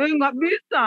Eh nggak bisa.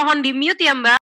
mohon di mute ya Mbak.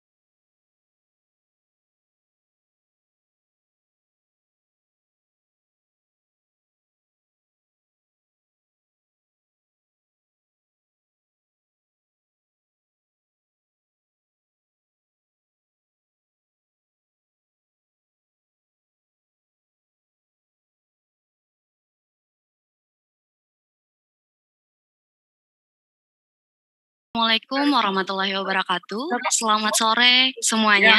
Assalamualaikum warahmatullahi wabarakatuh. Ya, selamat sore semuanya.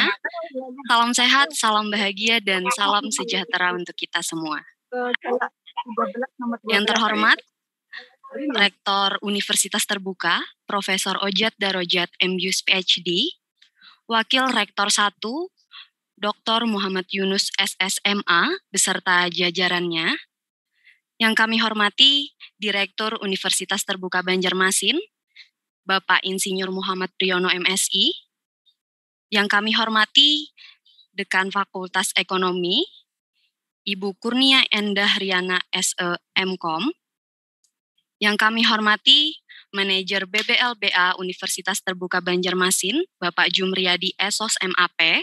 Salam sehat, salam bahagia, dan salam sejahtera untuk kita semua. Yang terhormat, Rektor Universitas Terbuka, Profesor Ojat Darojat, MUS PhD, Wakil Rektor 1, Dr. Muhammad Yunus SSMA, beserta jajarannya. Yang kami hormati, Direktur Universitas Terbuka Banjarmasin, Bapak Insinyur Muhammad Priyono MSI, yang kami hormati Dekan Fakultas Ekonomi, Ibu Kurnia Endah Riana SEMKOM, yang kami hormati Manajer BBLBA Universitas Terbuka Banjarmasin, Bapak Jumriadi Esos MAP,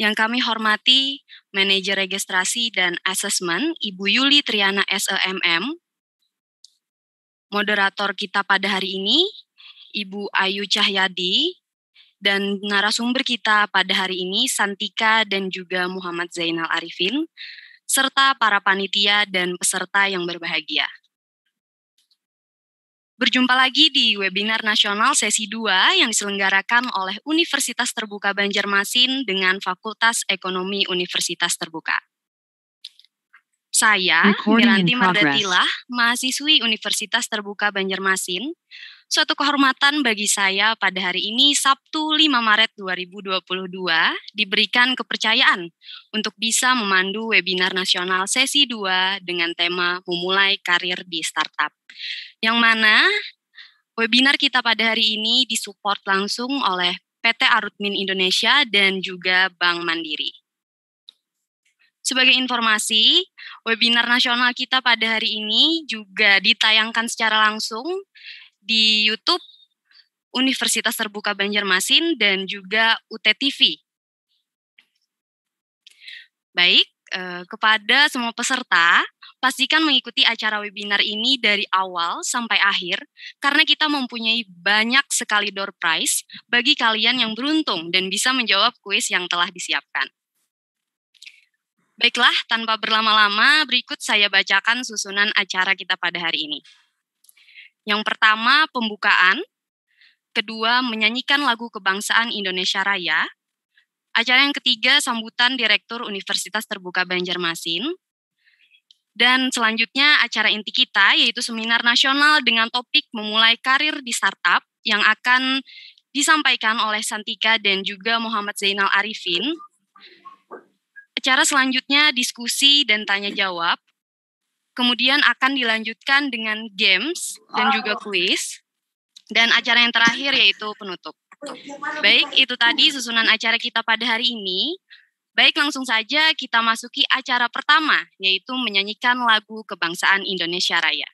yang kami hormati Manajer Registrasi dan Assessment Ibu Yuli Triana SEMM moderator kita pada hari ini, Ibu Ayu Cahyadi, dan narasumber kita pada hari ini, Santika dan juga Muhammad Zainal Arifin, serta para panitia dan peserta yang berbahagia. Berjumpa lagi di webinar nasional sesi 2 yang diselenggarakan oleh Universitas Terbuka Banjarmasin dengan Fakultas Ekonomi Universitas Terbuka. Saya, Miranti Mardatilah, mahasiswi Universitas Terbuka Banjarmasin. Suatu kehormatan bagi saya pada hari ini, Sabtu 5 Maret 2022, diberikan kepercayaan untuk bisa memandu webinar nasional sesi 2 dengan tema Memulai Karir di Startup. Yang mana webinar kita pada hari ini disupport langsung oleh PT Arutmin Indonesia dan juga Bank Mandiri. Sebagai informasi, Webinar nasional kita pada hari ini juga ditayangkan secara langsung di YouTube Universitas Terbuka Banjarmasin dan juga UTTV. Baik, eh, kepada semua peserta, pastikan mengikuti acara webinar ini dari awal sampai akhir karena kita mempunyai banyak sekali door prize bagi kalian yang beruntung dan bisa menjawab kuis yang telah disiapkan. Baiklah, tanpa berlama-lama, berikut saya bacakan susunan acara kita pada hari ini. Yang pertama, pembukaan. Kedua, menyanyikan lagu kebangsaan Indonesia Raya. Acara yang ketiga, sambutan Direktur Universitas Terbuka Banjarmasin. Dan selanjutnya acara inti kita yaitu seminar nasional dengan topik memulai karir di startup yang akan disampaikan oleh Santika dan juga Muhammad Zainal Arifin Acara selanjutnya diskusi dan tanya jawab. Kemudian akan dilanjutkan dengan games dan juga kuis. Oh. Dan acara yang terakhir yaitu penutup. Baik, itu tadi susunan acara kita pada hari ini. Baik, langsung saja kita masuki acara pertama, yaitu menyanyikan lagu kebangsaan Indonesia Raya.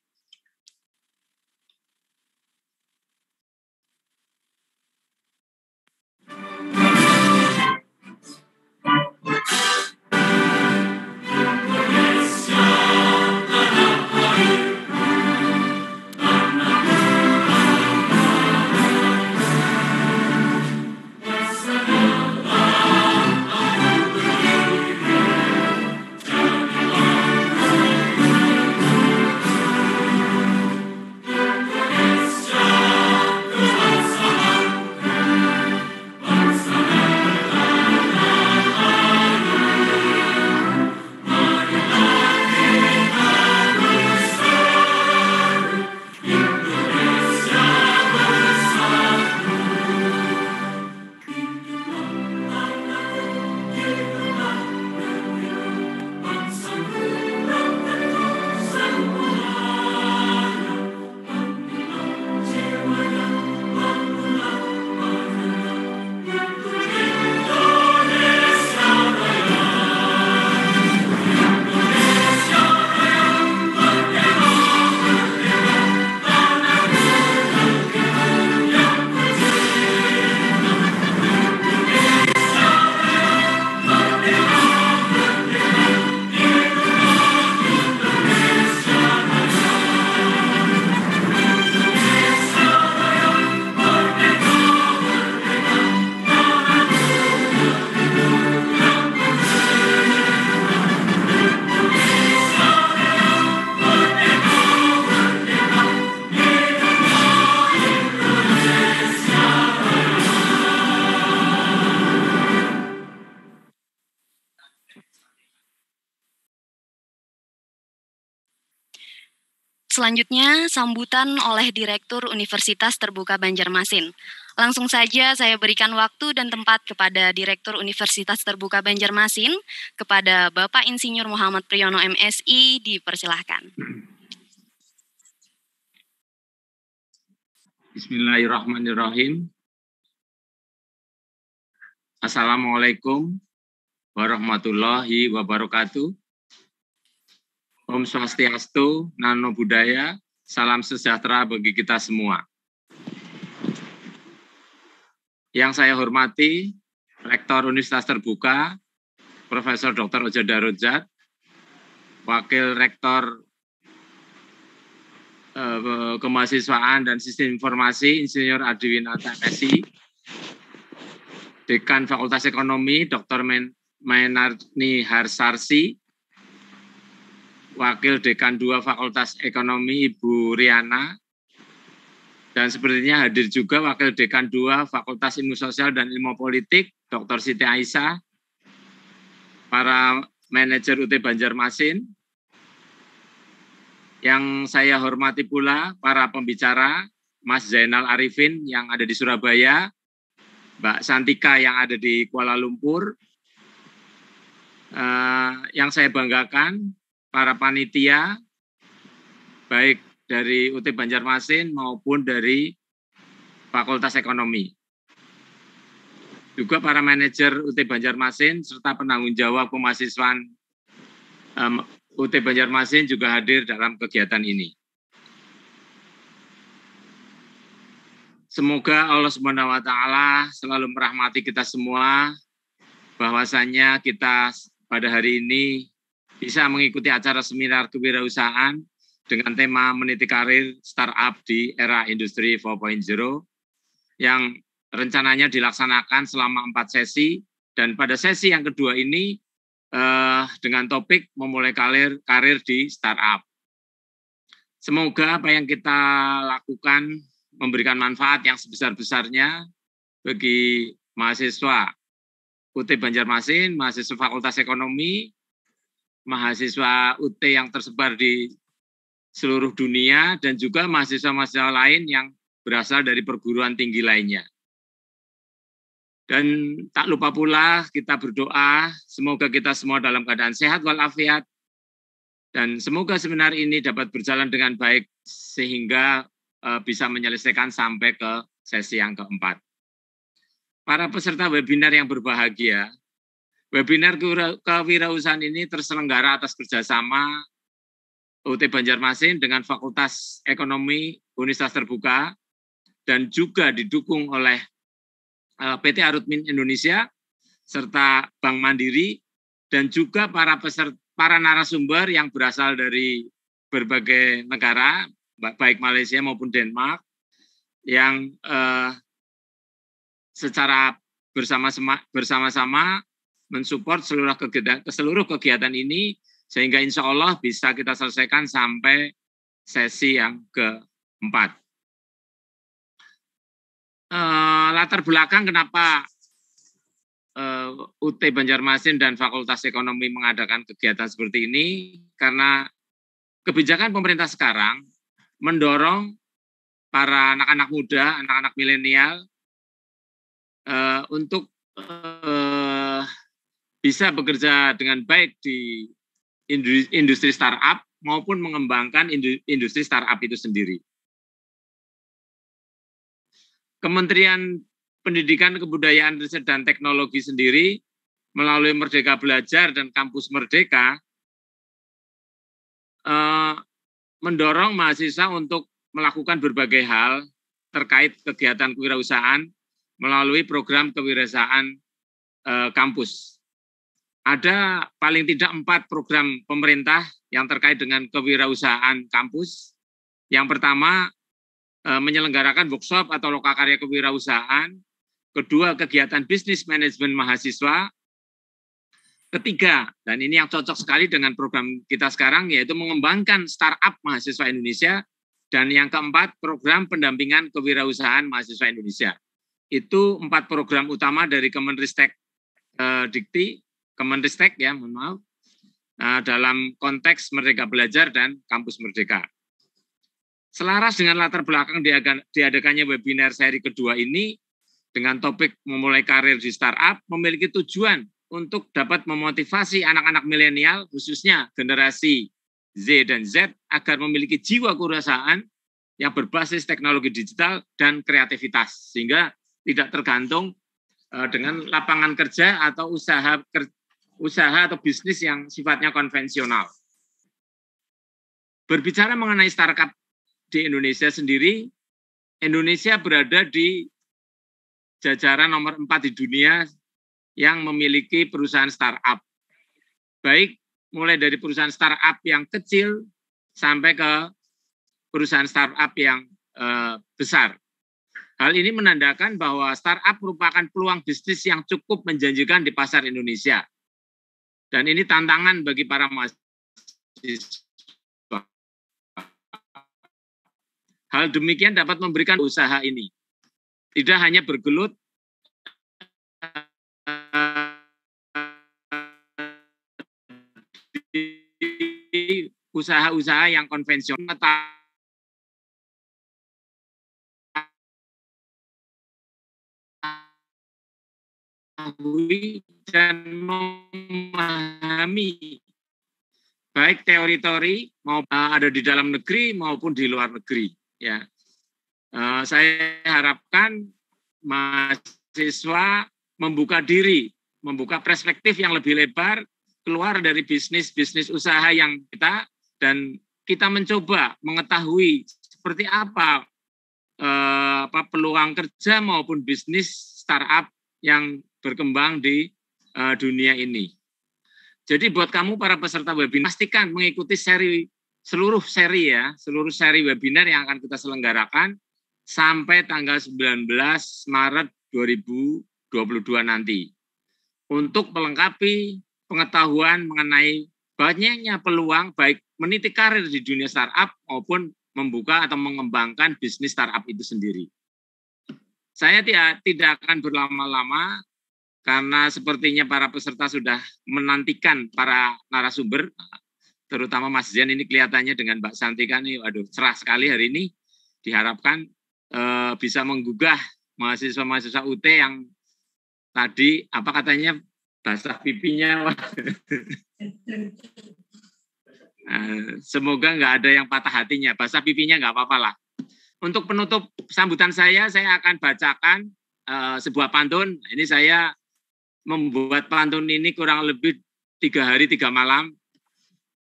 Selanjutnya, sambutan oleh Direktur Universitas Terbuka Banjarmasin. Langsung saja saya berikan waktu dan tempat kepada Direktur Universitas Terbuka Banjarmasin, kepada Bapak Insinyur Muhammad Priyono MSI, dipersilahkan. Bismillahirrahmanirrahim. Assalamualaikum warahmatullahi wabarakatuh. Om Swastiastu, Nano Budaya, salam sejahtera bagi kita semua. Yang saya hormati, Rektor Universitas Terbuka, Profesor Dr. Ojo Darujat, Wakil Rektor eh, Kemahasiswaan dan Sistem Informasi, Insinyur Adiwinata MSI, Dekan Fakultas Ekonomi, Dr. Men Menarni Harsarsi, Wakil Dekan 2 Fakultas Ekonomi Ibu Riana, dan sepertinya hadir juga Wakil Dekan 2 Fakultas Ilmu Sosial dan Ilmu Politik, Dr. Siti Aisyah, para manajer UT Banjarmasin, yang saya hormati pula para pembicara, Mas Zainal Arifin yang ada di Surabaya, Mbak Santika yang ada di Kuala Lumpur. Uh, yang saya banggakan para panitia, baik dari UT Banjarmasin maupun dari Fakultas Ekonomi. Juga para manajer UT Banjarmasin serta penanggung jawab kemahasiswaan um, UT Banjarmasin juga hadir dalam kegiatan ini. Semoga Allah Subhanahu wa taala selalu merahmati kita semua bahwasanya kita pada hari ini bisa mengikuti acara seminar kewirausahaan dengan tema meniti karir startup di era industri 4.0 yang rencananya dilaksanakan selama empat sesi dan pada sesi yang kedua ini eh, dengan topik memulai karir karir di startup. Semoga apa yang kita lakukan memberikan manfaat yang sebesar-besarnya bagi mahasiswa UT Banjarmasin, mahasiswa Fakultas Ekonomi, mahasiswa UT yang tersebar di seluruh dunia dan juga mahasiswa-mahasiswa lain yang berasal dari perguruan tinggi lainnya. Dan tak lupa pula kita berdoa semoga kita semua dalam keadaan sehat walafiat dan semoga seminar ini dapat berjalan dengan baik sehingga eh, bisa menyelesaikan sampai ke sesi yang keempat. Para peserta webinar yang berbahagia, Webinar kewirausahaan ini terselenggara atas kerjasama UT Banjarmasin dengan Fakultas Ekonomi Universitas Terbuka dan juga didukung oleh eh, PT Arutmin Indonesia serta Bank Mandiri dan juga para peserta para narasumber yang berasal dari berbagai negara baik Malaysia maupun Denmark yang eh, secara bersama-sama bersama-sama mensupport seluruh kegiatan, seluruh kegiatan ini sehingga insya Allah bisa kita selesaikan sampai sesi yang keempat. Uh, latar belakang kenapa uh, eh, UT Banjarmasin dan Fakultas Ekonomi mengadakan kegiatan seperti ini karena kebijakan pemerintah sekarang mendorong para anak-anak muda, anak-anak milenial uh, untuk bisa bekerja dengan baik di industri startup maupun mengembangkan industri startup itu sendiri. Kementerian Pendidikan, Kebudayaan, Riset, dan Teknologi sendiri melalui Merdeka Belajar dan Kampus Merdeka eh, mendorong mahasiswa untuk melakukan berbagai hal terkait kegiatan kewirausahaan melalui program kewirausahaan eh, kampus ada paling tidak empat program pemerintah yang terkait dengan kewirausahaan kampus. Yang pertama, eh, menyelenggarakan workshop atau lokakarya kewirausahaan. Kedua, kegiatan bisnis manajemen mahasiswa. Ketiga, dan ini yang cocok sekali dengan program kita sekarang, yaitu mengembangkan startup mahasiswa Indonesia. Dan yang keempat, program pendampingan kewirausahaan mahasiswa Indonesia. Itu empat program utama dari Kemenristek eh, Dikti Kemenristek ya, mohon maaf, nah, dalam konteks Merdeka Belajar dan Kampus Merdeka. Selaras dengan latar belakang diadakannya webinar seri kedua ini, dengan topik memulai karir di startup, memiliki tujuan untuk dapat memotivasi anak-anak milenial, khususnya generasi Z dan Z, agar memiliki jiwa kewirausahaan yang berbasis teknologi digital dan kreativitas, sehingga tidak tergantung eh, dengan lapangan kerja atau usaha usaha atau bisnis yang sifatnya konvensional. Berbicara mengenai startup di Indonesia sendiri, Indonesia berada di jajaran nomor empat di dunia yang memiliki perusahaan startup. Baik mulai dari perusahaan startup yang kecil sampai ke perusahaan startup yang e, besar. Hal ini menandakan bahwa startup merupakan peluang bisnis yang cukup menjanjikan di pasar Indonesia. Dan ini tantangan bagi para mahasiswa. Hal demikian dapat memberikan usaha ini. Tidak hanya bergelut usaha-usaha yang konvensional mengetahui dan memahami baik teori-teori eh, ada di dalam negeri maupun di luar negeri ya uh, saya harapkan mahasiswa membuka diri membuka perspektif yang lebih lebar keluar dari bisnis bisnis usaha yang kita dan kita mencoba mengetahui seperti apa uh, apa peluang kerja maupun bisnis startup yang berkembang di uh, dunia ini. Jadi buat kamu para peserta webinar pastikan mengikuti seri seluruh seri ya, seluruh seri webinar yang akan kita selenggarakan sampai tanggal 19 Maret 2022 nanti. Untuk melengkapi pengetahuan mengenai banyaknya peluang baik meniti karir di dunia startup maupun membuka atau mengembangkan bisnis startup itu sendiri. Saya tidak akan berlama-lama, karena sepertinya para peserta sudah menantikan para narasumber, terutama Mas Zian ini kelihatannya dengan Mbak Santika nih, waduh cerah sekali hari ini. Diharapkan e, bisa menggugah mahasiswa-mahasiswa UT yang tadi apa katanya basah pipinya. Eh, semoga nggak ada yang patah hatinya, basah pipinya nggak apa-apa lah. Untuk penutup sambutan saya, saya akan bacakan uh, sebuah pantun. Ini saya membuat pantun ini kurang lebih tiga hari tiga malam.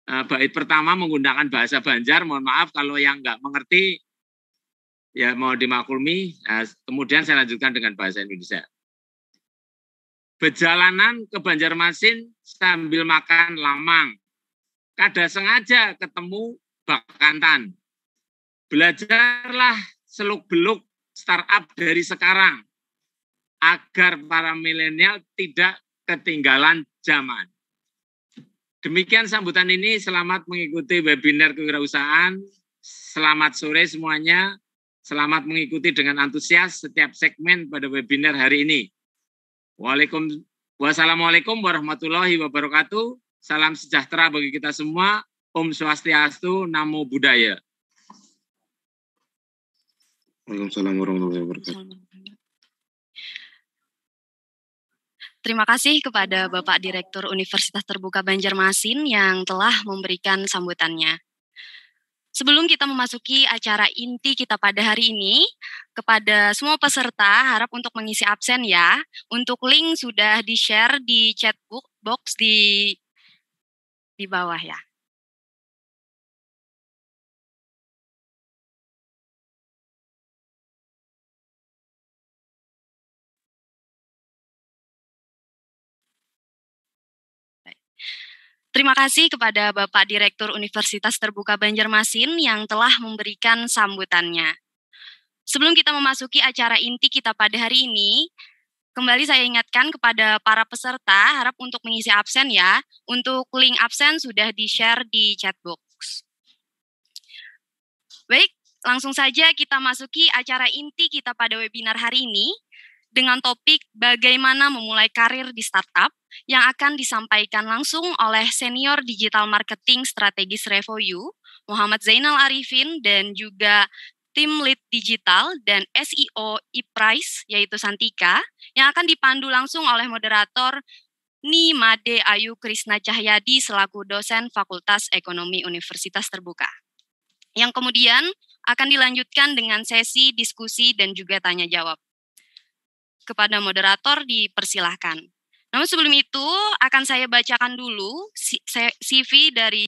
Eh, bait pertama menggunakan bahasa Banjar. Mohon maaf kalau yang nggak mengerti ya mau dimaklumi. Eh, kemudian saya lanjutkan dengan bahasa Indonesia. Berjalanan ke Banjarmasin sambil makan lamang. Kada sengaja ketemu Bakantan. Belajarlah seluk-beluk startup dari sekarang agar para milenial tidak ketinggalan zaman. Demikian sambutan ini, selamat mengikuti webinar kewirausahaan. Selamat sore semuanya. Selamat mengikuti dengan antusias setiap segmen pada webinar hari ini. Waalaikumsalam. Wassalamualaikum warahmatullahi wabarakatuh. Salam sejahtera bagi kita semua. Om Swastiastu, Namo Buddhaya. Waalaikumsalam warahmatullahi wabarakatuh. Terima kasih kepada Bapak Direktur Universitas Terbuka Banjarmasin yang telah memberikan sambutannya. Sebelum kita memasuki acara inti kita pada hari ini, kepada semua peserta harap untuk mengisi absen ya. Untuk link sudah di-share di chat box di di bawah ya. Terima kasih kepada Bapak Direktur Universitas Terbuka Banjarmasin yang telah memberikan sambutannya. Sebelum kita memasuki acara inti kita pada hari ini, kembali saya ingatkan kepada para peserta harap untuk mengisi absen ya. Untuk link absen sudah di-share di chatbox. Baik, langsung saja kita masuki acara inti kita pada webinar hari ini, dengan topik bagaimana memulai karir di startup yang akan disampaikan langsung oleh senior digital marketing strategis Revoyu, Muhammad Zainal Arifin dan juga tim lead digital dan SEO e yaitu Santika yang akan dipandu langsung oleh moderator Ni Made Ayu Krisna Cahyadi selaku dosen Fakultas Ekonomi Universitas Terbuka. Yang kemudian akan dilanjutkan dengan sesi diskusi dan juga tanya jawab kepada moderator dipersilahkan. Namun sebelum itu akan saya bacakan dulu CV dari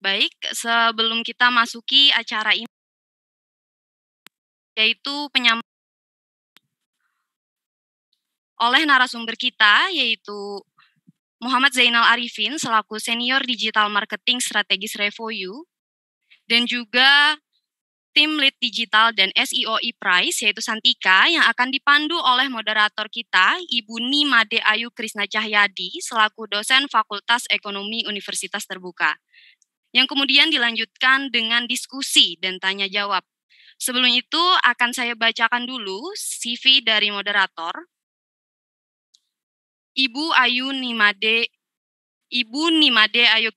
Baik, sebelum kita masuki acara ini, yaitu penyampaian oleh narasumber kita, yaitu Muhammad Zainal Arifin selaku Senior Digital Marketing Strategis Revoyu, dan juga tim lead digital dan SEO e Price, yaitu Santika, yang akan dipandu oleh moderator kita, Ibu Nimade Ayu Krisna Cahyadi, selaku dosen Fakultas Ekonomi Universitas Terbuka yang kemudian dilanjutkan dengan diskusi dan tanya jawab. Sebelum itu akan saya bacakan dulu CV dari moderator. Ibu Ayu Nimade Ibu Nimade Ayu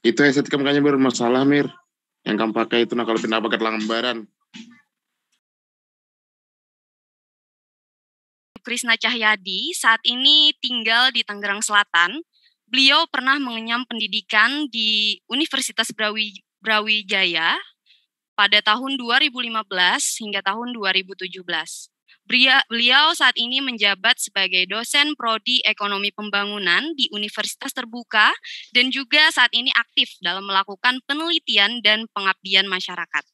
Itu estetika makanya bermasalah, Mir. Yang kamu pakai itu nah, kalau pindah paket lambaran Krisna Cahyadi saat ini tinggal di Tangerang Selatan. Beliau pernah mengenyam pendidikan di Universitas Brawi, Brawijaya pada tahun 2015 hingga tahun 2017. Beliau, beliau saat ini menjabat sebagai dosen prodi ekonomi pembangunan di Universitas Terbuka dan juga saat ini aktif dalam melakukan penelitian dan pengabdian masyarakat.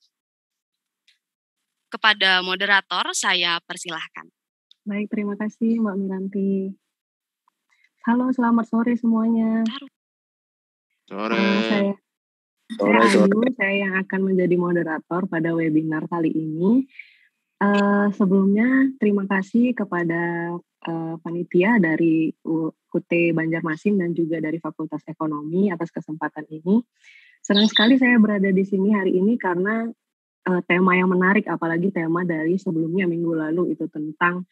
Kepada moderator, saya persilahkan. Baik, terima kasih Mbak Miranti. Halo, selamat sore semuanya. Sore. saya sore, saya Ayu, sore. saya yang akan menjadi moderator pada webinar kali ini Eh, sebelumnya terima kasih kepada uh, panitia dari UT Banjarmasin dan juga dari Fakultas Ekonomi atas kesempatan ini. Senang sekali saya berada di sini hari ini karena uh, tema yang menarik, apalagi tema dari sebelumnya minggu lalu itu tentang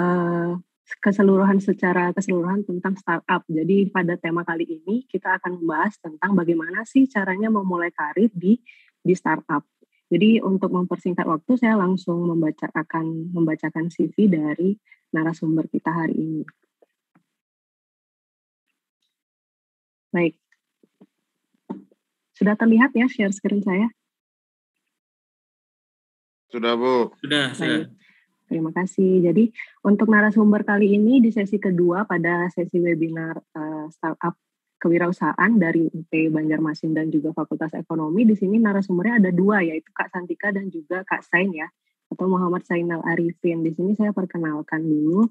uh, keseluruhan secara keseluruhan tentang startup. Jadi pada tema kali ini kita akan membahas tentang bagaimana sih caranya memulai karir di di startup. Jadi untuk mempersingkat waktu saya langsung membaca akan membacakan CV dari narasumber kita hari ini. Baik. Sudah terlihat ya share screen saya? Sudah, Bu. Sudah, Baik. sudah. Terima kasih. Jadi untuk narasumber kali ini di sesi kedua pada sesi webinar uh, startup kewirausahaan dari UP Banjarmasin dan juga Fakultas Ekonomi. Di sini narasumbernya ada dua yaitu Kak Santika dan juga Kak Sain ya atau Muhammad Sainal Arifin. Di sini saya perkenalkan dulu.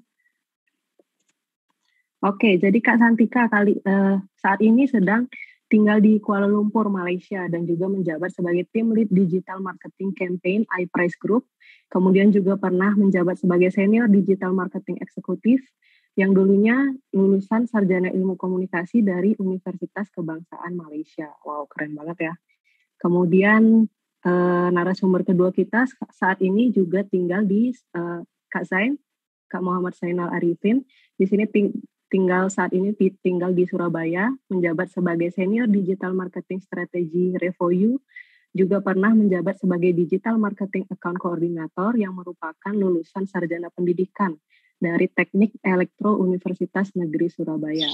Oke, jadi Kak Santika kali eh, saat ini sedang tinggal di Kuala Lumpur, Malaysia dan juga menjabat sebagai tim lead digital marketing campaign iPrice Group. Kemudian juga pernah menjabat sebagai senior digital marketing eksekutif yang dulunya lulusan sarjana ilmu komunikasi dari Universitas Kebangsaan Malaysia. Wow, keren banget ya. Kemudian eh, narasumber kedua kita saat ini juga tinggal di eh, Kak Zain, Kak Muhammad Zainal Arifin. Di sini ting tinggal saat ini tinggal di Surabaya, menjabat sebagai senior digital marketing strategi Revoyu, juga pernah menjabat sebagai digital marketing account koordinator yang merupakan lulusan sarjana pendidikan dari Teknik Elektro Universitas Negeri Surabaya.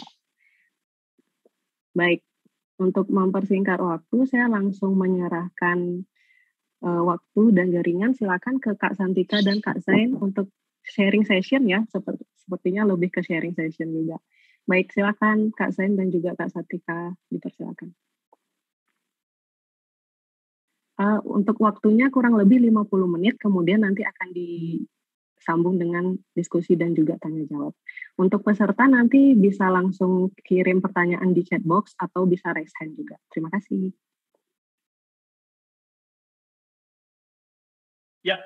Baik, untuk mempersingkat waktu, saya langsung menyerahkan uh, waktu dan jaringan. Silakan ke Kak Santika dan Kak Zain untuk sharing session ya. Seperti, sepertinya lebih ke sharing session juga. Baik, silakan Kak Zain dan juga Kak Santika dipersilakan. Uh, untuk waktunya kurang lebih 50 menit, kemudian nanti akan di sambung dengan diskusi dan juga tanya jawab. Untuk peserta nanti bisa langsung kirim pertanyaan di chat box atau bisa raise hand juga. Terima kasih. Ya,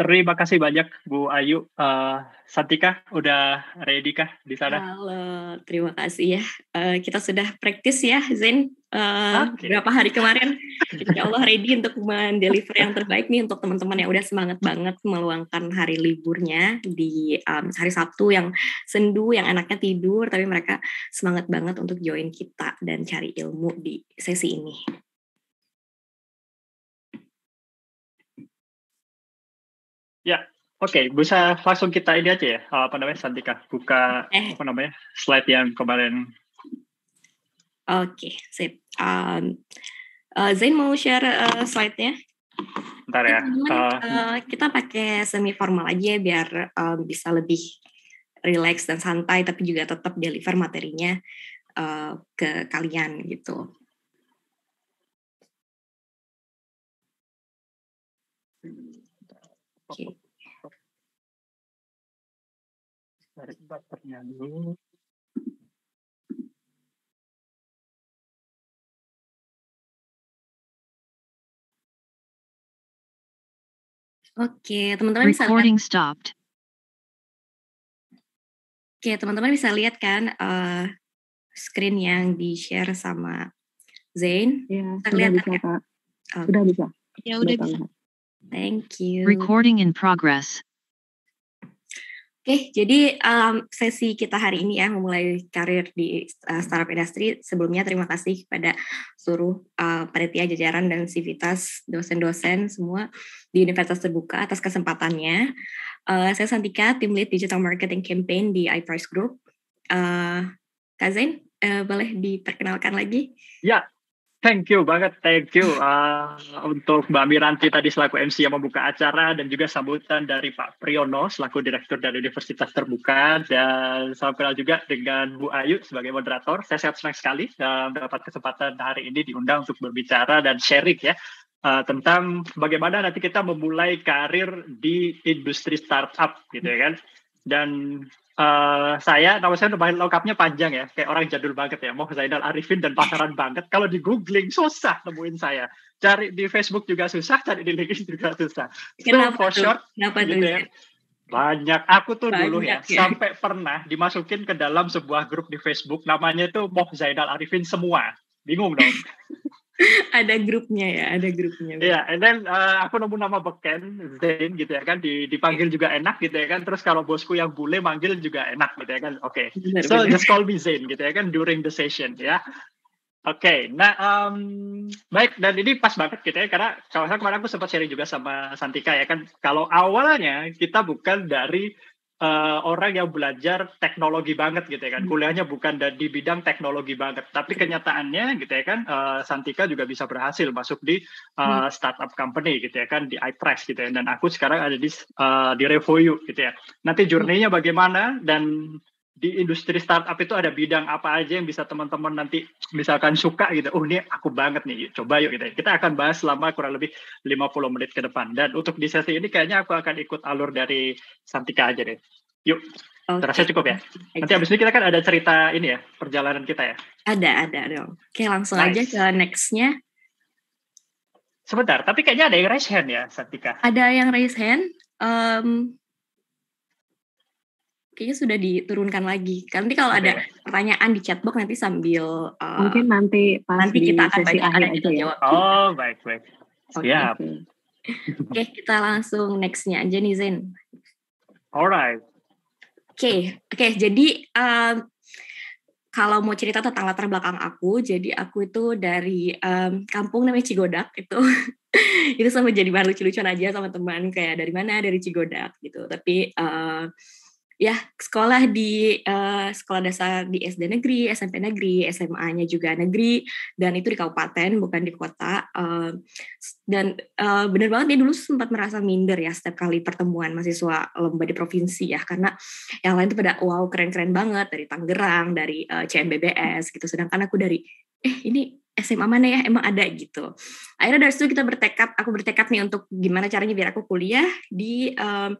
Terima kasih banyak Bu Ayu. Uh, Santika, udah ready kah di sana? Halo, terima kasih ya. Uh, kita sudah praktis ya, Zain. Uh, eh, okay. Berapa hari kemarin. Insya Allah ready untuk mendeliver yang terbaik nih untuk teman-teman yang udah semangat banget meluangkan hari liburnya di um, hari Sabtu yang sendu, yang anaknya tidur, tapi mereka semangat banget untuk join kita dan cari ilmu di sesi ini. Ya, oke, okay. bisa langsung kita ini aja ya, apa namanya Santika, buka eh. apa namanya slide yang kemarin. Oke, okay, sip. Um, uh, Zain mau share uh, slide-nya? Bentar ya. Uh, uh, kita pakai semi formal aja ya, biar um, bisa lebih relax dan santai, tapi juga tetap deliver materinya uh, ke kalian gitu. Oke. okay, Oke, teman-teman bisa Recording lihat. stopped. Oke, teman-teman bisa lihat kan uh, screen yang di-share sama Zain? Iya, sudah bisa, kan? Pak. Okay. Sudah bisa. Ya, sudah bisa. Tahu. Thank you. Recording in progress. Oke, okay, jadi um, sesi kita hari ini ya memulai karir di uh, startup industri. Sebelumnya terima kasih kepada seluruh uh, panitia jajaran dan civitas dosen-dosen semua di Universitas Terbuka atas kesempatannya. Uh, saya Santika, tim lead digital marketing campaign di iPrice Group. Uh, Kak uh, boleh diperkenalkan lagi? Ya, Thank you banget, thank you uh, untuk Mbak Miranti tadi selaku MC yang membuka acara dan juga sambutan dari Pak Priyono selaku Direktur dari Universitas Terbuka dan salam kenal juga dengan Bu Ayu sebagai moderator. Saya sangat senang sekali uh, mendapat kesempatan hari ini diundang untuk berbicara dan sharing ya uh, tentang bagaimana nanti kita memulai karir di industri startup gitu ya kan. Dan Uh, saya nama saya lumayan lengkapnya panjang ya, kayak orang jadul banget ya, mau Zainal Arifin dan pasaran banget. Kalau di googling susah nemuin saya, cari di Facebook juga susah, cari di LinkedIn juga susah. Kenapa so, for tuh? short, Kenapa gitu tuh? Ya, banyak. Aku tuh banyak dulu ya, ya, sampai pernah dimasukin ke dalam sebuah grup di Facebook, namanya tuh Moh Zainal Arifin semua. Bingung dong. ada grupnya ya, ada grupnya. Iya, yeah, and then uh, aku nemu nama beken Zain gitu ya kan, dipanggil iya. juga enak gitu ya kan. Terus kalau bosku yang bule manggil juga enak gitu ya kan. Oke, okay. so just call me Zain gitu ya kan during the session ya. Oke, okay, nah um, baik dan ini pas banget gitu ya karena kalau saya kemarin aku sempat sharing juga sama Santika ya kan kalau awalnya kita bukan dari uh, orang yang belajar teknologi banget gitu ya kan. Hmm. Kuliahnya bukan di bidang teknologi banget, tapi kenyataannya gitu ya kan uh, Santika juga bisa berhasil masuk di uh, startup company gitu ya kan di iPress gitu ya. Dan aku sekarang ada di uh, di Revoyu gitu ya. Nanti journey-nya bagaimana dan di industri startup itu ada bidang apa aja yang bisa teman-teman nanti misalkan suka gitu. Oh ini aku banget nih, yuk, coba yuk gitu. Kita akan bahas selama kurang lebih 50 menit ke depan. Dan untuk di sesi ini kayaknya aku akan ikut alur dari Santika aja deh. Yuk, okay. terasa cukup ya. Nanti habis ini kita kan ada cerita ini ya, perjalanan kita ya. Ada, ada dong. Oke langsung nice. aja ke nextnya. Sebentar, tapi kayaknya ada yang raise hand ya, Santika. Ada yang raise hand. Um, kayaknya sudah diturunkan lagi. Nanti kalau ada pertanyaan di chatbox nanti sambil uh, mungkin nanti pas nanti kita akan baca aja ya. jawab. Oh baik baik. Siap. Oke okay. okay, kita langsung nextnya aja nih Zen. Alright. Oke okay. oke okay, jadi um, kalau mau cerita tentang latar belakang aku, jadi aku itu dari um, kampung namanya Cigodak itu. itu sama jadi bahan lucu-lucuan aja sama teman kayak dari mana dari Cigodak gitu. Tapi uh, ya sekolah di uh, sekolah dasar di SD negeri, SMP negeri, SMA-nya juga negeri dan itu di kabupaten bukan di kota uh, dan uh, eh, benar banget dia dulu sempat merasa minder ya setiap kali pertemuan mahasiswa lomba di provinsi ya karena yang lain tuh pada wow keren-keren banget dari Tangerang, dari uh, CMBBS gitu sedangkan aku dari eh ini SMA mana ya emang ada gitu. Akhirnya dari situ kita bertekad, aku bertekad nih untuk gimana caranya biar aku kuliah di um,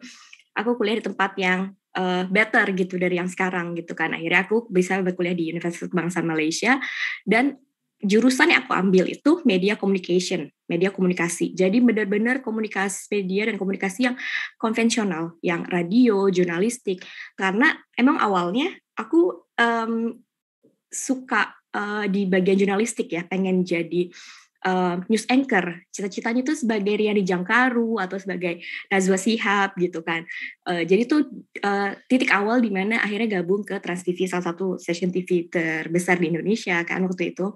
aku kuliah di tempat yang uh, better gitu dari yang sekarang gitu kan akhirnya aku bisa berkuliah di Universitas Bangsa Malaysia dan jurusan yang aku ambil itu media communication, media komunikasi. Jadi benar-benar komunikasi media dan komunikasi yang konvensional, yang radio, jurnalistik. Karena emang awalnya aku um, suka uh, di bagian jurnalistik ya, pengen jadi uh, news anchor. Cita-citanya itu sebagai di Jangkaru atau sebagai Nazwa Sihab gitu kan. Uh, jadi itu uh, eh, titik awal di mana akhirnya gabung ke Trans TV salah satu session TV terbesar di Indonesia kan waktu itu.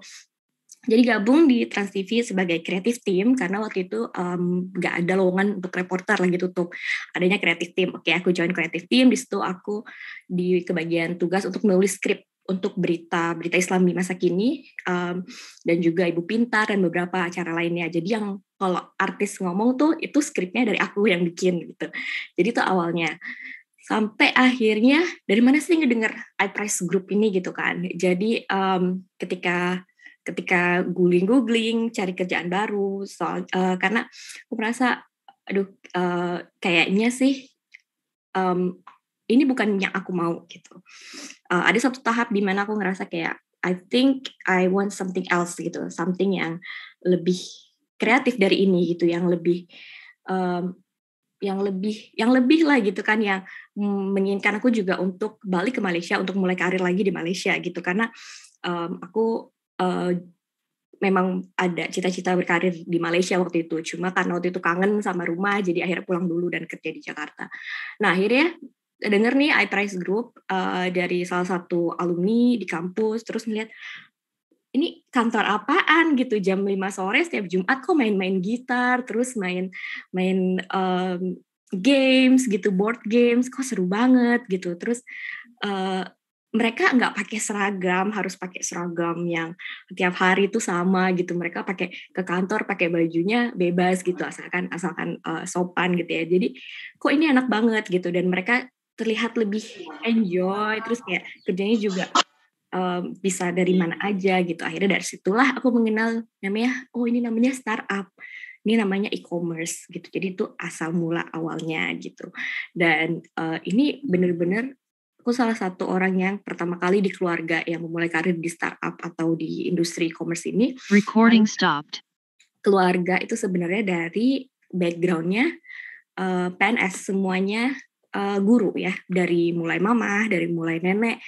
Jadi gabung di Trans TV sebagai kreatif team karena waktu itu nggak um, ada lowongan untuk reporter lagi tutup. Adanya kreatif team. Oke, aku join kreatif team. Di situ aku di kebagian tugas untuk menulis skrip untuk berita berita Islam di masa kini um, dan juga Ibu Pintar dan beberapa acara lainnya. Jadi yang kalau artis ngomong tuh itu skripnya dari aku yang bikin gitu. Jadi itu awalnya sampai akhirnya dari mana sih ngedenger iPrice Group ini gitu kan. Jadi um, ketika ketika googling-googling cari kerjaan baru soal uh, karena aku merasa aduh uh, kayaknya sih um, ini bukan yang aku mau gitu. Uh, ada satu tahap di mana aku ngerasa kayak I think I want something else gitu, something yang lebih kreatif dari ini gitu, yang lebih um, yang lebih yang lebih lah gitu kan yang menginginkan aku juga untuk balik ke Malaysia untuk mulai karir lagi di Malaysia gitu karena um, aku uh, memang ada cita-cita berkarir di Malaysia waktu itu cuma karena waktu itu kangen sama rumah jadi akhirnya pulang dulu dan kerja di Jakarta nah akhirnya denger nih i iPrice Group uh, dari salah satu alumni di kampus terus ngeliat ini kantor apaan gitu jam 5 sore setiap Jumat kok main-main gitar terus main main um, games gitu board games kok seru banget gitu terus uh, mereka nggak pakai seragam harus pakai seragam yang tiap hari itu sama gitu mereka pakai ke kantor pakai bajunya bebas gitu asalkan asalkan uh, sopan gitu ya jadi kok ini enak banget gitu dan mereka terlihat lebih enjoy terus kayak kerjanya juga um, bisa dari mana aja gitu akhirnya dari situlah aku mengenal namanya oh ini namanya startup ini namanya e-commerce gitu jadi itu asal mula awalnya gitu dan uh, ini bener-bener aku salah satu orang yang pertama kali di keluarga yang memulai karir di startup atau di industri e-commerce ini. Recording stopped. Keluarga itu sebenarnya dari backgroundnya uh, PNS semuanya uh, guru ya dari mulai mama dari mulai nenek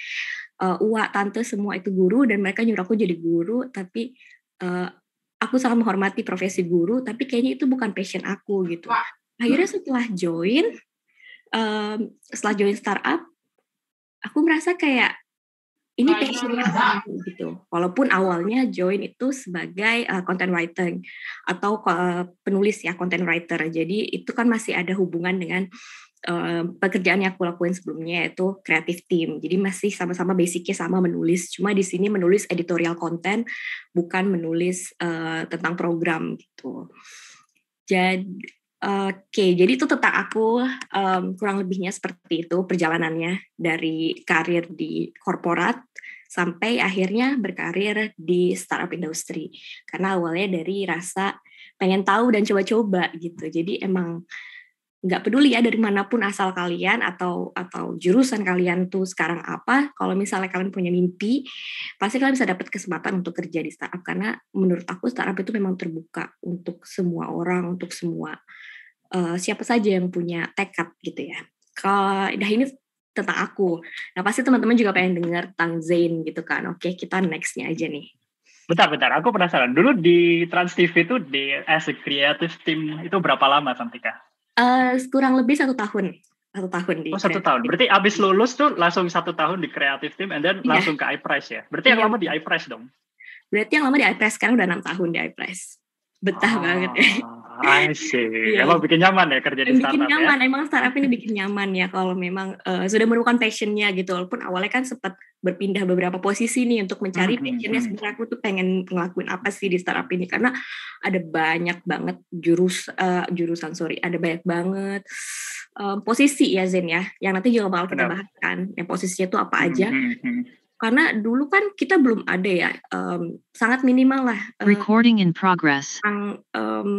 uh, eh, uak tante semua itu guru dan mereka nyuruh aku jadi guru tapi uh, aku sangat menghormati profesi guru tapi kayaknya itu bukan passion aku gitu akhirnya setelah join um, setelah join startup aku merasa kayak ini passionnya aku gitu. Walaupun awalnya join itu sebagai uh, content writer atau uh, penulis ya content writer. Jadi itu kan masih ada hubungan dengan Eh, pekerjaan yang aku lakuin sebelumnya yaitu creative team. Jadi masih sama-sama basicnya sama menulis, cuma di sini menulis editorial konten, bukan menulis uh, tentang program gitu. Jadi oke, okay, jadi itu tentang aku um, kurang lebihnya seperti itu perjalanannya dari karir di korporat sampai akhirnya berkarir di startup industry Karena awalnya dari rasa pengen tahu dan coba-coba gitu. Jadi emang nggak peduli ya dari manapun asal kalian atau atau jurusan kalian tuh sekarang apa kalau misalnya kalian punya mimpi pasti kalian bisa dapat kesempatan untuk kerja di startup karena menurut aku startup itu memang terbuka untuk semua orang untuk semua uh, siapa saja yang punya tekad gitu ya kalau dah ini tentang aku nah pasti teman-teman juga pengen dengar tentang Zain gitu kan oke kita nextnya aja nih Bentar, bentar. Aku penasaran. Dulu di Trans TV itu di as a creative team itu berapa lama, Santika? Uh, kurang lebih satu tahun satu tahun di oh, satu tahun berarti abis lulus tuh langsung satu tahun di kreatif team and then yeah. langsung ke iPress ya berarti yeah. yang iya. lama di iPress dong berarti yang lama di iPress sekarang udah enam tahun di iPress betah ah. banget ya Asik. Iya. yeah. Emang bikin nyaman ya kerja di bikin startup bikin ya? nyaman. Emang startup ini bikin nyaman ya kalau memang uh, sudah menemukan passionnya gitu. Walaupun awalnya kan sempat berpindah beberapa posisi nih untuk mencari mm -hmm. passionnya. Hmm. Sebenarnya aku tuh pengen ngelakuin apa sih di startup ini karena ada banyak banget jurus uh, jurusan sorry, ada banyak banget um, posisi ya Zen ya, yang nanti juga bakal kita bahas kan. Yang posisinya tuh apa hmm, aja. Mm -hmm. hmm karena dulu kan kita belum ada ya um, sangat minimal lah um, recording in progress tentang um,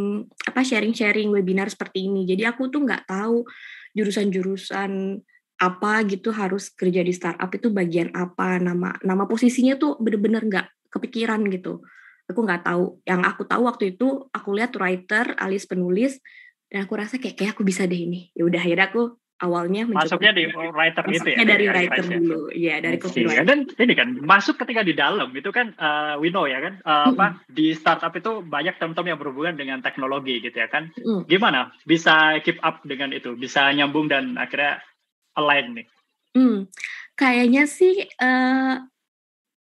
apa sharing-sharing webinar seperti ini jadi aku tuh nggak tahu jurusan-jurusan apa gitu harus kerja di startup itu bagian apa nama nama posisinya tuh bener-bener nggak kepikiran gitu aku nggak tahu yang aku tahu waktu itu aku lihat writer alis penulis dan aku rasa kayak kayak aku bisa deh ini ya udah akhirnya aku awalnya masuknya di writer gitu ya, masuknya itu ya dari writer ya. dulu ya dari copywriter dan ini kan masuk ketika di dalam itu kan uh, we know ya kan uh, mm. apa di startup itu banyak teman-teman yang berhubungan dengan teknologi gitu ya kan mm. gimana bisa keep up dengan itu bisa nyambung dan akhirnya align nih mm. kayaknya sih uh,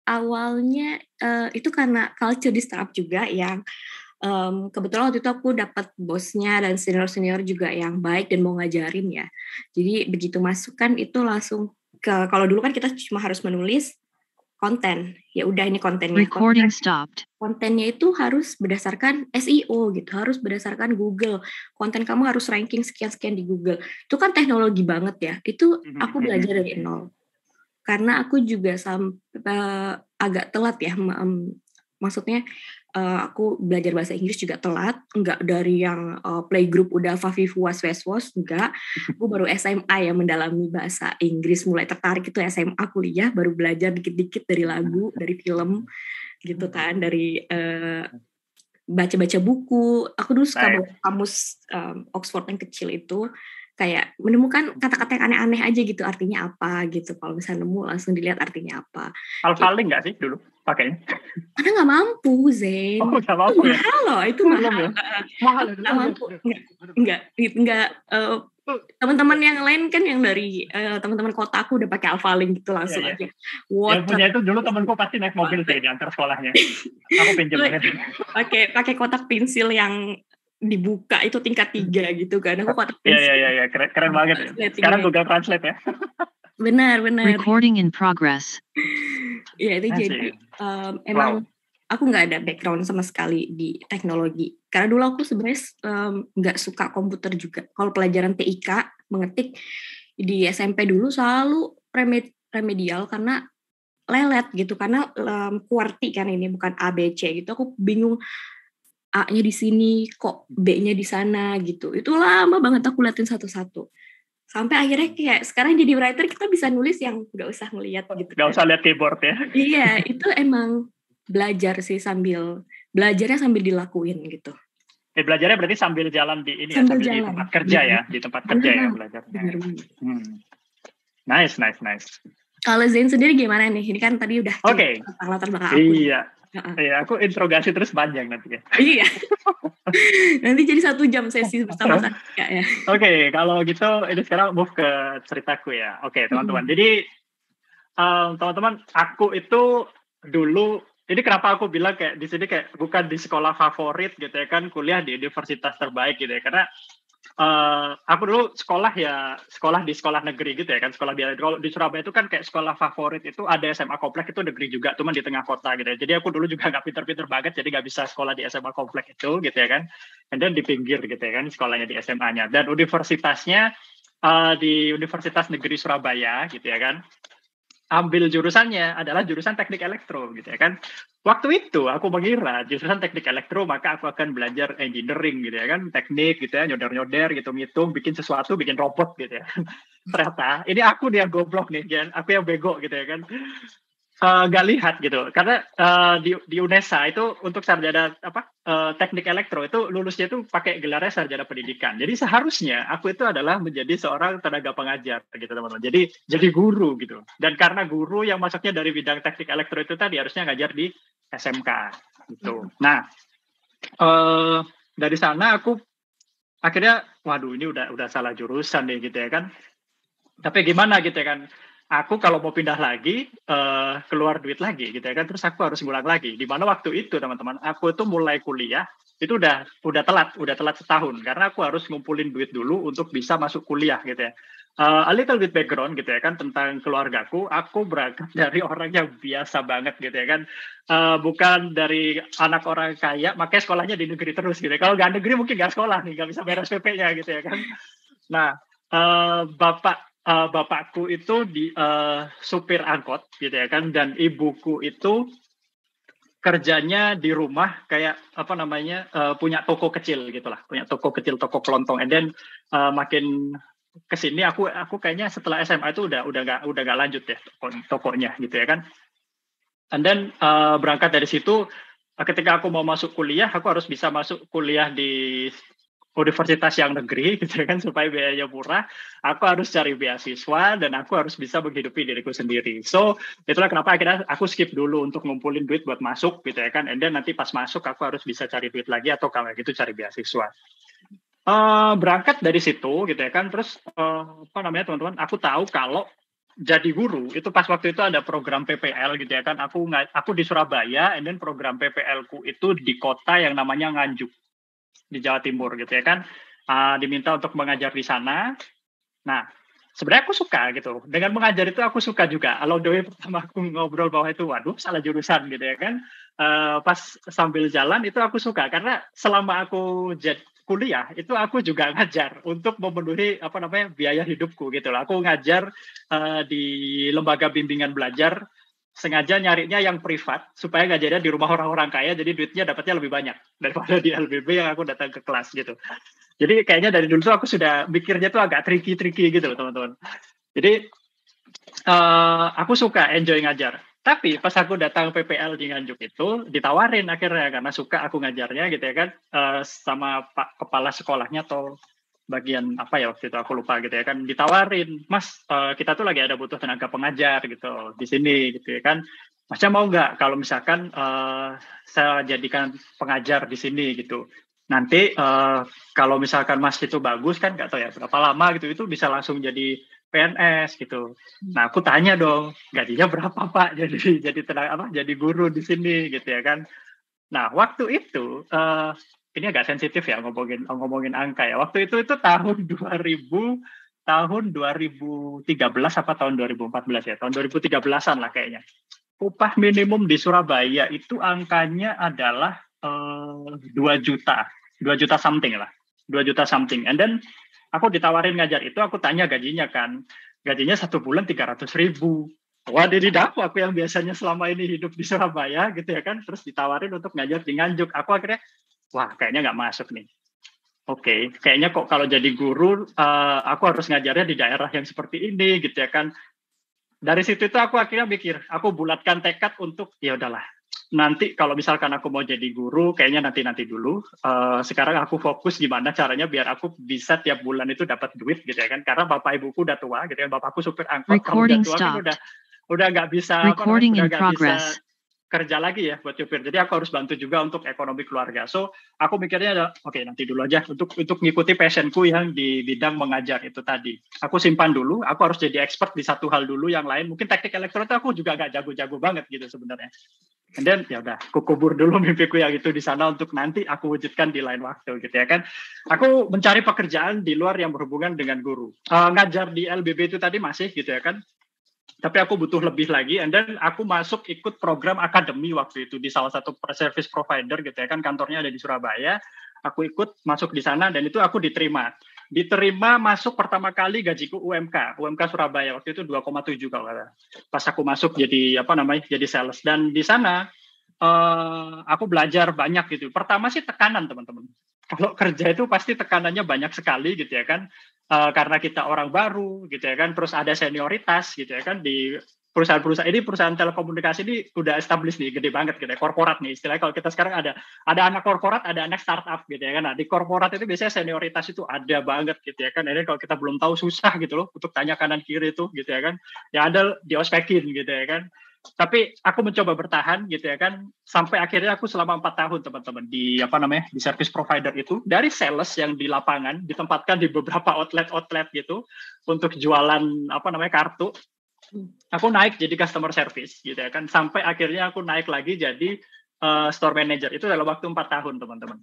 awalnya uh, itu karena culture di startup juga yang um, kebetulan waktu itu aku dapat bosnya dan senior-senior juga yang baik dan mau ngajarin ya. Jadi begitu masuk kan itu langsung ke kalau dulu kan kita cuma harus menulis konten. Ya udah ini kontennya. Recording konten, Kontennya itu harus berdasarkan SEO gitu, harus berdasarkan Google. Konten kamu harus ranking sekian-sekian di Google. Itu kan teknologi banget ya. Itu mm-hmm. aku belajar dari nol. Karena aku juga sampai eh, agak telat ya, maksudnya uh, aku belajar bahasa Inggris juga telat, nggak dari yang uh, playgroup udah Fuas weswas, nggak. aku baru SMA ya mendalami bahasa Inggris, mulai tertarik itu SMA kuliah, baru belajar dikit-dikit dari lagu, dari film, gitu kan, dari baca eh, baca-baca buku. Aku dulu suka baca kamus um, Oxford yang kecil itu, kayak menemukan kata-kata yang aneh-aneh aja gitu artinya apa gitu kalau misal nemu langsung dilihat artinya apa alfalde nggak sih dulu pakainya karena nggak mampu Zen oh, gak mampu, itu ya? mahal ya? loh itu mahal mahal ya? Ya? nggak mampu nggak nggak eh, teman-teman yang lain kan yang dari uh, teman-teman kota aku udah pakai alfalink gitu langsung yeah, yeah. aja. Yang punya itu dulu temanku pasti naik mobil sih diantar sekolahnya. aku pinjam Pakai pakai kotak pensil yang dibuka itu tingkat hmm. tiga gitu kan aku kata iya iya iya keren, keren banget sekarang Google Translate ya benar benar recording in progress ya itu jadi um, emang wow. aku nggak ada background sama sekali di teknologi karena dulu aku sebenarnya nggak um, suka komputer juga kalau pelajaran TIK mengetik di SMP dulu selalu remed remedial karena lelet gitu karena um, kuarti kan ini bukan ABC gitu aku bingung A-nya di sini, kok B-nya di sana gitu. Itu lama banget aku liatin satu-satu. Sampai akhirnya kayak sekarang jadi writer kita bisa nulis yang udah usah ngeliat, oh, gitu. Gak kan. usah lihat keyboard ya. Iya, itu emang belajar sih sambil belajarnya sambil dilakuin gitu. Eh, belajarnya berarti sambil jalan di ini sambil ya, sambil ya, iya. di tempat kerja ya, di tempat kerja ya belajarnya. Hmm. Nice, nice, nice. Kalau Zain sendiri gimana nih? Ini kan tadi udah okay. latar belakang. Iya, Iya, aku interogasi terus panjang nanti ya. Oh, iya. nanti jadi satu jam sesi bersama saya. Ya. Oke, okay, kalau gitu ini sekarang move ke ceritaku ya. Oke, okay, teman-teman. Hmm. Jadi um, teman-teman, aku itu dulu Jadi kenapa aku bilang kayak di sini kayak bukan di sekolah favorit gitu ya kan kuliah di universitas terbaik gitu ya karena uh, aku dulu sekolah ya sekolah di sekolah negeri gitu ya kan sekolah biasa kalau di Surabaya itu kan kayak sekolah favorit itu ada SMA komplek itu negeri juga cuman di tengah kota gitu ya. jadi aku dulu juga nggak pinter-pinter banget jadi nggak bisa sekolah di SMA komplek itu gitu ya kan and then di pinggir gitu ya kan sekolahnya di SMA-nya dan universitasnya uh, di Universitas Negeri Surabaya gitu ya kan ambil jurusannya adalah jurusan teknik elektro gitu ya kan. Waktu itu aku mengira jurusan teknik elektro maka aku akan belajar engineering gitu ya kan, teknik gitu ya, nyoder-nyoder gitu, ngitung, bikin sesuatu, bikin robot gitu ya. Ternyata ini aku nih yang goblok nih, kan? aku yang bego gitu ya kan. Eh, nggak uh, gak lihat gitu karena uh, di di UNESA itu untuk sarjana apa uh, teknik elektro itu lulusnya itu pakai gelarnya sarjana pendidikan jadi seharusnya aku itu adalah menjadi seorang tenaga pengajar gitu teman-teman jadi jadi guru gitu dan karena guru yang masuknya dari bidang teknik elektro itu tadi harusnya ngajar di SMK gitu hmm. nah uh, dari sana aku akhirnya waduh ini udah udah salah jurusan deh gitu ya kan tapi gimana gitu ya kan aku kalau mau pindah lagi uh, keluar duit lagi gitu ya kan terus aku harus ngulang lagi di mana waktu itu teman-teman aku itu mulai kuliah itu udah udah telat udah telat setahun karena aku harus ngumpulin duit dulu untuk bisa masuk kuliah gitu ya uh, a little bit background gitu ya kan tentang keluargaku aku berangkat dari orang yang biasa banget gitu ya kan uh, bukan dari anak orang kaya makanya sekolahnya di negeri terus gitu ya. kalau nggak negeri mungkin nggak sekolah nih nggak bisa bayar SPP-nya gitu ya kan nah uh, bapak uh, bapakku itu di uh, supir angkot gitu ya kan dan ibuku itu kerjanya di rumah kayak apa namanya uh, punya toko kecil gitulah punya toko kecil toko kelontong and then uh, makin kesini aku aku kayaknya setelah SMA itu udah udah nggak udah nggak lanjut ya toko, tokonya gitu ya kan and then uh, berangkat dari situ ketika aku mau masuk kuliah aku harus bisa masuk kuliah di universitas yang negeri gitu kan supaya biayanya murah aku harus cari beasiswa dan aku harus bisa menghidupi diriku sendiri so itulah kenapa akhirnya aku skip dulu untuk ngumpulin duit buat masuk gitu ya kan and then nanti pas masuk aku harus bisa cari duit lagi atau kalau gitu cari beasiswa uh, berangkat dari situ gitu ya kan terus uh, apa namanya teman-teman aku tahu kalau jadi guru itu pas waktu itu ada program PPL gitu ya kan aku aku di Surabaya and then program PPL ku itu di kota yang namanya Nganjuk di Jawa Timur gitu ya kan uh, diminta untuk mengajar di sana nah sebenarnya aku suka gitu dengan mengajar itu aku suka juga kalau doi pertama aku ngobrol bahwa itu waduh salah jurusan gitu ya kan uh, pas sambil jalan itu aku suka karena selama aku jadi kuliah itu aku juga ngajar untuk memenuhi apa namanya biaya hidupku gitu lah. Aku ngajar uh, di lembaga bimbingan belajar sengaja nyarinya yang privat supaya nggak jadi di rumah orang-orang kaya jadi duitnya dapatnya lebih banyak daripada di LBB yang aku datang ke kelas gitu. Jadi kayaknya dari dulu tuh aku sudah pikirnya tuh agak tricky-tricky gitu loh teman-teman. Jadi uh, aku suka enjoy ngajar. Tapi pas aku datang PPL di Nganjuk itu ditawarin akhirnya karena suka aku ngajarnya gitu ya kan uh, sama Pak kepala sekolahnya atau bagian apa ya waktu itu aku lupa gitu ya kan ditawarin mas uh, kita tuh lagi ada butuh tenaga pengajar gitu di sini gitu ya kan masnya mau nggak kalau misalkan uh, saya jadikan pengajar di sini gitu nanti uh, kalau misalkan mas itu bagus kan nggak tahu ya berapa lama gitu itu bisa langsung jadi PNS gitu nah aku tanya dong gajinya berapa pak jadi jadi tenaga apa jadi guru di sini gitu ya kan Nah, waktu itu uh, ini agak sensitif ya ngomongin ngomongin angka ya. Waktu itu itu tahun 2000 tahun 2013 apa tahun 2014 ya? Tahun 2013-an lah kayaknya. Upah minimum di Surabaya itu angkanya adalah eh, 2 juta. 2 juta something lah. 2 juta something. And then aku ditawarin ngajar itu, aku tanya gajinya kan. Gajinya satu bulan 300 ribu. Wah, dari dapur aku yang biasanya selama ini hidup di Surabaya gitu ya kan, terus ditawarin untuk ngajar di Nganjuk. Aku akhirnya wah kayaknya nggak masuk nih. Oke, okay, kayaknya kok kalau jadi guru, eh, aku harus ngajarnya di daerah yang seperti ini, gitu ya kan? Dari situ itu aku akhirnya mikir, aku bulatkan tekad untuk ya udahlah. Nanti kalau misalkan aku mau jadi guru, kayaknya nanti nanti dulu. Uh, sekarang aku fokus gimana caranya biar aku bisa tiap bulan itu dapat duit, gitu ya kan? Karena bapak ibuku udah tua, gitu ya. Bapakku supir angkot, kamu udah tua kan udah udah nggak bisa, Recording apa, udah nggak bisa kerja lagi ya buat nyupir. Jadi aku harus bantu juga untuk ekonomi keluarga. So aku mikirnya ada, oke okay, nanti dulu aja untuk untuk ngikuti passionku yang di bidang mengajar itu tadi. Aku simpan dulu. Aku harus jadi expert di satu hal dulu. Yang lain mungkin teknik elektro itu aku juga agak jago-jago banget gitu sebenarnya. And ya udah, aku kubur dulu mimpiku yang itu di sana untuk nanti aku wujudkan di lain waktu gitu ya kan. Aku mencari pekerjaan di luar yang berhubungan dengan guru. Uh, ngajar di LBB itu tadi masih gitu ya kan tapi aku butuh lebih lagi and then aku masuk ikut program akademi waktu itu di salah satu service provider gitu ya kan kantornya ada di Surabaya aku ikut masuk di sana dan itu aku diterima diterima masuk pertama kali gajiku UMK UMK Surabaya waktu itu 2,7 kalau kata pas aku masuk jadi apa namanya jadi sales dan di sana uh, aku belajar banyak gitu pertama sih tekanan teman-teman kalau kerja itu pasti tekanannya banyak sekali gitu ya kan uh, karena kita orang baru gitu ya kan terus ada senioritas gitu ya kan di perusahaan-perusahaan ini perusahaan telekomunikasi ini udah established nih gede banget gitu ya korporat nih istilahnya kalau kita sekarang ada ada anak korporat ada anak startup gitu ya kan nah di korporat itu biasanya senioritas itu ada banget gitu ya kan ini kalau kita belum tahu susah gitu loh untuk tanya kanan kiri itu gitu ya kan ya ada diospekin gitu ya kan tapi aku mencoba bertahan gitu ya kan sampai akhirnya aku selama empat tahun teman-teman di apa namanya di service provider itu dari sales yang di lapangan ditempatkan di beberapa outlet outlet gitu untuk jualan apa namanya kartu aku naik jadi customer service gitu ya kan sampai akhirnya aku naik lagi jadi uh, store manager itu dalam waktu empat tahun teman-teman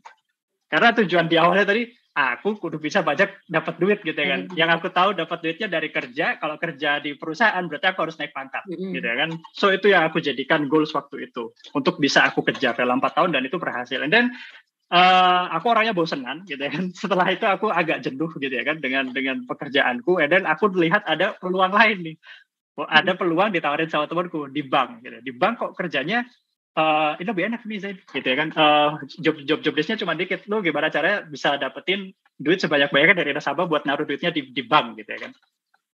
karena tujuan di awalnya tadi aku kudu bisa banyak dapat duit gitu ya kan. Mm Yang aku tahu dapat duitnya dari kerja, kalau kerja di perusahaan berarti aku harus naik pangkat mm gitu ya kan. So itu yang aku jadikan goals waktu itu untuk bisa aku kerja dalam 4 tahun dan itu berhasil. And then Uh, aku orangnya bosenan gitu ya kan. Setelah itu aku agak jenuh gitu ya kan dengan dengan pekerjaanku. And then aku lihat ada peluang lain nih. Oh, ada hmm. peluang ditawarin sama temanku di bank gitu. Ya. Di bank kok kerjanya Uh, eh, ini lebih enak nih Zain, gitu ya kan. Uh, job job job desknya cuma dikit, lu gimana caranya bisa dapetin duit sebanyak banyaknya dari nasabah buat naruh duitnya di, di bank gitu ya kan.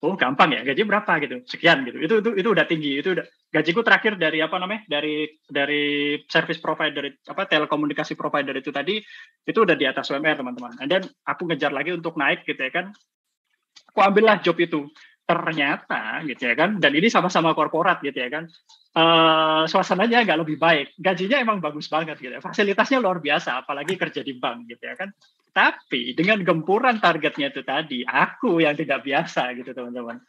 Oh gampang ya, gaji berapa gitu, sekian gitu. Itu itu itu udah tinggi, itu udah gajiku terakhir dari apa namanya dari dari service provider apa telekomunikasi provider itu tadi itu udah di atas UMR teman-teman. Dan aku ngejar lagi untuk naik gitu ya kan. Aku ambillah job itu ternyata gitu ya kan dan ini sama-sama korporat gitu ya kan uh, suasananya agak lebih baik gajinya emang bagus banget gitu ya fasilitasnya luar biasa apalagi kerja di bank gitu ya kan tapi dengan gempuran targetnya itu tadi aku yang tidak biasa gitu teman-teman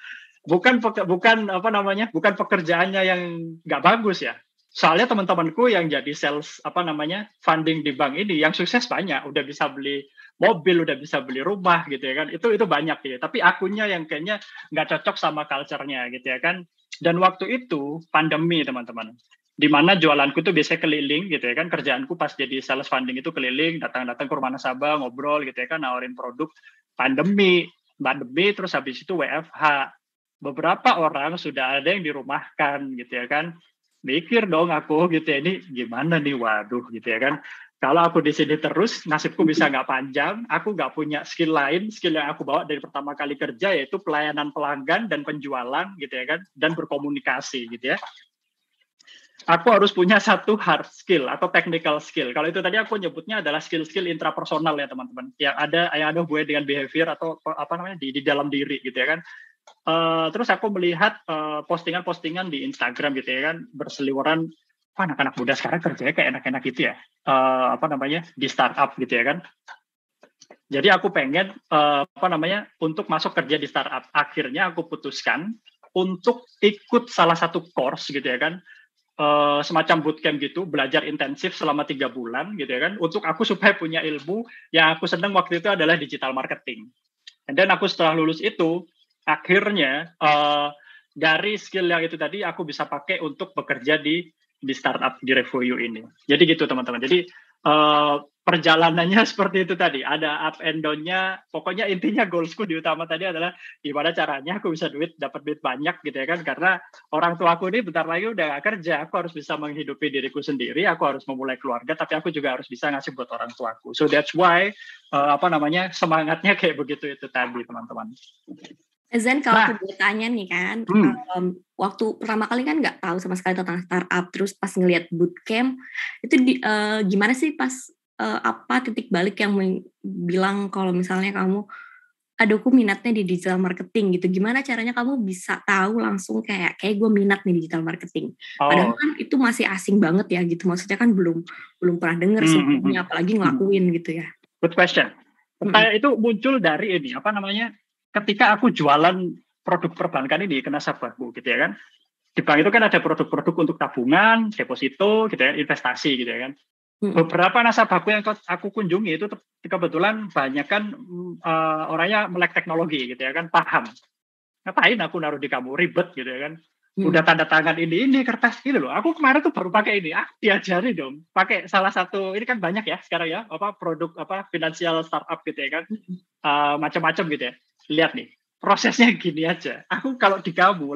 bukan bukan apa namanya bukan pekerjaannya yang nggak bagus ya soalnya teman-temanku yang jadi sales apa namanya funding di bank ini yang sukses banyak udah bisa beli mobil udah bisa beli rumah gitu ya kan itu itu banyak ya tapi akunya yang kayaknya nggak cocok sama culture-nya gitu ya kan dan waktu itu pandemi teman-teman di mana jualanku tuh biasanya keliling gitu ya kan kerjaanku pas jadi sales funding itu keliling datang-datang ke rumah nasabah ngobrol gitu ya kan nawarin produk pandemi pandemi terus habis itu WFH beberapa orang sudah ada yang dirumahkan gitu ya kan mikir dong aku gitu ya ini gimana nih waduh gitu ya kan kalau aku di sini terus nasibku bisa nggak panjang aku nggak punya skill lain skill yang aku bawa dari pertama kali kerja yaitu pelayanan pelanggan dan penjualan gitu ya kan dan berkomunikasi gitu ya aku harus punya satu hard skill atau technical skill kalau itu tadi aku nyebutnya adalah skill-skill intrapersonal ya teman-teman yang ada yang ada gue dengan behavior atau apa namanya di, di dalam diri gitu ya kan Uh, terus aku melihat eh, postingan-postingan uh, di Instagram gitu ya kan berseliweran anak-anak muda sekarang kerjanya kayak enak-enak gitu ya uh, apa namanya di startup gitu ya kan jadi aku pengen uh, apa namanya untuk masuk kerja di startup akhirnya aku putuskan untuk ikut salah satu course gitu ya kan uh, semacam bootcamp gitu belajar intensif selama tiga bulan gitu ya kan untuk aku supaya punya ilmu yang aku sedang waktu itu adalah digital marketing dan aku setelah lulus itu akhirnya uh, dari skill yang itu tadi aku bisa pakai untuk bekerja di di startup di Revoyu ini. Jadi gitu teman-teman. Jadi uh, perjalanannya seperti itu tadi. Ada up and down-nya. Pokoknya intinya goalsku di utama tadi adalah gimana caranya aku bisa duit dapat duit banyak gitu ya kan karena orang tua aku ini bentar lagi udah gak kerja. Aku harus bisa menghidupi diriku sendiri, aku harus memulai keluarga tapi aku juga harus bisa ngasih buat orang tuaku. So that's why uh, apa namanya semangatnya kayak begitu itu tadi teman-teman. Zen kalau nah. aku tanya nih kan, hmm. um, waktu pertama kali kan nggak tahu sama sekali tentang startup, terus pas ngelihat bootcamp itu di, uh, gimana sih pas uh, apa titik balik yang bilang kalau misalnya kamu, aduh aku minatnya di digital marketing gitu, gimana caranya kamu bisa tahu langsung kayak kayak gue minat nih digital marketing, oh. padahal kan itu masih asing banget ya gitu, maksudnya kan belum belum pernah dengar hmm. sebelumnya, hmm, hmm. apalagi hmm. ngelakuin hmm. gitu ya. Good question. Pertanyaan hmm. itu muncul dari ini apa namanya? ketika aku jualan produk perbankan ini ke nasabahku gitu ya kan di bank itu kan ada produk-produk untuk tabungan, deposito, gitu ya, investasi gitu ya kan. Hmm. Beberapa nasabahku yang aku kunjungi itu kebetulan banyak kan uh, orangnya melek teknologi gitu ya kan, paham. Ngapain aku naruh di kamu ribet gitu ya kan hmm. udah tanda tangan ini ini kertas ini loh aku kemarin tuh baru pakai ini ah diajari dong pakai salah satu ini kan banyak ya sekarang ya apa produk apa finansial startup gitu ya kan uh, macam-macam gitu ya lihat nih prosesnya gini aja aku kalau di kamu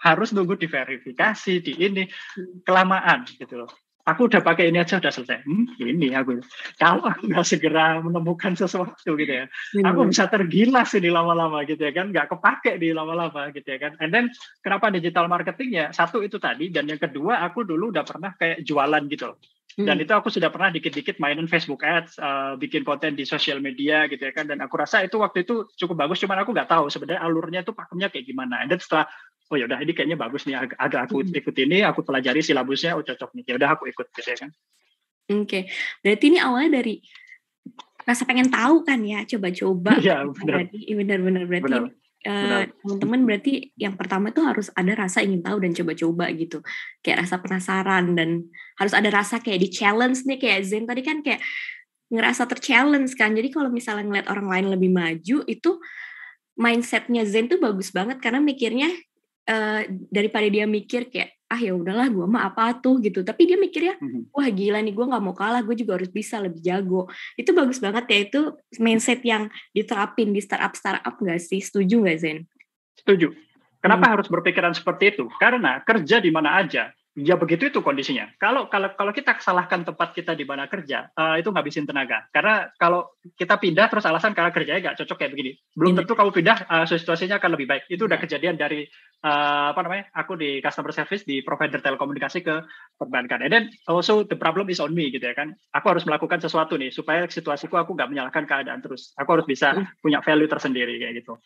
harus nunggu diverifikasi di ini hmm. kelamaan gitu loh aku udah pakai ini aja udah selesai. Hmm, ini aku. Kalau aku nggak segera menemukan sesuatu gitu ya, hmm. aku bisa tergilas ini lama-lama gitu ya kan, nggak kepake di lama-lama gitu ya kan. And then kenapa digital marketing ya? Satu itu tadi dan yang kedua aku dulu udah pernah kayak jualan gitu. Hmm. Dan hmm. itu aku sudah pernah dikit-dikit mainin Facebook Ads, uh, bikin konten di sosial media gitu ya kan. Dan aku rasa itu waktu itu cukup bagus, cuman aku nggak tahu sebenarnya alurnya itu pakemnya kayak gimana. Dan setelah oh ya udah ini kayaknya bagus nih agak aku hmm. ikut ini aku pelajari silabusnya oh cocok nih ya udah aku ikut gitu ya kan oke okay. berarti ini awalnya dari rasa pengen tahu kan ya coba-coba iya, gitu kan, ya, benar-benar berarti benar. Uh, teman-teman berarti yang pertama itu harus ada rasa ingin tahu dan coba-coba gitu kayak rasa penasaran dan harus ada rasa kayak di challenge nih kayak Zen tadi kan kayak ngerasa terchallenge kan jadi kalau misalnya ngeliat orang lain lebih maju itu mindsetnya Zen tuh bagus banget karena mikirnya Eh, daripada dia mikir kayak ah ya udahlah gue mah apa tuh gitu tapi dia mikir ya mhm. wah gila nih gue nggak mau kalah gue juga harus bisa lebih jago itu bagus banget ya itu mindset yang diterapin di startup startup gak sih setuju gak Zen setuju kenapa hmm. harus berpikiran seperti itu karena kerja di mana aja ya begitu itu kondisinya. Kalau kalau kalau kita kesalahkan tempat kita di mana kerja, uh, itu ngabisin tenaga. Karena kalau kita pindah terus alasan karena kerjanya nggak cocok kayak begini, belum tentu kamu pindah uh, situasinya akan lebih baik. Itu udah iya. kejadian dari uh, apa namanya? Aku di customer service di provider telekomunikasi ke perbankan. And then also the problem is on me gitu ya kan. Aku harus melakukan sesuatu nih supaya situasiku aku nggak menyalahkan keadaan terus. Aku harus bisa iya. punya value tersendiri kayak gitu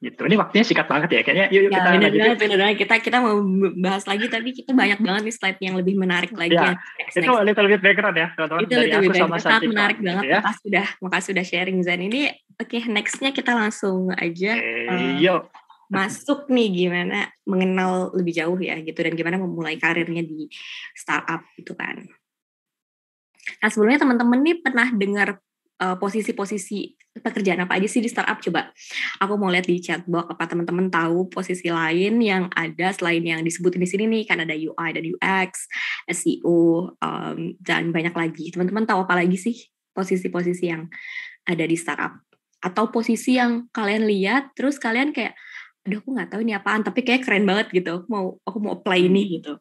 gitu. Ini waktunya sikat banget ya kayaknya. Yuk, yuk ya, kita bener bener bener Kita kita mau bahas lagi tapi kita banyak banget nih slide yang lebih menarik lagi. Ya, ya. next, itu next. little bit background ya teman-teman itu little aku sama Santi. menarik gitu, banget. ya. Makasih sudah makasih sudah sharing Zan ini. Oke, okay, nextnya kita langsung aja. Hey, uh, eh, masuk nih gimana mengenal lebih jauh ya gitu dan gimana memulai karirnya di startup gitu kan. Nah sebelumnya teman-teman nih pernah dengar Eh, posisi-posisi pekerjaan apa aja sih di startup coba aku mau lihat di chatbox apa teman-teman tahu posisi lain yang ada selain yang disebutin di sini nih kan ada UI dan UX SEO um, dan banyak lagi teman-teman tahu apa lagi sih posisi-posisi yang ada di startup atau posisi yang kalian lihat terus kalian kayak aduh aku nggak tahu ini apaan tapi kayak keren banget gitu aku mau aku mau apply ini gitu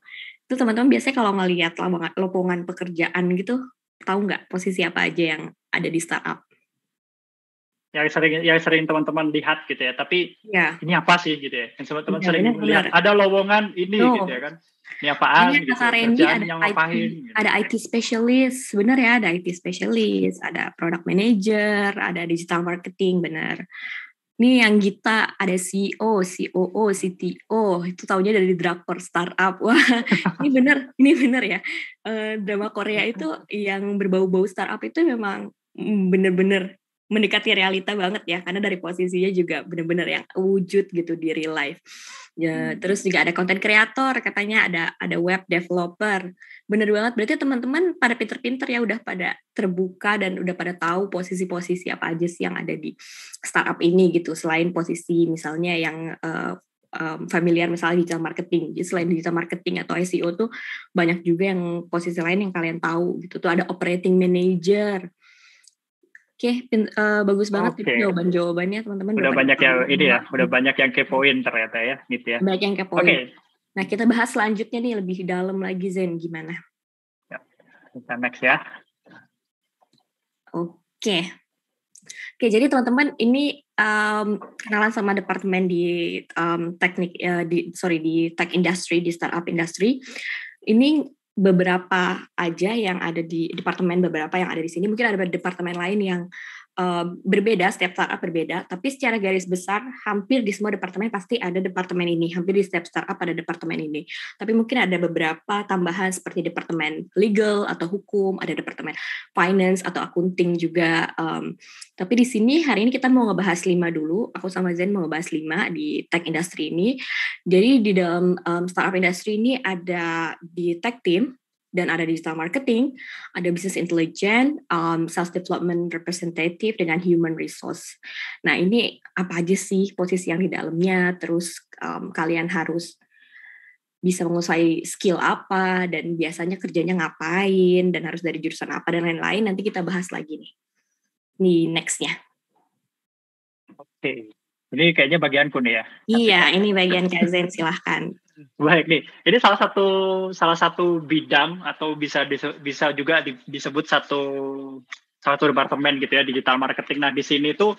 itu teman-teman biasanya kalau ngelihat lowongan pekerjaan gitu tahu nggak posisi apa aja yang ada di startup. Yang sering yang sering teman-teman lihat gitu ya, tapi ya. ini apa sih gitu ya? Yang teman-teman ya, sering lihat ada lowongan ini oh. gitu ya kan. Ini apaan ini gitu. ada yang IT, gitu. ada ya. IT specialist, benar ya, ada IT specialist, ada product manager, ada digital marketing, benar. ini yang kita ada CEO, COO, CTO. Itu tahunya dari drakor startup. Wah, ini benar ini benar ya. Eh, drama Korea itu yang berbau-bau startup itu memang Mm, bener-bener mendekati realita banget ya karena dari posisinya juga bener-bener yang wujud gitu di real life ya hmm. terus juga ada konten kreator katanya ada ada web developer bener banget berarti teman-teman pada pinter-pinter ya udah pada terbuka dan udah pada tahu posisi-posisi apa aja sih yang ada di startup ini gitu selain posisi misalnya yang uh, um, familiar misalnya digital marketing. Jadi selain digital marketing atau SEO tuh banyak juga yang posisi lain yang kalian tahu gitu tuh ada operating manager, Oke, okay, uh, eh, bagus banget okay. jawaban-jawabannya teman-teman. Udah banyak yang ini ya. ya, udah banyak yang kepoin ternyata ya, gitu ya. Banyak yang kepoin. Oke. Okay. Nah, kita bahas selanjutnya nih lebih dalam lagi Zen gimana? Ya, kita next ya. Oke. Okay. Oke, jadi teman-teman ini um, kenalan sama departemen di um, teknik uh, di sorry di tech industry di startup industry. Ini beberapa aja yang ada di departemen beberapa yang ada di sini mungkin ada departemen lain yang Eh, berbeda, setiap startup berbeda, tapi secara garis besar hampir di semua departemen pasti ada departemen ini, hampir di setiap startup ada departemen ini. Tapi mungkin ada beberapa tambahan seperti departemen legal atau hukum, ada departemen finance atau akunting juga. Um, tapi di sini hari ini kita mau ngebahas lima dulu, aku sama Zen mau ngebahas lima di tech industry ini. Jadi di dalam um, startup industry ini ada di tech team, dan ada digital marketing, ada business intelligence, um, sales development representative, dengan human resource. Nah ini apa aja sih posisi yang di dalamnya, terus um, kalian harus bisa menguasai skill apa, dan biasanya kerjanya ngapain, dan harus dari jurusan apa, dan lain-lain, nanti kita bahas lagi nih. Nih nextnya. Oke, ini kayaknya bagianku nih ya. Iya, Tapi... ini bagian Kak silahkan. Baik nih, ini salah satu salah satu bidang atau bisa bisa juga disebut satu satu departemen gitu ya digital marketing. Nah di sini tuh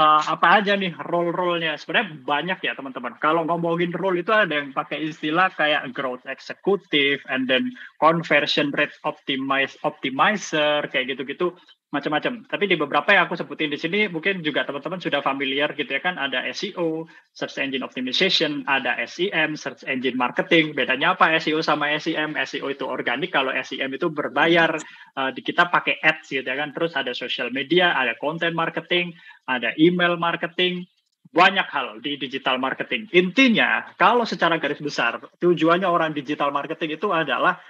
uh, apa aja nih role role Sebenarnya banyak ya teman-teman. Kalau ngomongin role itu ada yang pakai istilah kayak growth executive and then conversion rate optimize optimizer kayak gitu-gitu macam-macam. Tapi di beberapa yang aku sebutin di sini mungkin juga teman-teman sudah familiar gitu ya kan ada SEO, search engine optimization, ada SEM, search engine marketing. Bedanya apa SEO sama SEM? SEO itu organik, kalau SEM itu berbayar. Uh, kita pakai ads gitu ya kan. Terus ada social media, ada content marketing, ada email marketing, banyak hal di digital marketing. Intinya, kalau secara garis besar, tujuannya orang digital marketing itu adalah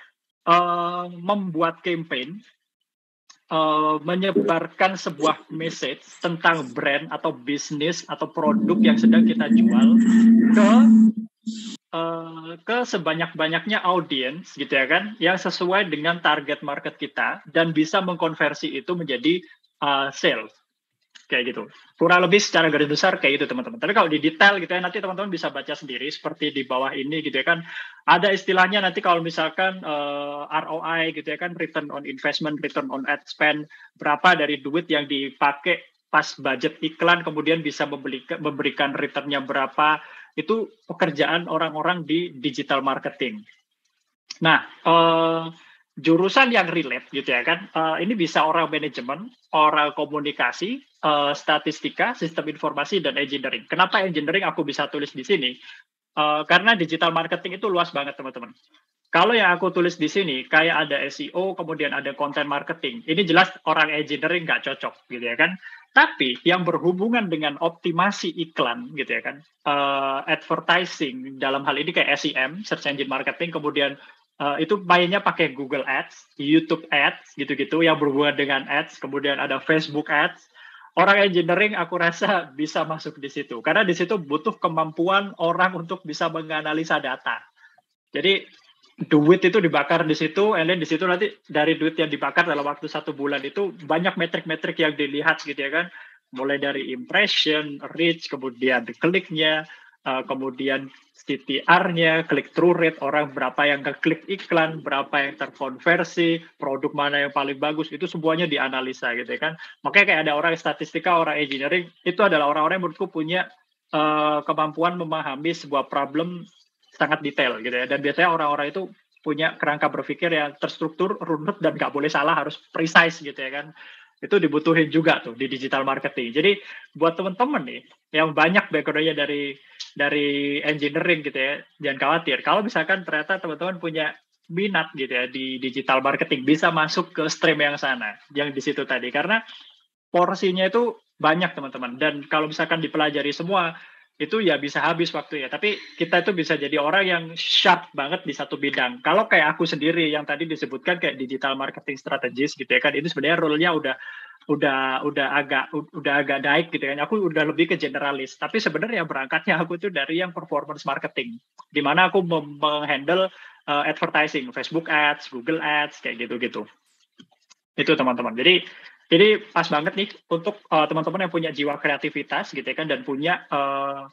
uh, membuat campaign uh, menyebarkan sebuah message tentang brand atau bisnis atau produk yang sedang kita jual ke uh, ke sebanyak-banyaknya audiens gitu ya kan yang sesuai dengan target market kita dan bisa mengkonversi itu menjadi uh, sales kayak gitu. Kurang lebih secara garis besar kayak gitu teman-teman. Tapi kalau di detail gitu ya nanti teman-teman bisa baca sendiri seperti di bawah ini gitu ya kan. Ada istilahnya nanti kalau misalkan uh, eh, ROI gitu ya kan return on investment, return on ad spend, berapa dari duit yang dipakai pas budget iklan kemudian bisa membeli, memberikan returnnya berapa itu pekerjaan orang-orang di digital marketing. Nah, uh, jurusan yang relate gitu ya kan. Uh, ini bisa orang manajemen, orang komunikasi, uh, statistika, sistem informasi dan engineering. Kenapa engineering aku bisa tulis di sini? Uh, karena digital marketing itu luas banget teman-teman. Kalau yang aku tulis di sini kayak ada SEO, kemudian ada content marketing. Ini jelas orang engineering nggak cocok gitu ya kan. Tapi yang berhubungan dengan optimasi iklan gitu ya kan, uh, advertising dalam hal ini kayak SEM, search engine marketing, kemudian Eh, itu mainnya pakai Google Ads, YouTube Ads, gitu-gitu yang berhubungan dengan ads. Kemudian ada Facebook Ads. Orang engineering aku rasa bisa masuk di situ karena di situ butuh kemampuan orang untuk bisa menganalisa data. Jadi duit itu dibakar di situ, and then di situ nanti dari duit yang dibakar dalam waktu satu bulan itu banyak metrik-metrik yang dilihat gitu ya kan, mulai dari impression, reach, kemudian kliknya, uh, kemudian CTR-nya, klik through rate orang berapa yang ngeklik iklan, berapa yang terkonversi, produk mana yang paling bagus, itu semuanya dianalisa gitu ya kan. Makanya kayak ada orang statistika, orang engineering, itu adalah orang-orang yang menurutku punya uh, kemampuan memahami sebuah problem sangat detail gitu ya. Dan biasanya orang-orang itu punya kerangka berpikir yang terstruktur, runut, dan nggak boleh salah, harus precise gitu ya kan. Itu dibutuhin juga tuh di digital marketing. Jadi buat teman-teman nih, yang banyak backgroundnya dari dari engineering gitu ya jangan khawatir kalau misalkan ternyata teman-teman punya minat gitu ya di digital marketing bisa masuk ke stream yang sana yang di situ tadi karena porsinya itu banyak teman-teman dan kalau misalkan dipelajari semua itu ya bisa habis waktu ya tapi kita itu bisa jadi orang yang sharp banget di satu bidang kalau kayak aku sendiri yang tadi disebutkan kayak digital marketing strategis gitu ya kan itu sebenarnya role-nya udah udah udah agak udah agak naik gitu kan. Aku udah lebih ke generalis. Tapi sebenarnya berangkatnya aku tuh dari yang performance marketing, di mana aku menghandle uh, advertising, Facebook Ads, Google Ads, kayak gitu-gitu. Itu teman-teman. Jadi jadi pas banget nih untuk teman eh, teman-teman yang punya jiwa kreativitas gitu ya kan dan punya uh,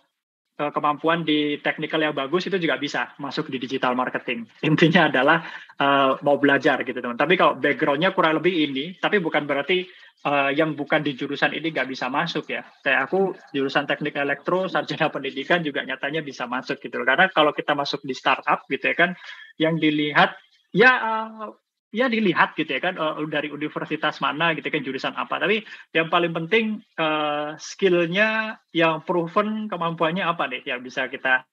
Eh, kemampuan di technical yang bagus itu juga bisa masuk di digital marketing. Intinya adalah uh, mau belajar gitu teman. Tapi kalau backgroundnya kurang lebih ini, tapi bukan berarti uh, yang bukan di jurusan ini nggak bisa masuk ya. Kayak aku jurusan teknik elektro, sarjana pendidikan juga nyatanya bisa masuk gitu. Karena kalau kita masuk di startup gitu ya kan, yang dilihat ya uh, ya dilihat gitu ya kan uh, dari universitas mana gitu kan jurusan apa tapi yang paling penting uh, skillnya yang proven kemampuannya apa deh yang bisa kita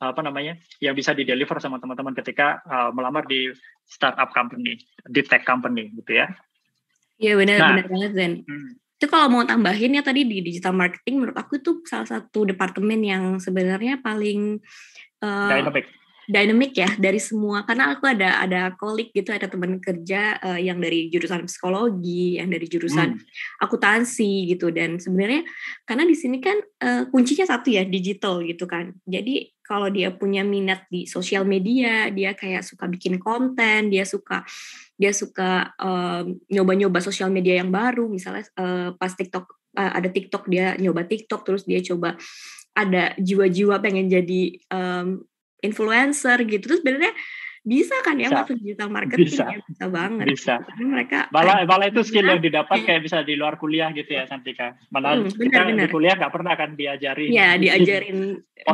apa namanya yang bisa deliver sama teman-teman ketika eh, melamar di startup company di tech company gitu ya iya benar nah, benar banget Zen hmm. itu kalau mau tambahin ya tadi di digital marketing menurut aku itu salah satu departemen yang sebenarnya paling uh, dynamic dynamic ya dari semua karena aku ada ada kolik gitu ada teman kerja uh, yang dari jurusan psikologi yang dari jurusan hmm. akuntansi gitu dan sebenarnya karena di sini kan uh, kuncinya satu ya digital gitu kan jadi kalau dia punya minat di sosial media dia kayak suka bikin konten dia suka dia suka eh, nyoba-nyoba sosial media yang baru misalnya uh, pas TikTok uh, ada TikTok dia nyoba TikTok terus dia coba ada jiwa-jiwa pengen jadi um, influencer gitu terus sebenarnya bisa kan ya masuk digital marketing bisa. ya bisa banget bisa Jadi mereka bala bala itu skill yang didapat kayak bisa di luar kuliah gitu ya Santika malah hmm, benar, kita benar. di kuliah nggak pernah akan diajari. Iya, iya, gitu ya diajarin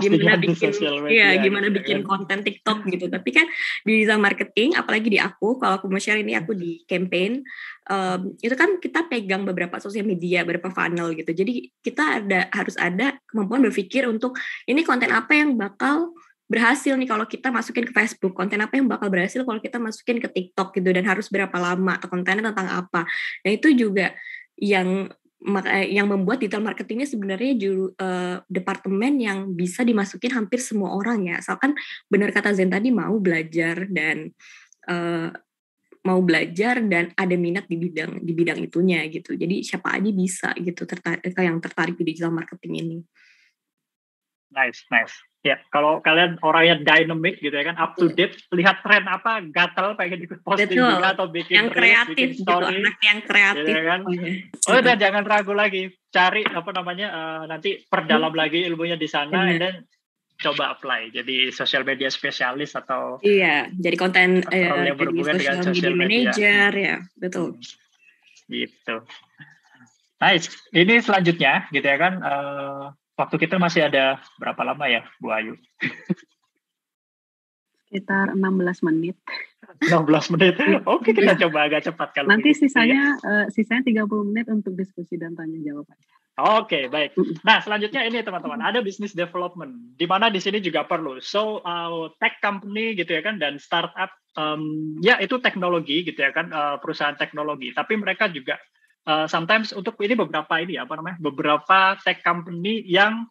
gimana bikin ya gimana gitu, bikin ya. konten TikTok gitu tapi kan di digital marketing apalagi di aku kalau aku mau share ini aku di campaign um, itu kan kita pegang beberapa sosial media beberapa funnel gitu jadi kita ada harus ada kemampuan berpikir untuk ini konten apa yang bakal berhasil nih kalau kita masukin ke Facebook konten apa yang bakal berhasil kalau kita masukin ke TikTok gitu dan harus berapa lama atau kontennya tentang apa nah itu juga yang eh, yang membuat digital marketingnya sebenarnya juru, uh, departemen yang bisa dimasukin hampir semua orang ya asalkan benar kata Zen tadi mau belajar dan uh, mau belajar dan ada minat di bidang di bidang itunya gitu. Jadi siapa aja bisa gitu tertarik yang tertarik di digital marketing ini. Nice, nice. Ya, kalau kalian orang yang dynamic gitu ya kan, up to iya. date, lihat tren apa, gatel pengen ikut posting Betul. juga atau bikin yang reels, kreatif, bikin gitu, story, gitu, anak yang iya kreatif. Gitu ya kan? Oh, oh dan jangan ragu lagi, cari apa namanya uh, nanti perdalam hmm. lagi ilmunya di sana, hmm. dan coba apply jadi social media spesialis atau iya jadi konten eh, yang berhubungan dengan social media, manager ya betul hmm. gitu nice ini selanjutnya gitu ya kan uh, Waktu kita masih ada berapa lama ya, Bu Ayu? Sekitar 16 menit. 16 menit. Iya. Oke, kita ya. coba agak cepat kalau Nanti sisanya, iya. eh, sisanya tiga uh, sisanya 30 menit untuk diskusi dan tanya jawab Oke, okay, baik. Nah, selanjutnya ini teman-teman, ada business development di mana di sini juga perlu. So, uh, tech company gitu ya kan dan startup um, ya itu teknologi gitu ya kan uh, perusahaan teknologi, tapi mereka juga uh, sometimes untuk ini beberapa ini ya, apa namanya beberapa tech company yang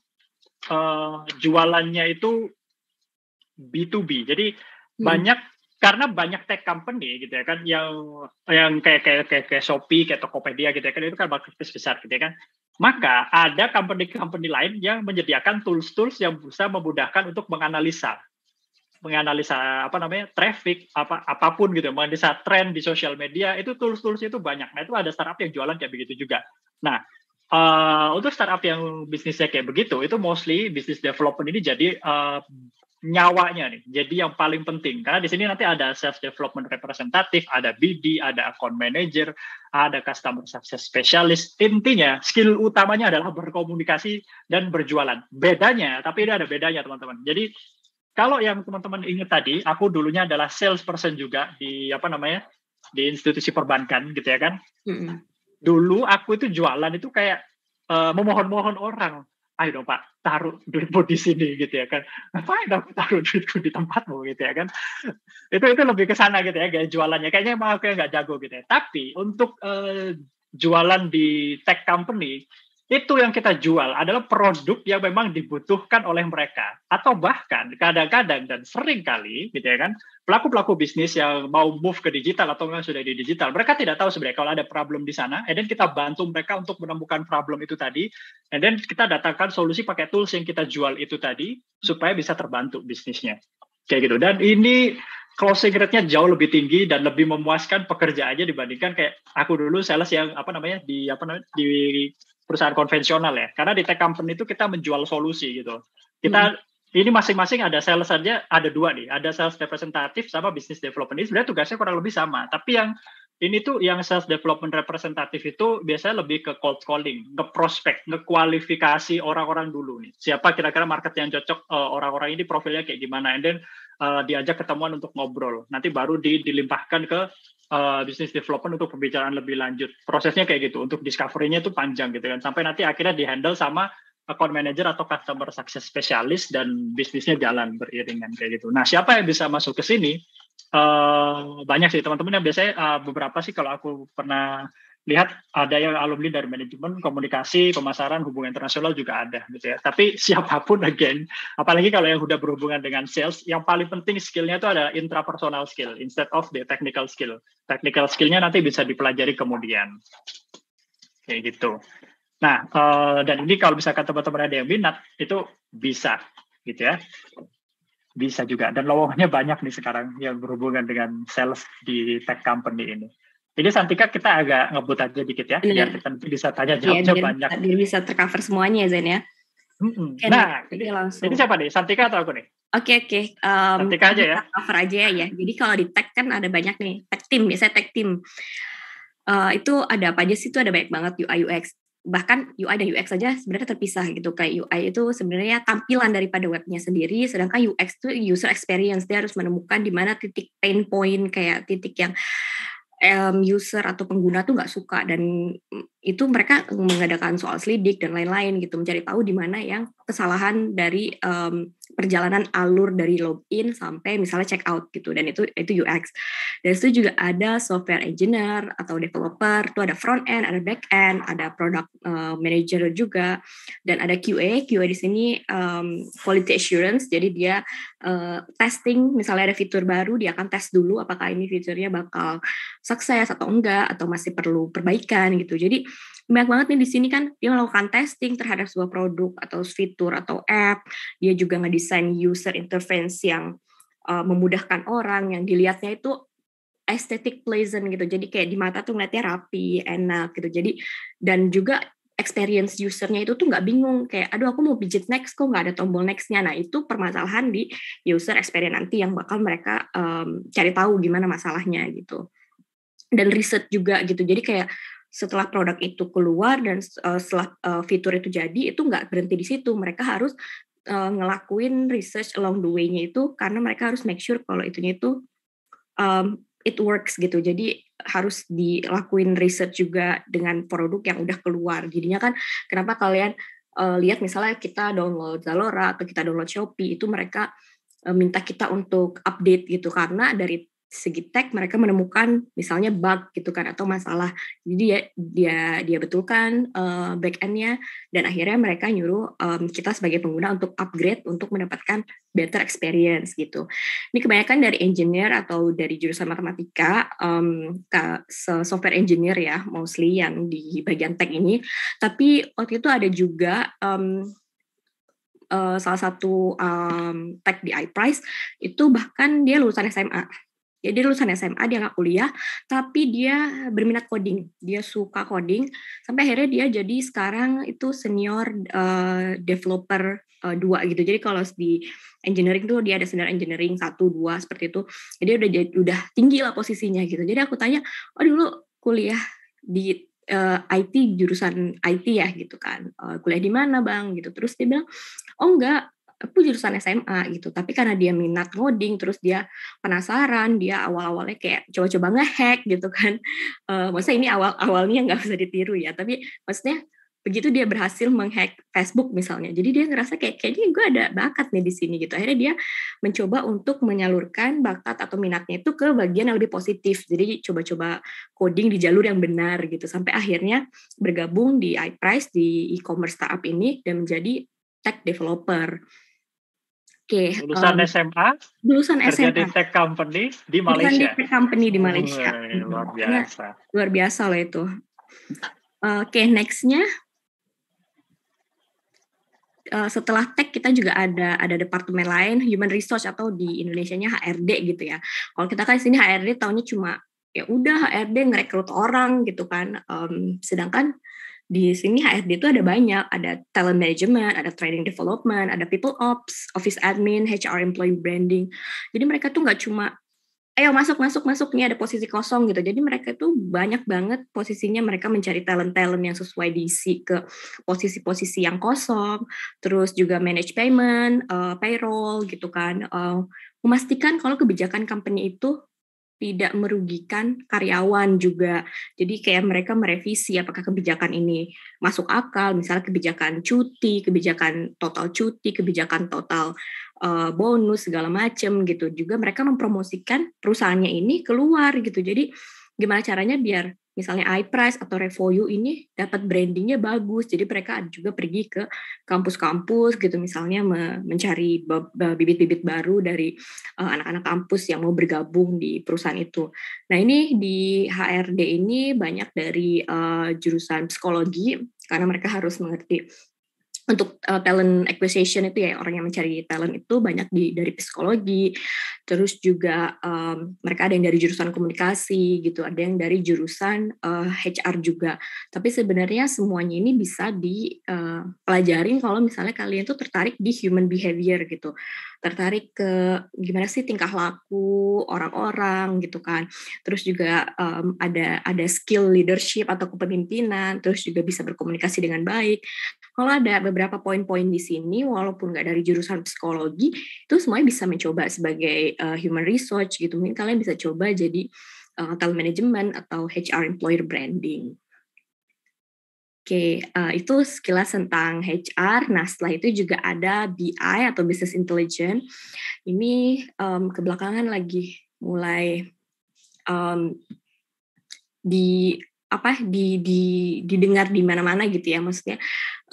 uh, jualannya itu B2B. Jadi hmm. banyak karena banyak tech company gitu ya kan yang yang kayak kayak kayak, kayak Shopee, kayak Tokopedia gitu ya kan itu kan marketplace besar gitu ya kan. Maka ada company-company lain yang menyediakan tools-tools yang bisa memudahkan untuk menganalisa menganalisa apa namanya traffic apa apapun gitu ya, menganalisa tren di sosial media itu tools-tools itu banyak nah itu ada startup yang jualan kayak begitu juga nah uh, untuk startup yang bisnisnya kayak begitu itu mostly business development ini jadi uh, nyawanya nih jadi yang paling penting karena di sini nanti ada self development representatif ada BD ada account manager ada customer success specialist intinya skill utamanya adalah berkomunikasi dan berjualan bedanya tapi ini ada bedanya teman-teman jadi kalau yang teman-teman ingat tadi, aku dulunya adalah salesperson juga di apa namanya di institusi perbankan gitu ya kan. Mm-hmm. Dulu aku itu jualan itu kayak uh, memohon-mohon orang, ayo dong pak taruh duitmu di sini gitu ya kan. Ngapain aku taruh duitku di tempatmu gitu ya kan. itu itu lebih ke sana gitu ya kayak jualannya. Kayaknya emang kayak nggak jago gitu ya. Tapi untuk uh, jualan di tech company itu yang kita jual adalah produk yang memang dibutuhkan oleh mereka atau bahkan kadang-kadang dan sering kali gitu ya kan pelaku-pelaku bisnis yang mau move ke digital atau yang sudah di digital mereka tidak tahu sebenarnya kalau ada problem di sana and then kita bantu mereka untuk menemukan problem itu tadi and then kita datangkan solusi pakai tools yang kita jual itu tadi supaya bisa terbantu bisnisnya kayak gitu dan ini closing rate-nya jauh lebih tinggi dan lebih memuaskan pekerjaannya dibandingkan kayak aku dulu sales yang apa namanya di apa namanya di perusahaan konvensional ya. Karena di tech company itu kita menjual solusi gitu. Kita hmm. ini masing-masing ada sales saja ada dua nih, ada sales representatif sama business development. Ini sebenarnya tugasnya kurang lebih sama, tapi yang ini tuh yang sales development representatif itu biasanya lebih ke cold calling, nge prospect, nge-kualifikasi orang-orang dulu nih. Siapa kira-kira market yang cocok orang eh, orang-orang ini profilnya kayak gimana, and then uh, diajak ketemuan untuk ngobrol. Nanti baru di, dilimpahkan ke Eh, business bisnis development untuk pembicaraan lebih lanjut. Prosesnya kayak gitu, untuk discovery-nya itu panjang gitu kan. Sampai nanti akhirnya dihandle sama account manager atau customer success specialist dan bisnisnya jalan beriringan kayak gitu. Nah, siapa yang bisa masuk ke sini? Uh, banyak sih teman-teman yang biasanya uh, beberapa sih kalau aku pernah lihat ada yang alumni dari manajemen, komunikasi, pemasaran, hubungan internasional juga ada gitu ya. Tapi siapapun again, apalagi kalau yang sudah berhubungan dengan sales, yang paling penting skillnya itu adalah intrapersonal skill instead of the technical skill. Technical skillnya nanti bisa dipelajari kemudian. Kayak gitu. Nah, eh, dan ini kalau misalkan teman-teman ada yang minat, itu bisa gitu ya. Bisa juga. Dan lowongannya banyak nih sekarang yang berhubungan dengan sales di tech company ini. Jadi Santika kita agak ngebut aja dikit ya, Bener. biar kita nanti bisa tanya iya, jawab ya, banyak. Biar bisa tercover semuanya ya Zen ya. hmm nah, jadi, langsung. Ini siapa nih? Santika atau aku nih? Oke okay, oke. Okay. Um, Santika aja ya. Cover aja ya, ya. Jadi kalau di tag kan ada banyak nih tag team, biasanya tag team. Uh, itu ada apa aja sih? Itu ada banyak banget UI UX. Bahkan UI dan UX aja sebenarnya terpisah gitu. Kayak UI itu sebenarnya tampilan daripada webnya sendiri, sedangkan UX itu user experience. Dia harus menemukan di mana titik pain point kayak titik yang um, user atau pengguna tuh nggak suka dan itu mereka mengadakan soal selidik dan lain-lain gitu mencari tahu di mana yang kesalahan dari um, perjalanan alur dari login sampai misalnya check out gitu dan itu itu UX dan itu juga ada software engineer atau developer itu ada front end ada back end ada product uh, manager juga dan ada QA QA di sini um, quality assurance jadi dia uh, testing misalnya ada fitur baru dia akan tes dulu apakah ini fiturnya bakal sukses atau enggak atau masih perlu perbaikan gitu jadi banyak banget nih di sini kan dia melakukan testing terhadap sebuah produk atau fitur atau app. Dia juga ngedesain user interface yang uh, memudahkan orang yang dilihatnya itu estetik pleasant gitu. Jadi kayak di mata tuh ngeliatnya rapi, enak gitu. Jadi dan juga experience usernya itu tuh nggak bingung kayak aduh aku mau pijit next kok nggak ada tombol nextnya nah itu permasalahan di user experience nanti yang bakal mereka um, cari tahu gimana masalahnya gitu dan riset juga gitu jadi kayak setelah produk itu keluar dan uh, setelah uh, fitur itu jadi itu nggak berhenti di situ mereka harus uh, ngelakuin research along the way-nya itu karena mereka harus make sure kalau itunya itu um, it works gitu jadi harus dilakuin research juga dengan produk yang udah keluar jadinya kan kenapa kalian uh, lihat misalnya kita download Zalora atau kita download Shopee itu mereka minta kita untuk update gitu karena dari segi tech mereka menemukan misalnya bug gitu kan atau masalah jadi dia dia dia betulkan uh, eh, back endnya dan akhirnya mereka nyuruh um, kita sebagai pengguna untuk upgrade untuk mendapatkan better experience gitu ini kebanyakan dari engineer atau dari jurusan matematika um, software engineer ya mostly yang di bagian tech ini tapi waktu itu ada juga um, Uh, salah satu um, tech di iPrice itu bahkan dia lulusan SMA jadi ya, lulusan SMA dia nggak kuliah, tapi dia berminat coding. Dia suka coding sampai akhirnya dia jadi sekarang itu senior uh, developer uh, dua gitu. Jadi kalau di engineering tuh dia ada senior engineering satu dua seperti itu. Jadi udah udah tinggi lah posisinya gitu. Jadi aku tanya, oh dulu kuliah di uh, eh, IT jurusan IT ya gitu kan uh, kuliah di mana bang gitu terus dia bilang oh enggak aku jurusan SMA gitu tapi karena dia minat ngoding terus dia penasaran dia awal-awalnya kayak coba-coba ngehack gitu kan uh, maksudnya ini awal-awalnya nggak bisa ditiru ya tapi maksudnya begitu dia berhasil menghack Facebook misalnya jadi dia ngerasa kayak kayaknya gue ada bakat nih di sini gitu akhirnya dia mencoba untuk menyalurkan bakat atau minatnya itu ke bagian yang lebih positif jadi coba-coba coding di jalur yang benar gitu sampai akhirnya bergabung di iPrice di e-commerce startup ini dan menjadi tech developer Oke. Okay, lulusan um, SMA. Lulusan SMA. Kerja di tech company di Malaysia. di tech company di Malaysia. Hmm, luar biasa. luar biasa loh itu. Oke, okay, nextnya uh, setelah tech kita juga ada ada departemen lain human resource atau di Indonesia-nya HRD gitu ya. Kalau kita kan di sini HRD tahunya cuma ya udah HRD ngerekrut orang gitu kan. Um, sedangkan di sini HRD itu ada banyak, ada talent management, ada training development, ada people ops, office admin, HR employee branding. Jadi mereka tuh nggak cuma ayo masuk masuk masuk nih ada posisi kosong gitu. Jadi mereka tuh banyak banget posisinya mereka mencari talent-talent yang sesuai diisi ke posisi-posisi yang kosong, terus juga manage payment, uh, payroll gitu kan. Uh, memastikan kalau kebijakan company itu tidak merugikan karyawan juga. Jadi kayak mereka merevisi apakah kebijakan ini masuk akal, misalnya kebijakan cuti, kebijakan total cuti, kebijakan total uh, bonus segala macam gitu. Juga mereka mempromosikan perusahaannya ini keluar gitu. Jadi gimana caranya biar misalnya iPrice atau Revoyu ini dapat brandingnya bagus. Jadi mereka juga pergi ke kampus-kampus gitu misalnya mencari bibit-bibit baru dari eh, anak-anak kampus yang mau bergabung di perusahaan itu. Nah ini di HRD ini banyak dari eh, jurusan psikologi karena mereka harus mengerti untuk uh, talent acquisition itu ya orang yang mencari talent itu banyak di dari psikologi terus juga um, mereka ada yang dari jurusan komunikasi gitu ada yang dari jurusan uh, eh, HR juga tapi sebenarnya semuanya ini bisa dipelajarin eh, kalau misalnya kalian tuh tertarik di human behavior gitu tertarik ke gimana sih tingkah laku orang-orang gitu kan terus juga um, ada ada skill leadership atau kepemimpinan terus juga bisa berkomunikasi dengan baik kalau ada beberapa poin-poin di sini walaupun nggak dari jurusan psikologi itu semuanya bisa mencoba sebagai uh, human research gitu mungkin kalian bisa coba jadi uh, talent management atau HR employer branding Oke, uh, itu sekilas tentang HR. Nah, setelah itu juga ada BI atau Business Intelligence. Ini um, kebelakangan lagi mulai um, di apa di di didengar di mana-mana gitu ya maksudnya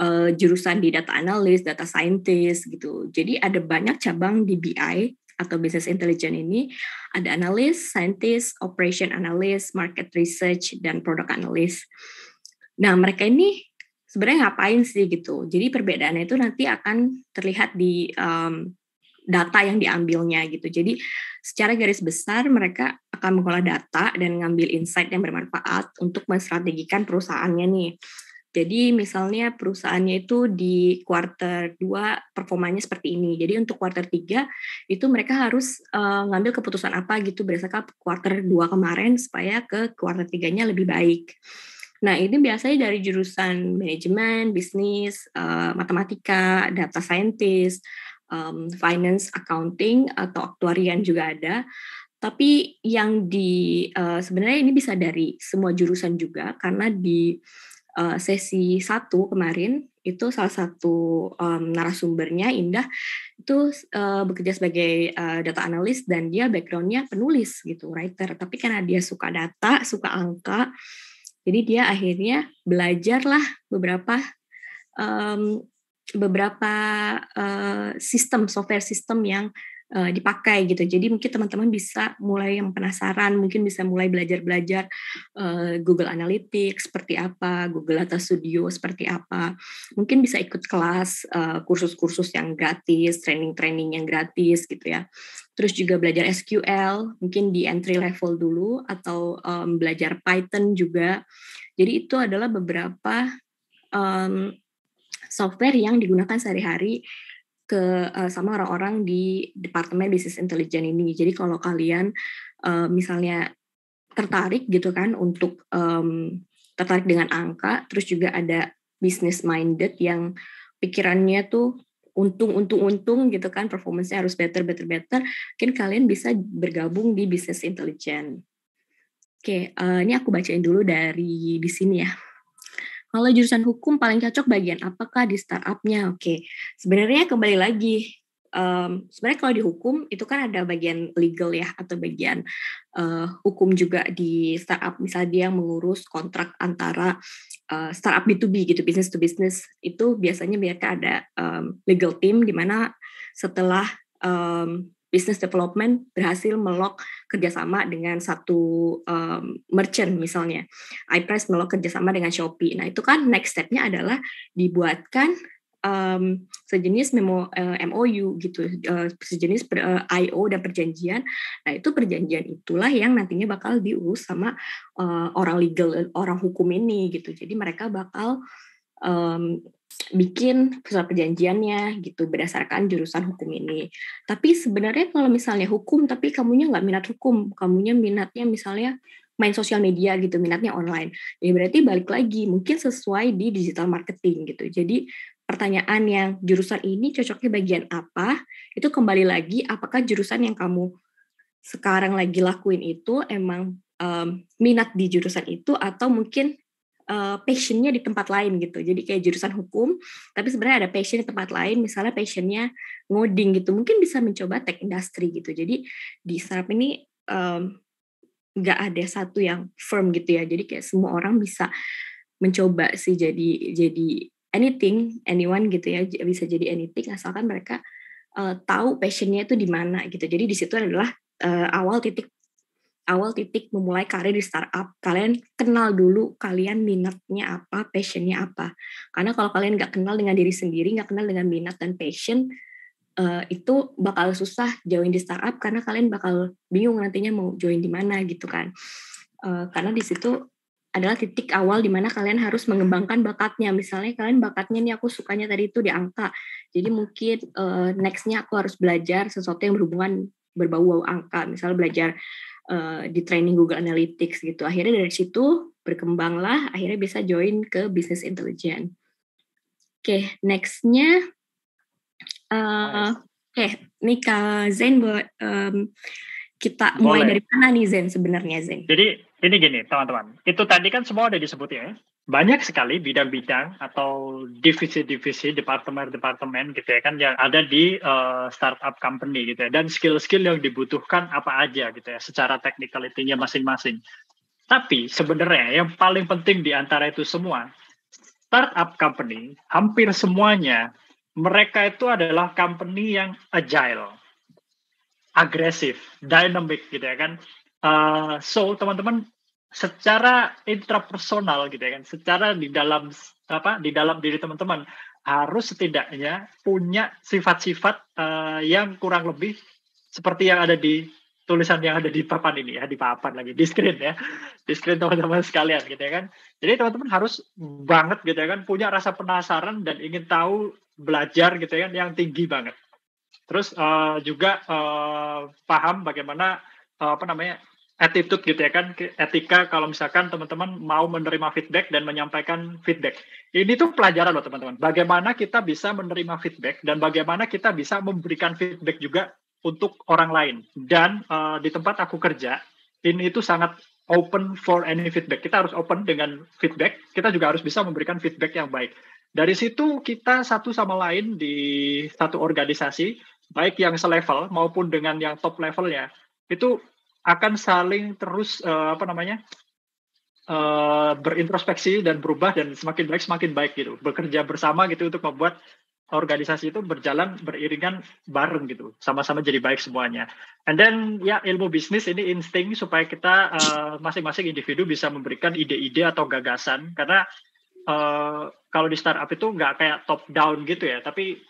uh, jurusan di data analis, data scientist gitu. Jadi ada banyak cabang di BI atau business intelligence ini ada analis, scientist, operation analyst, market research dan product analyst. Nah, mereka ini sebenarnya ngapain sih gitu. Jadi perbedaannya itu nanti akan terlihat di um, data yang diambilnya gitu. Jadi secara garis besar mereka akan mengolah data dan ngambil insight yang bermanfaat untuk menstrategikan perusahaannya nih. Jadi misalnya perusahaannya itu di quarter 2 performanya seperti ini. Jadi untuk quarter 3 itu mereka harus uh, ngambil keputusan apa gitu berdasarkan quarter 2 kemarin supaya ke quarter 3-nya lebih baik. Nah, ini biasanya dari jurusan manajemen, bisnis, uh, matematika, data scientist, um, finance, accounting, atau aktuarian juga ada. Tapi yang di uh, sebenarnya ini bisa dari semua jurusan juga karena di uh, sesi satu kemarin itu salah satu um, narasumbernya Indah itu uh, bekerja sebagai uh, data analis dan dia backgroundnya penulis gitu writer tapi karena dia suka data suka angka jadi dia akhirnya belajarlah beberapa um, beberapa uh, sistem software sistem yang Eh, dipakai gitu. Jadi mungkin teman-teman bisa mulai yang penasaran, mungkin bisa mulai belajar-belajar uh, Google Analytics seperti apa, Google Data Studio seperti apa. Mungkin bisa ikut kelas, kursus eh, kursus-kursus yang gratis, training-training yang gratis gitu ya. Terus juga belajar SQL, mungkin di entry level dulu atau um, belajar Python juga. Jadi itu adalah beberapa um, software yang digunakan sehari-hari ke uh, sama orang-orang di departemen bisnis intelijen ini. Jadi kalau kalian uh, misalnya tertarik gitu kan untuk um, tertarik dengan angka, terus juga ada business minded yang pikirannya tuh untung untung untung gitu kan performance-nya harus better better better mungkin kalian bisa bergabung di business intelligence oke okay, uh, eh, ini aku bacain dulu dari di sini ya kalau jurusan hukum paling cocok bagian apakah di startupnya? Oke, sebenarnya kembali lagi um, sebenarnya kalau di hukum itu kan ada bagian legal ya atau bagian uh, hukum juga di startup misalnya dia yang mengurus kontrak antara uh, startup B2B gitu bisnis to bisnis itu biasanya mereka ada um, legal team di setelah um, business development berhasil melok kerjasama dengan satu um, merchant misalnya, iPress melok kerjasama dengan Shopee. Nah itu kan next step-nya adalah dibuatkan um, sejenis memo uh, MOU gitu, uh, sejenis per, uh, IO dan perjanjian. Nah itu perjanjian itulah yang nantinya bakal diurus sama uh, orang legal, orang hukum ini gitu. Jadi mereka bakal um, bikin surat perjanjiannya gitu berdasarkan jurusan hukum ini. Tapi sebenarnya kalau misalnya hukum tapi kamunya nggak minat hukum, kamunya minatnya misalnya main sosial media gitu, minatnya online. Ya berarti balik lagi mungkin sesuai di digital marketing gitu. Jadi pertanyaan yang jurusan ini cocoknya bagian apa? Itu kembali lagi apakah jurusan yang kamu sekarang lagi lakuin itu emang um, minat di jurusan itu atau mungkin uh, passionnya di tempat lain gitu. Jadi kayak jurusan hukum, tapi sebenarnya ada passion di tempat lain. Misalnya passionnya ngoding gitu, mungkin bisa mencoba tech industry gitu. Jadi di startup ini nggak um, ada satu yang firm gitu ya. Jadi kayak semua orang bisa mencoba sih jadi jadi anything, anyone gitu ya. Bisa jadi anything asalkan mereka uh, tahu passionnya itu di mana gitu. Jadi di situ adalah uh, awal titik awal titik memulai karir di startup, kalian kenal dulu kalian minatnya apa, passionnya apa. Karena kalau kalian nggak kenal dengan diri sendiri, nggak kenal dengan minat dan passion, eh, itu bakal susah join di startup karena kalian bakal bingung nantinya mau join di mana gitu kan. Eh, karena di situ adalah titik awal di mana kalian harus mengembangkan bakatnya. Misalnya kalian bakatnya nih aku sukanya tadi itu di angka. Jadi mungkin uh, nextnya aku harus belajar sesuatu yang berhubungan berbau-bau angka. Misalnya belajar Eh, di training Google Analytics gitu. Akhirnya dari situ berkembanglah, akhirnya bisa join ke business intelligence. Oke, okay, nextnya, uh, oke, okay, nih Kak buat um, kita Boleh. mulai dari mana nih Zen sebenarnya Zen? Jadi ini gini teman-teman, itu tadi kan semua udah disebut ya banyak sekali bidang-bidang atau divisi-divisi departemen-departemen gitu ya kan yang ada di uh, startup company gitu ya dan skill-skill yang dibutuhkan apa aja gitu ya secara technicality-nya masing-masing. Tapi sebenarnya yang paling penting di antara itu semua startup company hampir semuanya mereka itu adalah company yang agile, agresif, dynamic gitu ya kan. Uh, so teman-teman secara intrapersonal gitu ya kan, secara di dalam apa di dalam diri teman-teman harus setidaknya punya sifat-sifat uh, yang kurang lebih seperti yang ada di tulisan yang ada di papan ini ya di papan lagi di screen ya di screen teman-teman sekalian gitu ya kan jadi teman-teman harus banget gitu ya kan punya rasa penasaran dan ingin tahu belajar gitu ya kan yang tinggi banget terus uh, juga uh, paham bagaimana apa namanya attitude gitu ya kan etika kalau misalkan teman-teman mau menerima feedback dan menyampaikan feedback ini tuh pelajaran loh teman-teman bagaimana kita bisa menerima feedback dan bagaimana kita bisa memberikan feedback juga untuk orang lain dan uh, di tempat aku kerja ini itu sangat open for any feedback kita harus open dengan feedback kita juga harus bisa memberikan feedback yang baik dari situ kita satu sama lain di satu organisasi baik yang selevel maupun dengan yang top levelnya itu akan saling terus uh, apa namanya uh, berintrospeksi dan berubah dan semakin baik semakin baik gitu bekerja bersama gitu untuk membuat organisasi itu berjalan beriringan bareng gitu sama-sama jadi baik semuanya and then ya ilmu bisnis ini insting supaya kita eh, masing-masing uh, individu bisa memberikan ide-ide atau gagasan karena uh, kalau di startup itu nggak kayak top down gitu ya tapi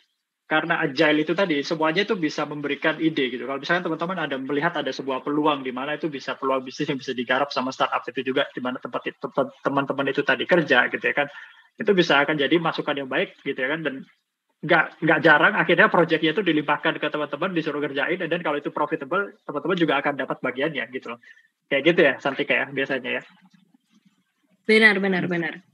karena agile itu tadi semuanya itu bisa memberikan ide gitu. Kalau misalnya teman-teman ada melihat ada sebuah peluang di mana itu bisa peluang bisnis yang bisa digarap sama startup itu juga di mana tempat teman-teman itu tadi kerja gitu ya kan. Itu bisa akan jadi masukan yang baik gitu ya kan dan nggak nggak jarang akhirnya proyeknya itu dilimpahkan ke teman-teman disuruh kerjain dan kalau itu profitable teman-teman juga akan dapat bagiannya gitu loh. Kayak gitu ya Santika ya biasanya ya. Benar benar benar.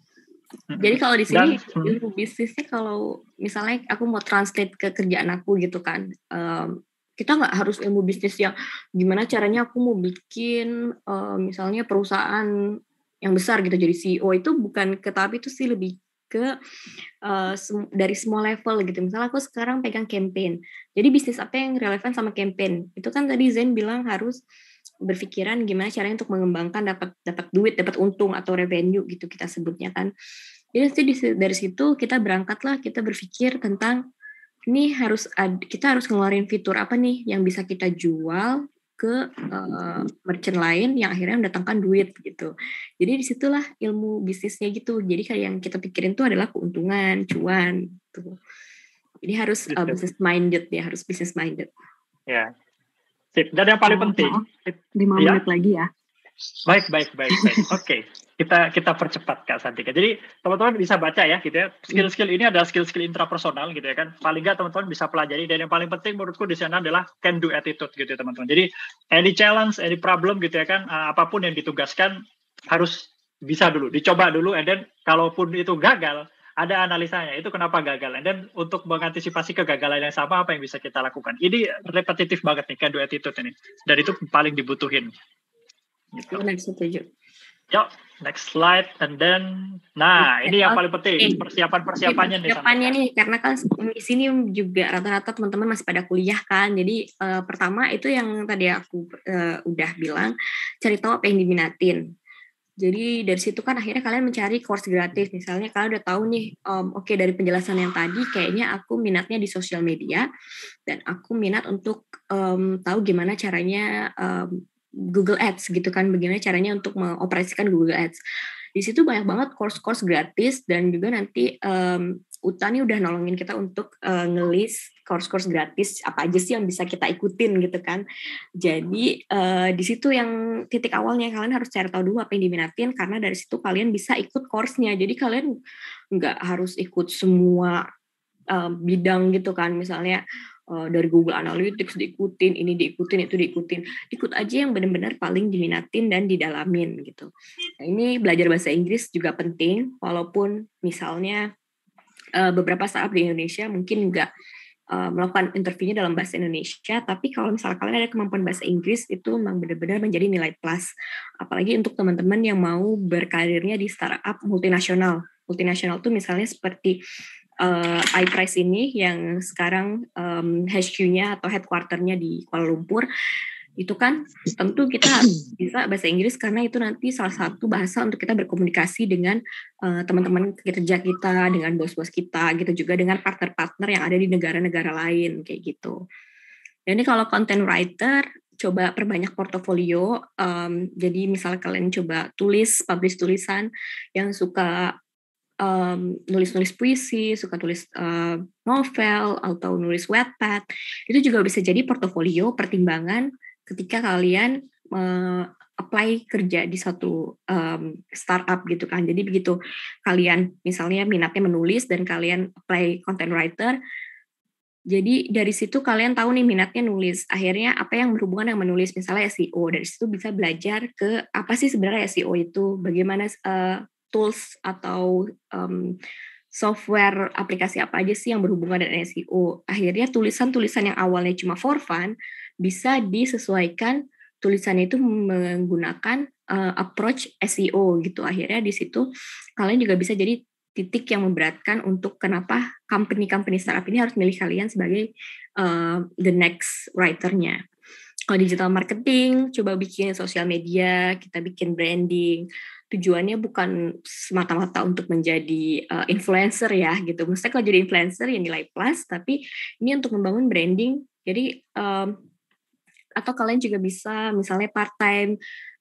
Jadi kalau di sini mm. ilmu bisnisnya kalau misalnya aku mau translate ke kerjaan aku gitu kan, um, kita nggak harus ilmu bisnis yang gimana caranya aku mau bikin uh, misalnya perusahaan yang besar gitu jadi CEO itu bukan ke tapi itu sih lebih ke uh, sem dari semua level gitu. Misalnya aku sekarang pegang campaign. Jadi bisnis apa yang relevan sama campaign? Itu kan tadi Zen bilang harus berpikiran gimana caranya untuk mengembangkan dapat dapat duit, dapat untung atau revenue gitu kita sebutnya kan. Jadi dari situ kita berangkatlah kita berpikir tentang ini harus ad, kita harus ngeluarin fitur apa nih yang bisa kita jual ke uh, merchant lain yang akhirnya mendatangkan duit gitu. Jadi disitulah ilmu bisnisnya gitu. Jadi kayak yang kita pikirin tuh adalah keuntungan, cuan gitu. Jadi harus uh, business minded ya, harus business minded. Ya, Sip. Dan yang paling oh, penting, lima ya? menit lagi ya. Baik, baik, baik, baik. Oke, okay. kita kita percepat Kak Santika. Jadi teman-teman bisa baca ya, gitu ya. Skill-skill ini adalah skill-skill intrapersonal, gitu ya kan. Paling nggak teman-teman bisa pelajari dan yang paling penting menurutku di sana adalah can do attitude, gitu ya teman-teman. Jadi any challenge, any problem, gitu ya kan. Eh, apapun yang ditugaskan harus bisa dulu, dicoba dulu, and then kalaupun itu gagal, ada analisanya itu kenapa gagal dan untuk mengantisipasi kegagalan yang sama apa yang bisa kita lakukan ini repetitif banget nih kan dua attitude ini dan itu paling dibutuhin gitu. setuju yuk next slide and then nah okay. ini yang paling penting persiapan persiapannya nih persiapannya nih karena kan di sini juga rata-rata teman-teman masih pada kuliah kan jadi uh, pertama itu yang tadi aku uh, udah bilang cari tahu apa yang diminatin jadi dari situ kan akhirnya kalian mencari course gratis. Misalnya kalian udah tahu nih, um, oke okay, dari penjelasan yang tadi kayaknya aku minatnya di sosial media dan aku minat untuk um, tahu gimana caranya um, Google Ads gitu kan, bagaimana caranya untuk mengoperasikan Google Ads. Di situ banyak banget course-course gratis dan juga nanti um, Uta nih udah nolongin kita untuk uh, eh, ngelis course-course gratis apa aja sih yang bisa kita ikutin gitu kan. Jadi uh, di situ yang titik awalnya kalian harus cari tahu dulu apa yang diminatin karena dari situ kalian bisa ikut course-nya. Jadi kalian nggak harus ikut semua uh, bidang gitu kan. Misalnya uh, dari Google Analytics diikutin, ini diikutin, itu diikutin. Ikut aja yang benar-benar paling diminatin dan didalamin gitu. Nah, ini belajar bahasa Inggris juga penting walaupun misalnya Eh, beberapa startup di Indonesia mungkin nggak eh, melakukan interviewnya dalam bahasa Indonesia, tapi kalau misalnya kalian ada kemampuan bahasa Inggris itu memang benar-benar menjadi nilai plus. Apalagi untuk teman-teman yang mau berkarirnya di startup multinasional. Multinasional itu misalnya seperti uh, iPrice ini yang sekarang um, HQ-nya atau headquarternya di Kuala Lumpur itu kan tentu kita bisa bahasa Inggris karena itu nanti salah satu bahasa untuk kita berkomunikasi dengan uh, teman-teman kerja kita, dengan bos-bos kita gitu juga dengan partner-partner yang ada di negara-negara lain kayak gitu. Dan ini kalau content writer coba perbanyak portofolio. Um, jadi misal kalian coba tulis, publish tulisan yang suka um, nulis-nulis puisi, suka tulis uh, novel atau nulis webpad, itu juga bisa jadi portofolio pertimbangan ketika kalian uh, apply kerja di satu um, startup gitu kan. Jadi begitu kalian misalnya minatnya menulis dan kalian apply content writer, jadi dari situ kalian tahu nih minatnya nulis. Akhirnya apa yang berhubungan dengan menulis, misalnya SEO. Dari situ bisa belajar ke apa sih sebenarnya SEO itu, bagaimana uh, tools atau um, software aplikasi apa aja sih yang berhubungan dengan SEO. Akhirnya tulisan-tulisan yang awalnya cuma for fun, bisa disesuaikan tulisannya itu menggunakan uh, approach SEO gitu. Akhirnya di situ kalian juga bisa jadi titik yang memberatkan untuk kenapa company-company startup ini harus milih kalian sebagai uh, the next writernya. Kalau digital marketing, coba bikin sosial media, kita bikin branding. Tujuannya bukan semata-mata untuk menjadi uh, influencer ya gitu. Maksudnya kalau jadi influencer ya nilai plus, tapi ini untuk membangun branding. Jadi um, atau kalian juga bisa misalnya part time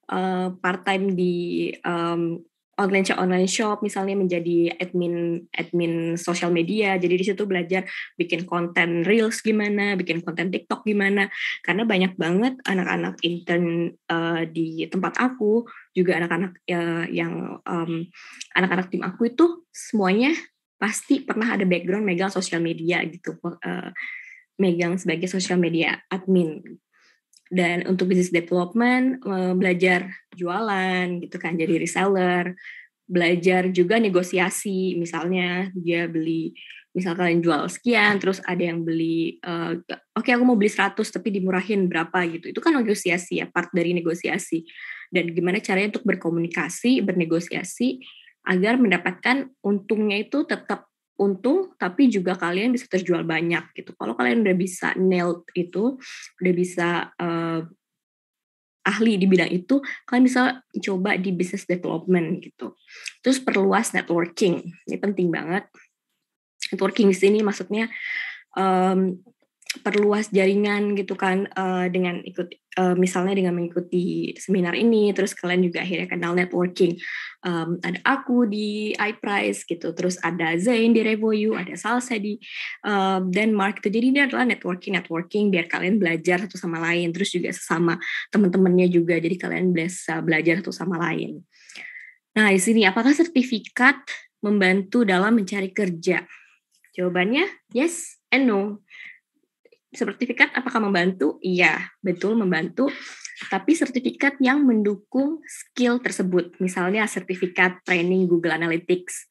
uh, eh, part time di um, online shop online shop misalnya menjadi admin admin sosial media jadi di situ belajar bikin konten reels gimana bikin konten TikTok gimana karena banyak banget anak-anak intern uh, di tempat aku juga anak-anak uh, yang anak anak-anak tim aku itu semuanya pasti pernah ada background megang sosial media gitu uh, megang sebagai sosial media admin dan untuk bisnis development eh, belajar jualan gitu kan jadi reseller belajar juga negosiasi misalnya dia beli misalkan jual sekian terus ada yang beli uh, oke okay, aku mau beli 100 tapi dimurahin berapa gitu itu kan negosiasi ya part dari negosiasi dan gimana caranya untuk berkomunikasi bernegosiasi agar mendapatkan untungnya itu tetap untung tapi juga kalian bisa terjual banyak gitu. Kalau kalian udah bisa nail itu, udah bisa uh, ahli di bidang itu, kalian bisa coba di business development gitu. Terus perluas networking, ini penting banget. Networking di sini maksudnya um, perluas jaringan gitu kan uh, dengan ikut uh, misalnya dengan mengikuti seminar ini terus kalian juga akhirnya kenal networking um, ada aku di iPrice gitu terus ada Zain di Revoyu ada Salsa di uh, Denmark itu jadi ini adalah networking networking biar kalian belajar satu sama lain terus juga sesama teman-temannya juga jadi kalian bisa belajar satu sama lain nah di sini apakah sertifikat membantu dalam mencari kerja jawabannya yes and no Sertifikat apakah membantu? Iya, betul membantu. Tapi sertifikat yang mendukung skill tersebut, misalnya sertifikat training Google Analytics,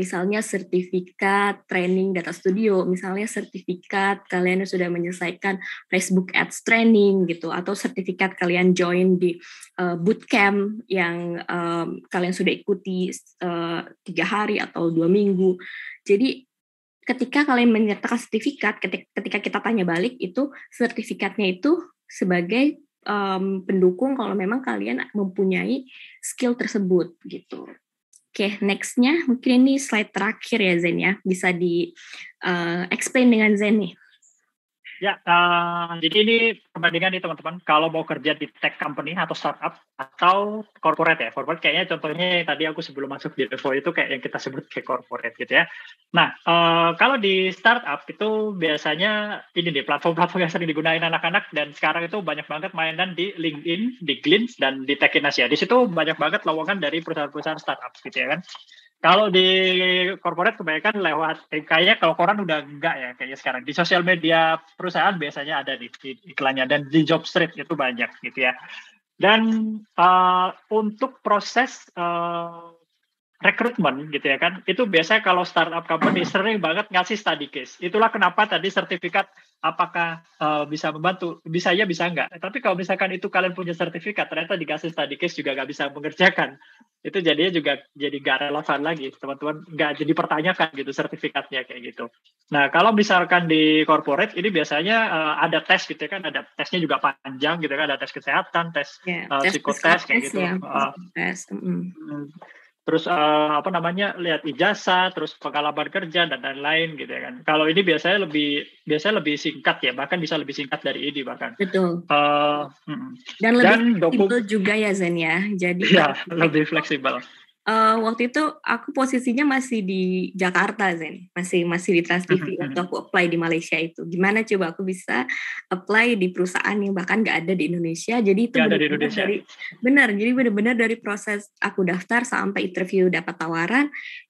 misalnya sertifikat training Data Studio, misalnya sertifikat kalian sudah menyelesaikan Facebook Ads training gitu, atau sertifikat kalian join di uh, bootcamp yang um, kalian sudah ikuti eh, tiga hari atau dua minggu. Jadi ketika kalian menyertakan sertifikat, ketika kita tanya balik itu sertifikatnya itu sebagai um, pendukung kalau memang kalian mempunyai skill tersebut gitu. Oke, okay, nextnya mungkin ini slide terakhir ya Zen ya, bisa di uh, explain dengan Zen nih. Ya, uh, jadi ini perbandingan nih teman-teman. Kalau mau kerja di tech company atau startup atau corporate ya, corporate kayaknya contohnya tadi aku sebelum masuk di Devo itu kayak yang kita sebut kayak corporate gitu ya. Nah, uh, kalau di startup itu biasanya ini nih, platform-platform yang sering digunakan anak-anak dan sekarang itu banyak banget mainan di LinkedIn, di Glints dan di Techinas ya. Di situ banyak banget lowongan dari perusahaan-perusahaan startup gitu ya kan. Kalau di korporat kebanyakan lewat eh, kayaknya kalau koran udah enggak ya kayaknya sekarang di sosial media perusahaan biasanya ada di, di iklannya dan di job street itu banyak gitu ya. Dan uh, untuk proses uh, rekrutmen gitu ya kan, itu biasanya kalau startup company sering banget ngasih study case. Itulah kenapa tadi sertifikat apakah uh, bisa membantu? Bisa ya, bisa enggak. Tapi kalau misalkan itu kalian punya sertifikat, ternyata dikasih study case juga nggak bisa mengerjakan. Itu jadinya juga jadi nggak relevan lagi. Teman-teman nggak jadi pertanyakan gitu sertifikatnya kayak gitu. Nah, kalau misalkan di corporate, ini biasanya uh, ada tes gitu ya kan. Ada tesnya juga panjang gitu kan. Ada tes kesehatan, tes yeah, iya, uh, psikotest kayak gitu. Ya, uh, eh, tes. Mm. Hmm terus uh, apa namanya lihat ijazah, terus pengalaman kerja dan lain-lain gitu ya kan. Kalau ini biasanya lebih biasanya lebih singkat ya, bahkan bisa lebih singkat dari ini bahkan. Betul. Uh, eh, dan, Dan lebih dan fleksibel juga ya Zen ya. Jadi ya, lebih fleksibel uh, waktu itu aku posisinya masih di Jakarta Zen masih masih di Trans TV mm-hmm. waktu aku apply di Malaysia itu gimana coba aku bisa apply di perusahaan yang bahkan nggak ada di Indonesia jadi itu bener ada di Indonesia. dari benar jadi benar-benar dari proses aku daftar sampai interview dapat tawaran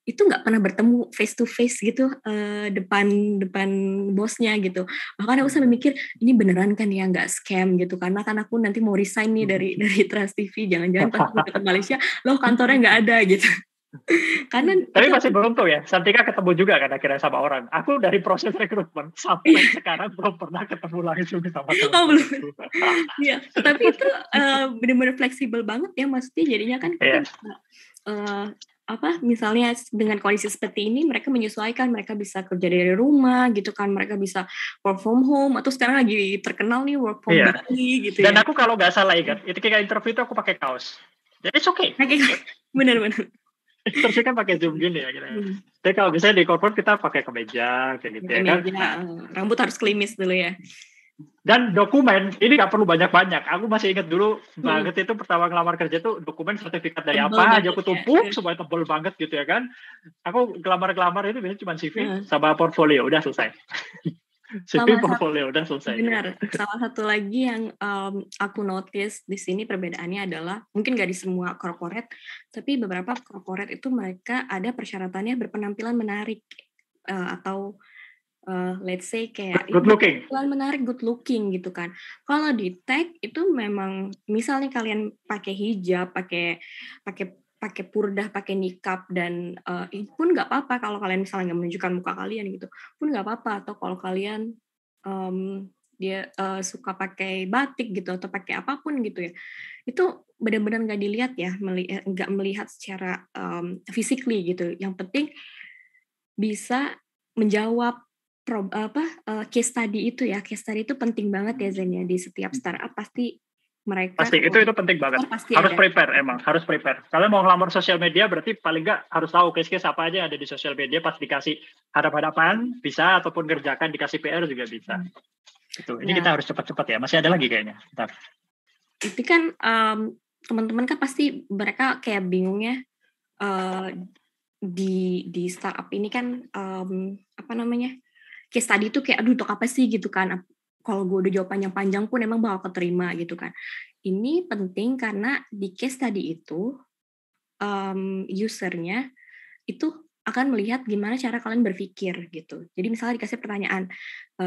itu nggak pernah bertemu face to face gitu uh, depan depan bosnya gitu bahkan aku sampai mikir ini beneran kan ya nggak scam gitu karena kan aku nanti mau resign nih dari hmm. dari Trans TV jangan-jangan pas aku ke Malaysia loh kantornya nggak ada gitu karena tapi masih beruntung ya Santika ketemu juga kan akhirnya sama orang aku dari proses rekrutmen sampai iya. sekarang belum pernah ketemu langsung sama teman oh, belum ya, tapi itu uh, eh, benar-benar fleksibel banget ya maksudnya jadinya kan kita yeah. bisa, uh, apa misalnya dengan kondisi seperti ini mereka menyesuaikan mereka bisa kerja dari rumah gitu kan mereka bisa work from home atau sekarang lagi terkenal nih work from iya. Bali gitu dan ya. aku kalau nggak salah ingat itu kayak interview itu aku pakai kaos jadi oke okay benar-benar terus kan pakai zoom gini ya kita hmm. kalau misalnya di corporate kita pakai kemeja kayak gitu ya kan eh, rambut harus klimis dulu ya dan dokumen ini nggak perlu banyak-banyak. Aku masih ingat dulu hmm. banget itu pertama ngelamar kerja tuh dokumen sertifikat dari apa aja aku ya. tumpuk ya. supaya tebel banget gitu ya kan. Aku ngelamar-ngelamar itu biasanya cuma CV hmm. sama portfolio udah selesai. CV portfolio udah selesai. Benar. Ya. Salah satu lagi yang um, aku notice di sini perbedaannya adalah mungkin gak di semua corporate, tapi beberapa corporate itu mereka ada persyaratannya berpenampilan menarik uh, atau uh, let's say kayak good looking. Iklan menarik good looking gitu kan. Kalau di tag itu memang misalnya kalian pakai hijab, pakai pakai pakai purdah, pakai nikab dan uh, eh, itu pun nggak apa-apa kalau kalian misalnya nggak menunjukkan muka kalian gitu pun nggak apa-apa atau kalau kalian um, dia uh, suka pakai batik gitu atau pakai apapun gitu ya itu benar-benar nggak dilihat ya nggak melihat secara um, physically gitu yang penting bisa menjawab pro, apa uh, case study itu ya case study itu penting banget ya hmm. Zen ya di setiap hmm. startup pasti mereka pasti itu itu penting oh, banget pasti harus ada. prepare emang harus prepare kalian mau ngelamar sosial media berarti paling nggak harus tahu case-case apa aja yang ada di sosial media pas dikasih hadap-hadapan bisa ataupun kerjakan dikasih PR juga bisa hmm. itu ini nah, kita harus cepat-cepat ya masih ada lagi kayaknya Bentar. itu kan um, teman-teman kan pasti mereka kayak bingungnya uh, eh, di di startup ini kan um, apa namanya case tadi itu kayak aduh untuk apa sih gitu kan kalau gue udah jawab panjang-panjang pun emang bakal keterima gitu kan ini penting karena di case tadi itu um, usernya itu akan melihat gimana cara kalian berpikir gitu. Jadi misalnya dikasih pertanyaan, e,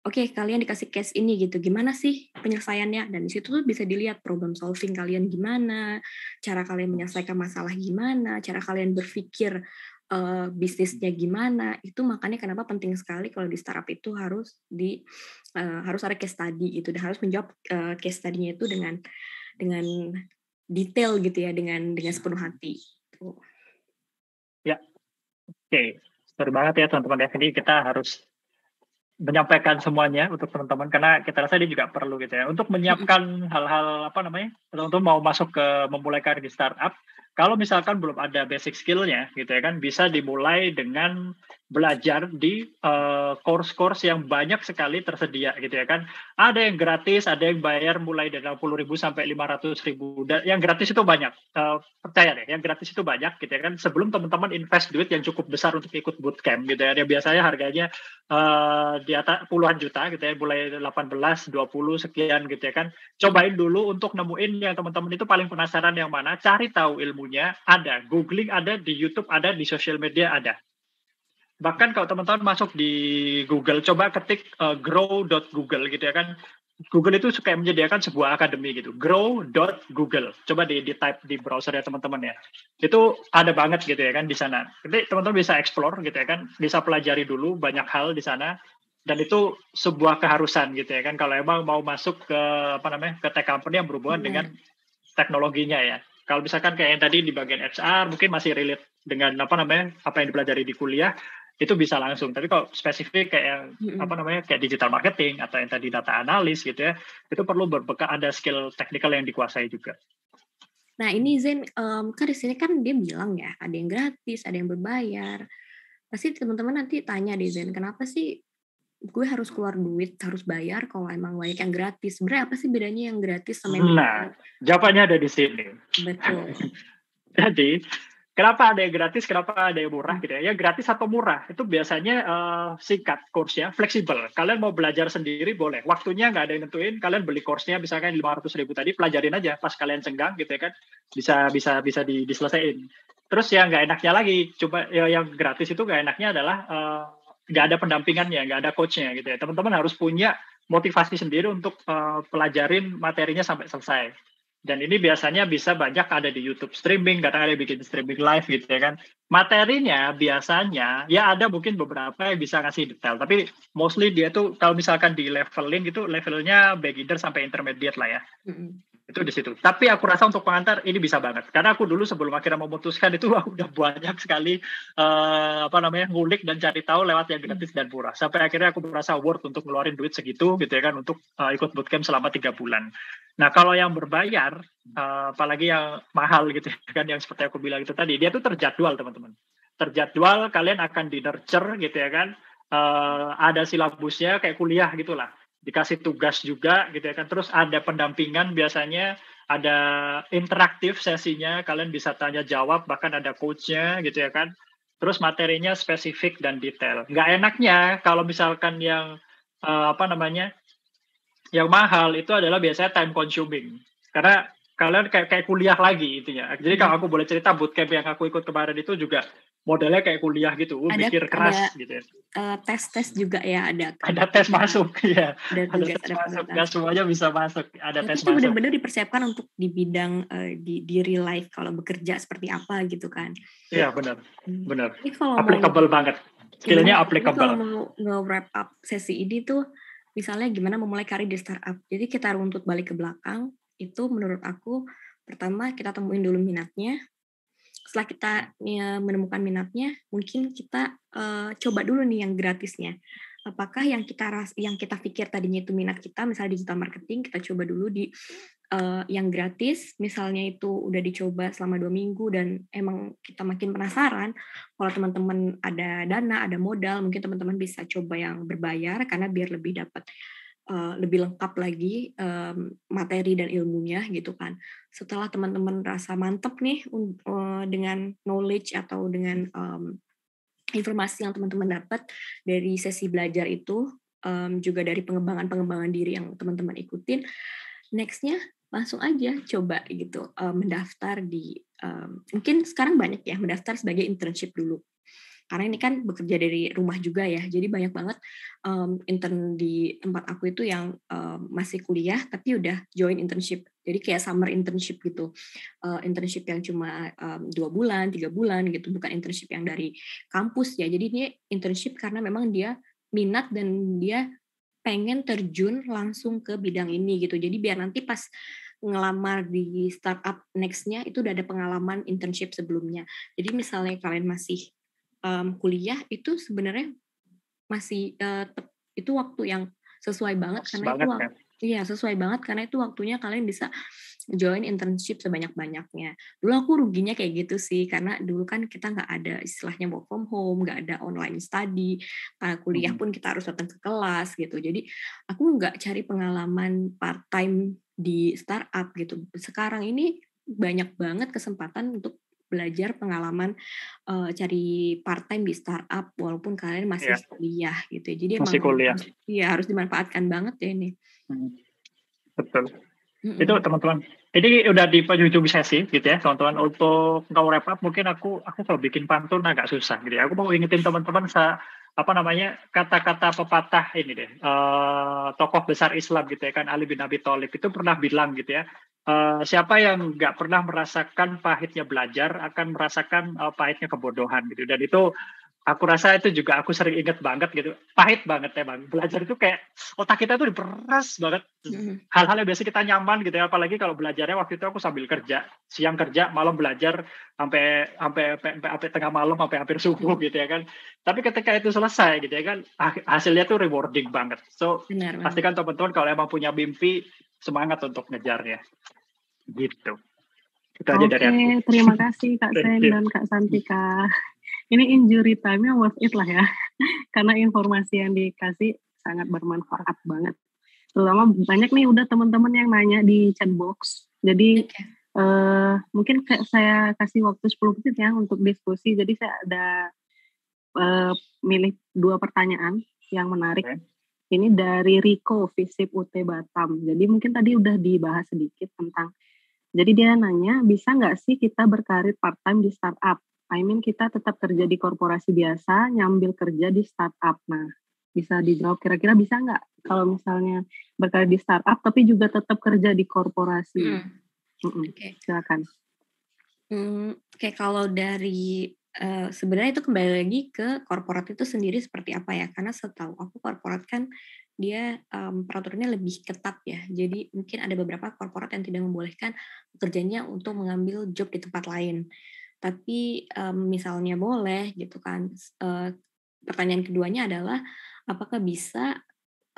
oke okay, kalian dikasih case ini gitu, gimana sih penyelesaiannya? Dan di situ tuh bisa dilihat problem solving kalian gimana, cara kalian menyelesaikan masalah gimana, cara kalian berpikir Eh, bisnisnya gimana itu makanya kenapa penting sekali kalau di startup itu harus di uh, harus ada case study gitu dan harus menjawab uh, case study-nya itu dengan dengan detail gitu ya dengan dengan sepenuh hati. Ya, oke, okay. seru banget ya teman-teman ya. Jadi kita harus menyampaikan semuanya untuk teman-teman karena kita rasa dia juga perlu gitu ya untuk menyiapkan hal-hal apa namanya teman untuk mau masuk ke memulai karir di startup kalau misalkan belum ada basic skillnya gitu ya kan bisa dimulai dengan belajar di eh, course-course uh, yang banyak sekali tersedia gitu ya kan. Ada yang gratis, ada yang bayar mulai dari ribu sampai 500.000. Dan yang gratis itu banyak. Uh, percaya deh, yang gratis itu banyak gitu ya kan. Sebelum teman-teman invest duit yang cukup besar untuk ikut bootcamp gitu ya. Yang biasanya harganya uh, di atas puluhan juta gitu ya, mulai 18, 20 sekian gitu ya kan. Cobain dulu untuk nemuin yang teman-teman itu paling penasaran yang mana, cari tahu ilmunya, ada googling ada di YouTube ada di sosial media ada bahkan kalau teman-teman masuk di Google coba ketik uh, grow.google gitu ya kan Google itu kayak menyediakan sebuah akademi gitu grow.google coba di, di type di browser ya teman-teman ya itu ada banget gitu ya kan di sana jadi teman-teman bisa explore gitu ya kan bisa pelajari dulu banyak hal di sana dan itu sebuah keharusan gitu ya kan kalau emang mau masuk ke apa namanya ke tech company yang berhubungan hmm. dengan teknologinya ya kalau misalkan kayak yang tadi di bagian HR mungkin masih relate dengan apa namanya apa yang dipelajari di kuliah itu bisa langsung. Tapi kalau spesifik kayak mm-hmm. apa namanya kayak digital marketing atau yang tadi data analis gitu ya, itu perlu berbekal ada skill teknikal yang dikuasai juga. Nah ini Zen, um, kan di sini kan dia bilang ya ada yang gratis, ada yang berbayar. Pasti teman-teman nanti tanya deh Zen, kenapa sih gue harus keluar duit, harus bayar kalau emang banyak yang gratis. Sebenarnya apa sih bedanya yang gratis sama yang Nah, jawabannya ada di sini. Betul. Jadi Kenapa ada yang gratis, kenapa ada yang murah gitu ya? Ya gratis atau murah itu biasanya uh, singkat kursnya, fleksibel. Kalian mau belajar sendiri boleh. Waktunya nggak ada yang nentuin. Kalian beli kursnya misalkan 500 ribu tadi, pelajarin aja pas kalian senggang gitu ya kan. Bisa bisa bisa di, diselesaikan. Terus yang nggak enaknya lagi, coba ya, yang gratis itu nggak enaknya adalah eh, nggak uh, ada pendampingannya, nggak ada coachnya gitu ya. Teman-teman harus punya motivasi sendiri untuk uh, pelajarin materinya sampai selesai dan ini biasanya bisa banyak ada di YouTube streaming, kadang ada bikin streaming live gitu ya kan. Materinya biasanya ya ada mungkin beberapa yang bisa ngasih detail, tapi mostly dia tuh kalau misalkan di levelin gitu levelnya beginner sampai intermediate lah ya itu di situ. Tapi aku rasa untuk pengantar ini bisa banget karena aku dulu sebelum akhirnya memutuskan itu aku udah banyak sekali uh, apa namanya ngulik dan cari tahu lewat yang gratis dan murah. Sampai akhirnya aku merasa worth untuk ngeluarin duit segitu gitu ya kan untuk uh, ikut bootcamp selama tiga bulan. Nah kalau yang berbayar, uh, apalagi yang mahal gitu ya kan yang seperti aku bilang itu tadi, dia tuh terjadwal teman-teman. Terjadwal kalian akan di nurture gitu ya kan. Uh, ada silabusnya kayak kuliah gitulah dikasih tugas juga gitu ya kan terus ada pendampingan biasanya ada interaktif sesinya kalian bisa tanya jawab bahkan ada coachnya gitu ya kan terus materinya spesifik dan detail nggak enaknya kalau misalkan yang uh, apa namanya yang mahal itu adalah biasanya time consuming karena kalian kayak kayak kuliah lagi intinya jadi kalau hmm. aku boleh cerita bootcamp yang aku ikut kemarin itu juga modelnya kayak kuliah gitu, uh, ada, mikir keras ada, gitu. Ya. Uh, eh, tes tes juga ya ada. Kan? Ada tes nah, masuk, ya. Ada, ada tes ada masuk, nggak semuanya bisa masuk. Ada Tapi tes itu masuk. benar-benar dipersiapkan untuk di bidang uh, di di real life kalau bekerja seperti apa gitu kan. Iya benar, hmm. benar. Ini kalau applicable mau, banget. Skillnya iya, applicable. Kalau mau nge wrap up sesi ini tuh, misalnya gimana memulai karir di startup. Jadi kita runtut balik ke belakang itu menurut aku pertama kita temuin dulu minatnya setelah kita ya, menemukan minatnya, mungkin kita uh, coba dulu nih yang gratisnya. Apakah yang kita ras yang kita pikir tadinya itu minat kita, misalnya digital marketing, kita coba dulu di uh, yang gratis, misalnya itu udah dicoba selama dua minggu dan emang kita makin penasaran. Kalau teman-teman ada dana, ada modal, mungkin teman-teman bisa coba yang berbayar karena biar lebih dapat Eh, lebih lengkap lagi um, materi dan ilmunya gitu kan. Setelah teman-teman rasa mantep nih uh, dengan knowledge atau dengan um, informasi yang teman-teman dapat dari sesi belajar itu um, juga dari pengembangan-pengembangan diri yang teman-teman ikutin. Nextnya langsung aja coba gitu um, mendaftar di um, mungkin sekarang banyak ya mendaftar sebagai internship dulu karena ini kan bekerja dari rumah juga ya jadi banyak banget um, intern di tempat aku itu yang um, masih kuliah tapi udah join internship jadi kayak summer internship gitu uh, internship yang cuma um, dua bulan tiga bulan gitu bukan internship yang dari kampus ya jadi ini internship karena memang dia minat dan dia pengen terjun langsung ke bidang ini gitu jadi biar nanti pas ngelamar di startup nextnya itu udah ada pengalaman internship sebelumnya. Jadi misalnya kalian masih um, kuliah itu sebenarnya masih uh, itu waktu yang sesuai banget Mas karena banget, itu kan? Ya. iya sesuai banget karena itu waktunya kalian bisa join internship sebanyak-banyaknya. Dulu aku ruginya kayak gitu sih karena dulu kan kita nggak ada istilahnya work from home, nggak ada online study, eh, kuliah hmm. pun kita harus datang ke kelas gitu. Jadi aku nggak cari pengalaman part time di startup gitu. Sekarang ini banyak banget kesempatan untuk belajar pengalaman uh, cari part time di startup walaupun kalian masih yeah. kuliah gitu ya jadi masih emang kuliah iya harus dimanfaatkan banget ya ini hmm. betul Mm-mm. itu teman-teman jadi udah di penghujung sesi gitu ya teman-teman untuk kau wrap up mungkin aku aku kalau bikin pantun agak susah gitu ya aku mau ingetin teman-teman sa apa namanya kata-kata pepatah ini deh uh, tokoh besar Islam gitu ya kan Ali bin Abi Thalib itu pernah bilang gitu ya uh, siapa yang nggak pernah merasakan pahitnya belajar akan merasakan uh, pahitnya kebodohan gitu dan itu aku rasa itu juga aku sering inget banget gitu pahit banget ya bang belajar itu kayak otak kita tuh diperas banget hmm. hal-hal yang biasa kita nyaman gitu ya apalagi kalau belajarnya waktu itu aku sambil kerja siang kerja malam belajar sampai sampai sampai, sampai tengah malam sampai hampir subuh gitu ya kan tapi ketika itu selesai gitu ya kan hasilnya tuh rewarding banget so Benar, pastikan teman-teman kalau emang punya mimpi semangat untuk ngejarnya gitu oke okay, terima kasih kak Sen dan kak Santika ini injury time-nya worth it lah ya. Karena informasi yang dikasih sangat bermanfaat banget. Terutama banyak nih udah teman-teman yang nanya di chat box. Jadi okay. Uh, eh, mungkin kayak saya kasih waktu 10 menit ya untuk diskusi. Jadi saya ada uh, milih dua pertanyaan yang menarik. Okay. Ini dari Riko Visip UT Batam. Jadi mungkin tadi udah dibahas sedikit tentang. Jadi dia nanya, bisa nggak sih kita berkarir part time di startup? I mean kita tetap kerja di korporasi biasa, nyambil kerja di startup. Nah, bisa di dijawab kira-kira bisa nggak kalau misalnya berkarir di startup tapi juga tetap kerja di korporasi? Hmm. Mm Okay. Silakan. Hmm, Oke, okay, kalau dari uh, sebenarnya itu kembali lagi ke korporat itu sendiri seperti apa ya? Karena setahu aku korporat kan dia um, peraturannya lebih ketat ya. Jadi mungkin ada beberapa korporat yang tidak membolehkan pekerjanya untuk mengambil job di tempat lain tapi um, misalnya boleh gitu kan uh, pertanyaan keduanya adalah apakah bisa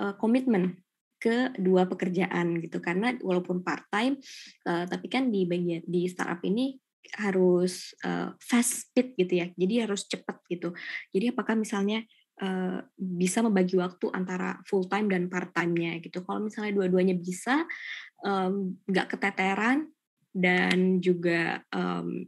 uh, komitmen ke dua pekerjaan gitu karena walaupun part time uh, tapi kan di bagian di startup ini harus uh, fast speed gitu ya jadi harus cepat gitu jadi apakah misalnya uh, bisa membagi waktu antara full time dan part time-nya gitu kalau misalnya dua-duanya bisa mmm, nggak um, keteteran dan juga um,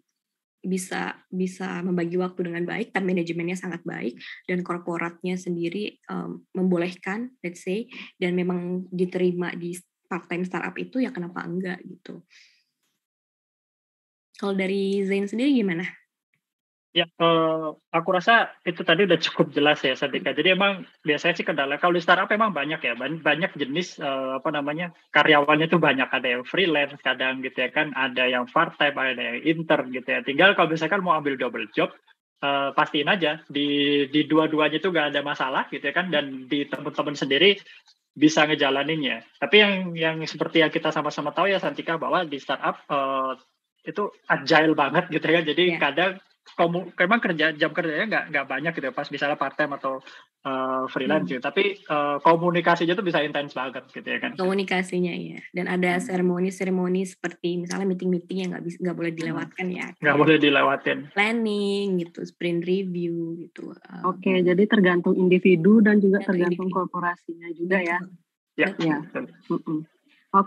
bisa bisa membagi waktu dengan baik, time manajemennya sangat baik dan korporatnya sendiri um, membolehkan, let's say, dan memang diterima di part time startup itu ya kenapa enggak gitu. Kalau dari Zain sendiri gimana? Ya, eh, aku rasa itu tadi udah cukup jelas ya, Sadika. Hmm. Jadi emang biasanya sih kendala kalau di startup emang banyak ya, banyak jenis eh, apa namanya karyawannya itu banyak. Ada yang freelance kadang gitu ya kan, ada yang part time, ada yang intern gitu ya. Tinggal kalau misalkan mau ambil double job, eh, pastiin aja di di dua-duanya itu gak ada masalah gitu ya kan, dan di teman-teman sendiri bisa ngejalaninnya. Tapi yang yang seperti yang kita sama-sama tahu ya, Santika bahwa di startup eh, itu agile banget gitu ya. Kan. Jadi yeah. kadang kamu memang kerja jam kerjanya nggak nggak banyak gitu ya, pas misalnya part time atau uh, freelance hmm. gitu tapi uh, komunikasinya tuh bisa intens banget gitu ya kan komunikasinya ya dan ada hmm. seremoni-seremoni seperti misalnya meeting-meeting yang nggak bisa nggak boleh dilewatkan hmm. ya nggak boleh dilewatin planning gitu sprint review gitu um, oke okay, jadi tergantung individu dan juga tergantung individu. korporasinya juga ya ya, ya. ya. Mm -mm. oke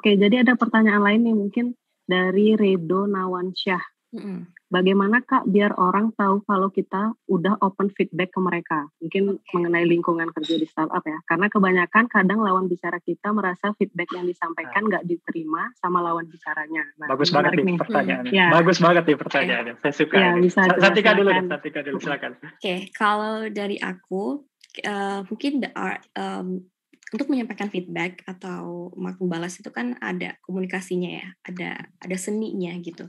okay, jadi ada pertanyaan lain nih mungkin dari Redo Nawansyah Mm-hmm. Bagaimana Kak biar orang tahu kalau kita udah open feedback ke mereka? Mungkin okay. mengenai lingkungan kerja di startup ya. Karena kebanyakan kadang lawan bicara kita merasa feedback yang nah. disampaikan nggak nah. diterima sama lawan bicaranya. Nah, Bagus banget nih pertanyaannya. Hmm. Bagus banget nih pertanyaannya. Okay. Iya. Saya suka. Ya, ini. Satika dulu deh, Satika dulu silakan. Oke, okay. kalau dari aku uh, mungkin the art, um, untuk menyampaikan feedback atau maklum balas itu kan ada komunikasinya ya, ada ada seninya gitu.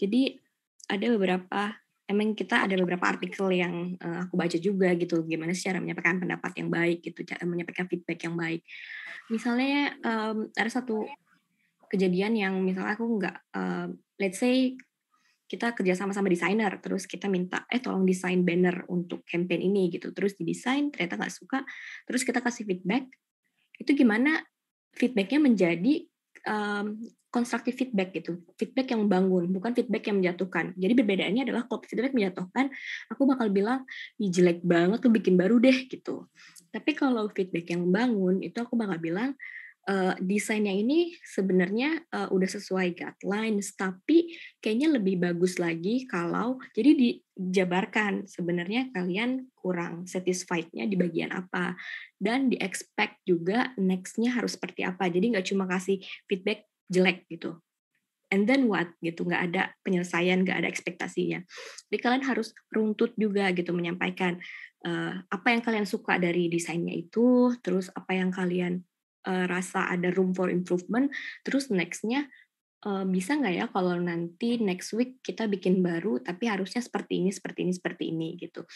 Jadi ada beberapa emang kita ada beberapa artikel yang uh, aku baca juga gitu gimana sih cara menyampaikan pendapat yang baik gitu cara menyampaikan feedback yang baik misalnya um, ada satu kejadian yang misalnya aku nggak uh, let's say kita kerja sama sama desainer terus kita minta eh tolong desain banner untuk campaign ini gitu terus didesain ternyata nggak suka terus kita kasih feedback itu gimana feedbacknya menjadi um, constructive feedback gitu, feedback yang membangun, bukan feedback yang menjatuhkan. Jadi perbedaannya adalah kalau feedback menjatuhkan, aku bakal bilang, Ih, jelek banget, tuh bikin baru deh gitu. Tapi kalau feedback yang membangun, itu aku bakal bilang, uh, desainnya ini sebenarnya uh, udah sesuai guidelines, tapi kayaknya lebih bagus lagi kalau jadi dijabarkan sebenarnya kalian kurang satisfied-nya di bagian apa dan di expect juga next-nya harus seperti apa. Jadi nggak cuma kasih feedback jelek gitu. And then what gitu, nggak ada penyelesaian, nggak ada ekspektasinya. Jadi kalian harus runtut juga gitu menyampaikan uh, apa yang kalian suka dari desainnya itu, terus apa yang kalian Eh, rasa ada room for improvement terus nextnya uh, bisa nggak ya kalau nanti next week kita bikin baru tapi harusnya seperti ini seperti ini seperti ini gitu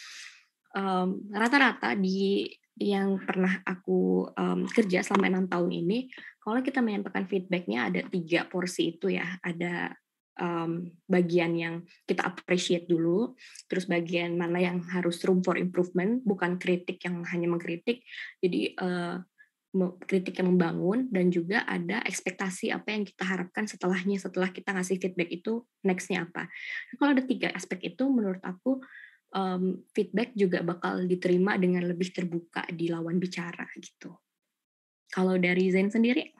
rata rata-rata di yang pernah aku um, kerja selama enam tahun ini kalau kita menyampaikan feedbacknya ada tiga porsi itu ya ada um, bagian yang kita appreciate dulu, terus bagian mana yang harus room for improvement, bukan kritik yang hanya mengkritik. Jadi uh, kritik yang membangun dan juga ada ekspektasi apa yang kita harapkan setelahnya setelah kita ngasih feedback itu nextnya apa. Nah, kalau ada tiga aspek itu menurut aku um, feedback juga bakal diterima dengan lebih terbuka di lawan bicara gitu. Kalau dari Zen sendiri?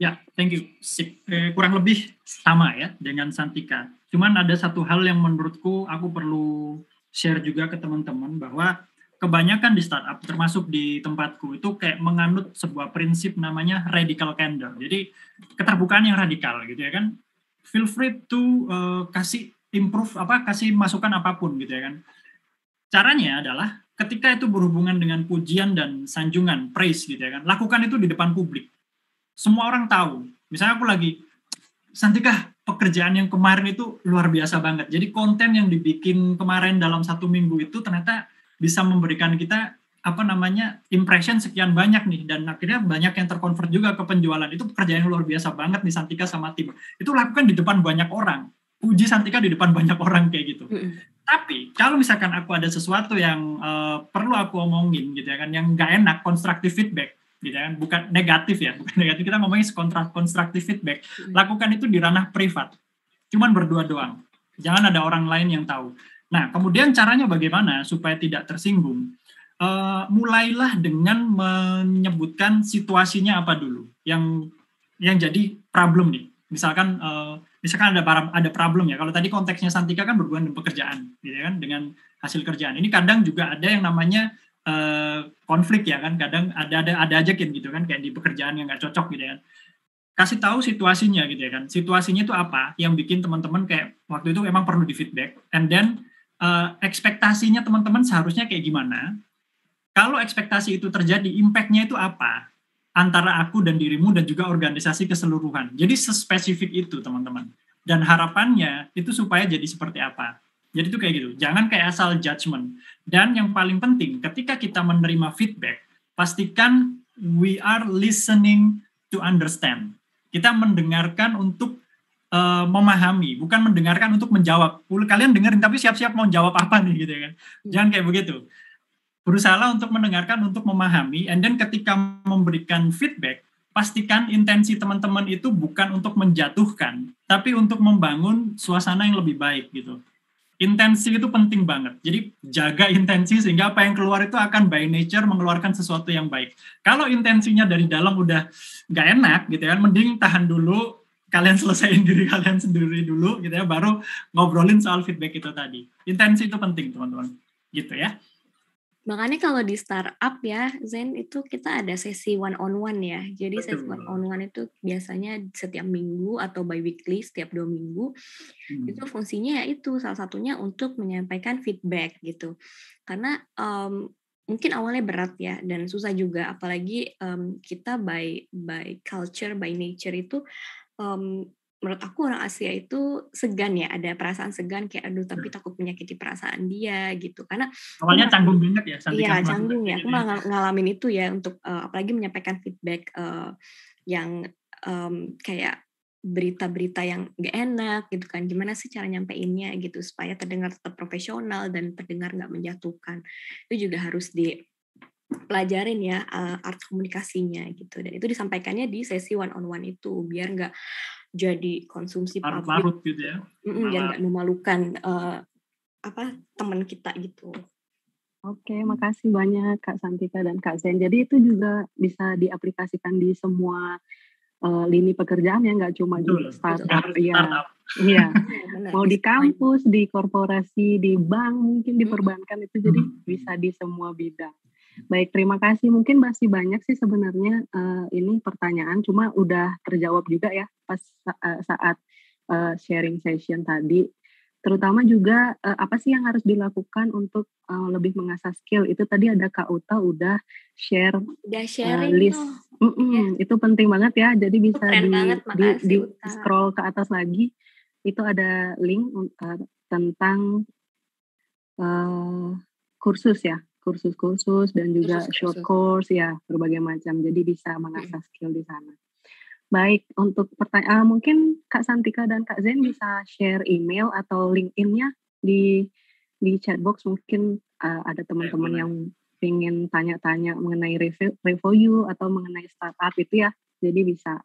Ya, thank you. Sip. Eh, kurang lebih sama ya dengan Santika. Cuman ada satu hal yang menurutku aku perlu share juga ke teman-teman bahwa kebanyakan di startup termasuk di tempatku itu kayak menganut sebuah prinsip namanya radical candor. Jadi keterbukaan yang radikal gitu ya kan. Feel free to uh, kasih improve apa kasih masukan apapun gitu ya kan. Caranya adalah ketika itu berhubungan dengan pujian dan sanjungan, praise gitu ya kan. Lakukan itu di depan publik. Semua orang tahu. Misalnya aku lagi Santika, pekerjaan yang kemarin itu luar biasa banget. Jadi konten yang dibikin kemarin dalam satu minggu itu ternyata bisa memberikan kita apa namanya impression sekian banyak nih dan akhirnya banyak yang terkonvert juga ke penjualan itu pekerjaan luar biasa banget nih Santika sama tim itu lakukan di depan banyak orang uji Santika di depan banyak orang kayak gitu mm. tapi kalau misalkan aku ada sesuatu yang uh, perlu aku omongin gitu ya kan yang nggak enak konstruktif feedback gitu ya kan bukan negatif ya bukan negatif kita ngomongin konstruktif feedback mm. lakukan itu di ranah privat cuman berdua doang jangan ada orang lain yang tahu Nah, kemudian caranya bagaimana supaya tidak tersinggung? Uh, mulailah dengan menyebutkan situasinya apa dulu yang yang jadi problem nih. Misalkan uh, misalkan ada ada problem ya. Kalau tadi konteksnya Santika kan berhubungan dengan pekerjaan, gitu ya kan dengan hasil kerjaan. Ini kadang juga ada yang namanya uh, konflik ya kan. Kadang ada ada ada aja gitu kan kayak di pekerjaan yang nggak cocok gitu ya kan. Kasih tahu situasinya gitu ya kan. Situasinya itu apa yang bikin teman-teman kayak waktu itu emang perlu di feedback and then uh, ekspektasinya teman-teman seharusnya kayak gimana. Kalau ekspektasi itu terjadi, impact-nya itu apa? Antara aku dan dirimu dan juga organisasi keseluruhan. Jadi sespesifik itu teman-teman. Dan harapannya itu supaya jadi seperti apa. Jadi itu kayak gitu. Jangan kayak asal judgement. Dan yang paling penting, ketika kita menerima feedback, pastikan we are listening to understand. Kita mendengarkan untuk uh, memahami, bukan mendengarkan untuk menjawab. Kalian dengerin tapi siap-siap mau jawab apa nih gitu ya kan. Hmm. Jangan kayak begitu. Berusaha untuk mendengarkan untuk memahami and then ketika memberikan feedback pastikan intensi teman-teman itu bukan untuk menjatuhkan, tapi untuk membangun suasana yang lebih baik gitu. Intensi itu penting banget. Jadi jaga intensi sehingga apa yang keluar itu akan by nature mengeluarkan sesuatu yang baik. Kalau intensinya dari dalam udah nggak enak gitu ya kan, mending tahan dulu, kalian selesaiin diri kalian sendiri dulu gitu ya baru ngobrolin soal feedback itu tadi intensi itu penting teman-teman gitu ya makanya kalau di startup ya Zen itu kita ada sesi one on one ya jadi Betul. sesi one on one itu biasanya setiap minggu atau by weekly setiap dua minggu hmm. itu fungsinya ya itu salah satunya untuk menyampaikan feedback gitu karena um, mungkin awalnya berat ya dan susah juga apalagi um, kita by by culture by nature itu um, menurut aku orang Asia itu segan ya ada perasaan segan kayak aduh tapi iya. takut menyakiti perasaan dia gitu karena awalnya canggung banget ya iya canggung ya aku gitu ya. malah ngalamin itu ya untuk uh, apalagi menyampaikan feedback uh, yang um, kayak berita-berita yang gak enak gitu kan gimana sih cara nyampeinnya gitu supaya terdengar tetap profesional dan terdengar nggak menjatuhkan itu juga harus di pelajarin ya uh, art komunikasinya gitu dan itu disampaikannya di sesi one on one itu biar nggak jadi konsumsi parut publik gitu ya mm -mm, biar nggak memalukan uh, apa teman kita gitu Oke, makasih banyak Kak Santika dan Kak Zen. Jadi itu juga bisa diaplikasikan di semua uh, lini pekerjaan ya, nggak cuma di startup ya. Iya. iya. iya Mau di kampus, di korporasi, di bank, mungkin hmm. di perbankan itu jadi hmm. bisa di semua bidang. Baik, terima kasih. Mungkin masih banyak sih sebenarnya uh, ini pertanyaan, cuma udah terjawab juga ya pas uh, saat uh, sharing session tadi. Terutama juga uh, apa sih yang harus dilakukan untuk uh, lebih mengasah skill? Itu tadi ada Kak Uta udah share, udah sharing uh, list. Mm -mm, ya. Itu penting banget ya. Jadi bisa di, banget, di, di scroll ke atas lagi. Itu ada link uh, tentang uh, kursus ya kursus-kursus dan juga kursus, short course ya berbagai macam. Jadi bisa mengasah skill di sana. Baik, untuk pertanyaan ah, mungkin Kak Santika dan Kak Zen bisa share email atau LinkedIn-nya di di chat box mungkin uh, ada teman-teman yang ingin tanya-tanya mengenai review, review atau mengenai startup itu ya. Jadi bisa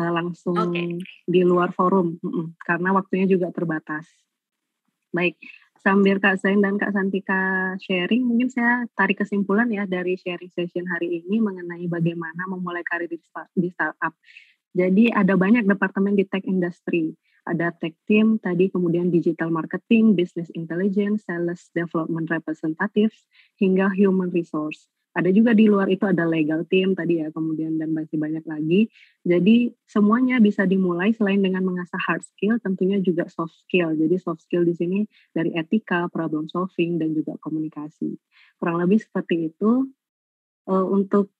uh, langsung okay. di luar forum karena waktunya juga terbatas. Baik, sambil Kak Zain dan Kak Santika sharing, mungkin saya tarik kesimpulan ya dari sharing session hari ini mengenai bagaimana memulai karir di, di startup. Jadi ada banyak departemen di tech industry. Ada tech team, tadi kemudian digital marketing, business intelligence, sales development representatives, hingga human resource ada juga di luar itu ada legal team tadi ya kemudian dan masih banyak lagi jadi semuanya bisa dimulai selain dengan mengasah hard skill tentunya juga soft skill jadi soft skill di sini dari etika problem solving dan juga komunikasi kurang lebih seperti itu uh, untuk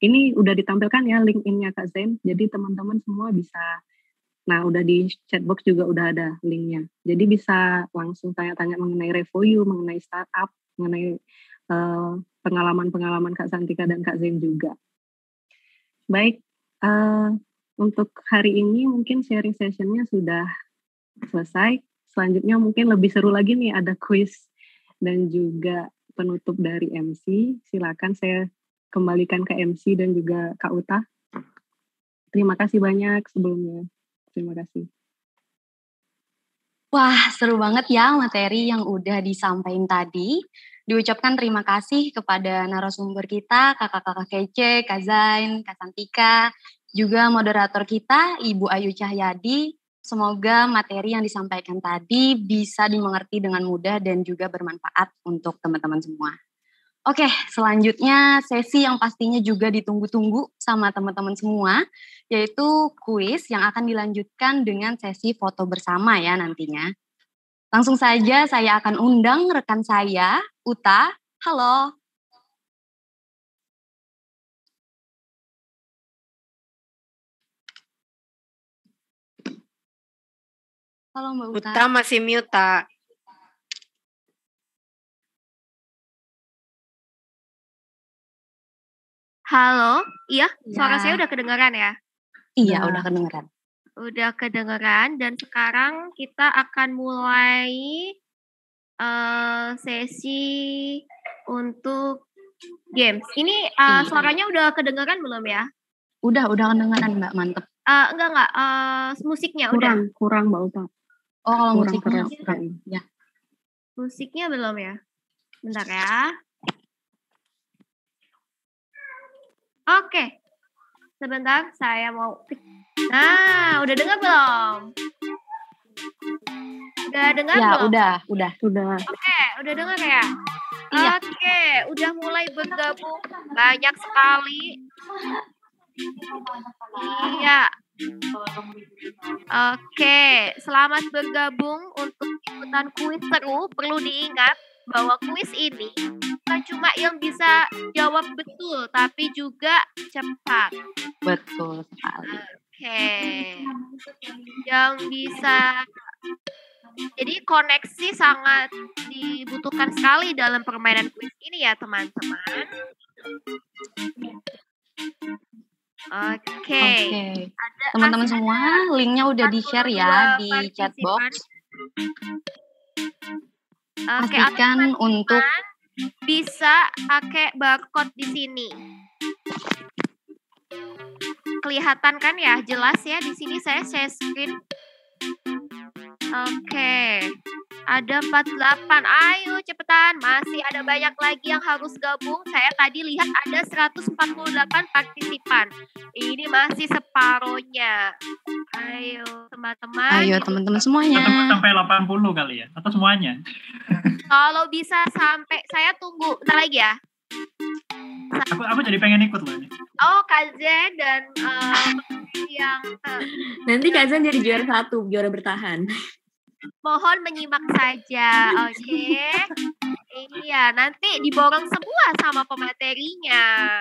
ini udah ditampilkan ya LinkedIn-nya Kak Zain. Jadi teman-teman semua bisa Nah, udah di chatbox juga udah ada linknya. Jadi bisa langsung tanya-tanya mengenai review, mengenai startup, mengenai Eh, pengalaman-pengalaman uh, Kak Santika dan Kak Zen juga. Baik, uh, untuk hari ini mungkin sharing sessionnya sudah selesai. Selanjutnya mungkin lebih seru lagi nih ada quiz dan juga penutup dari MC. Silakan saya kembalikan ke MC dan juga Kak Uta. Terima kasih banyak sebelumnya. Terima kasih. Wah, seru banget ya materi yang udah disampaikan tadi diucapkan terima kasih kepada narasumber kita, kakak-kakak kece, Kak Zain, Kak Santika, juga moderator kita, Ibu Ayu Cahyadi. Semoga materi yang disampaikan tadi bisa dimengerti dengan mudah dan juga bermanfaat untuk teman-teman semua. Oke, selanjutnya sesi yang pastinya juga ditunggu-tunggu sama teman-teman semua, yaitu kuis yang akan dilanjutkan dengan sesi foto bersama ya nantinya. Langsung saja saya akan undang rekan saya, Uta, halo. Halo Mbak Uta. Uta masih mute, tak. Halo, iya, ya. suara saya udah kedengeran ya? Iya, iya, udah kedengeran. Udah kedengeran dan sekarang kita akan mulai uh, sesi untuk games. Ini uh, suaranya udah kedengaran belum ya? Udah, udah kedengaran Mbak, mantep. Uh, enggak, enggak, uh, musiknya kurang, udah? Kurang, kurang Mbak Uta. Oh, kalau kurang musiknya. Keras, kurang. Iya. Ya. Musiknya belum ya? Bentar ya. Oke, sebentar saya mau... Nah, udah dengar belum? Udah dengar ya, belum? udah, udah, udah. Oke, okay, udah dengar ya? Iya. Oke, okay, udah mulai bergabung banyak sekali. Iya. Oke, okay, selamat bergabung untuk ikutan kuis seru. Perlu diingat bahwa kuis ini bukan cuma yang bisa jawab betul, tapi juga cepat. Betul sekali. Nah, okay. yang bisa jadi koneksi sangat dibutuhkan sekali dalam permainan quiz ini ya teman-teman. Oke, okay. okay. teman-teman semua, linknya udah di share ya di chat box. Okay, Pastikan untuk bisa pakai barcode di sini kelihatan kan ya? Jelas ya di sini saya share screen. Oke. Okay. Ada 48. Ayo cepetan. Masih ada banyak lagi yang harus gabung. Saya tadi lihat ada 148 partisipan. Ini masih separohnya. Ayo teman-teman. Ayo teman-teman semuanya. Teman-teman sampai 80 kali ya atau semuanya? Kalau bisa sampai saya tunggu. Bentar lagi ya aku aku jadi pengen ikut loh ini oh kaze dan uh, yang uh, nanti kazen jadi juara satu juara bertahan mohon menyimak saja oke okay? iya nanti diborong semua sama pematerinya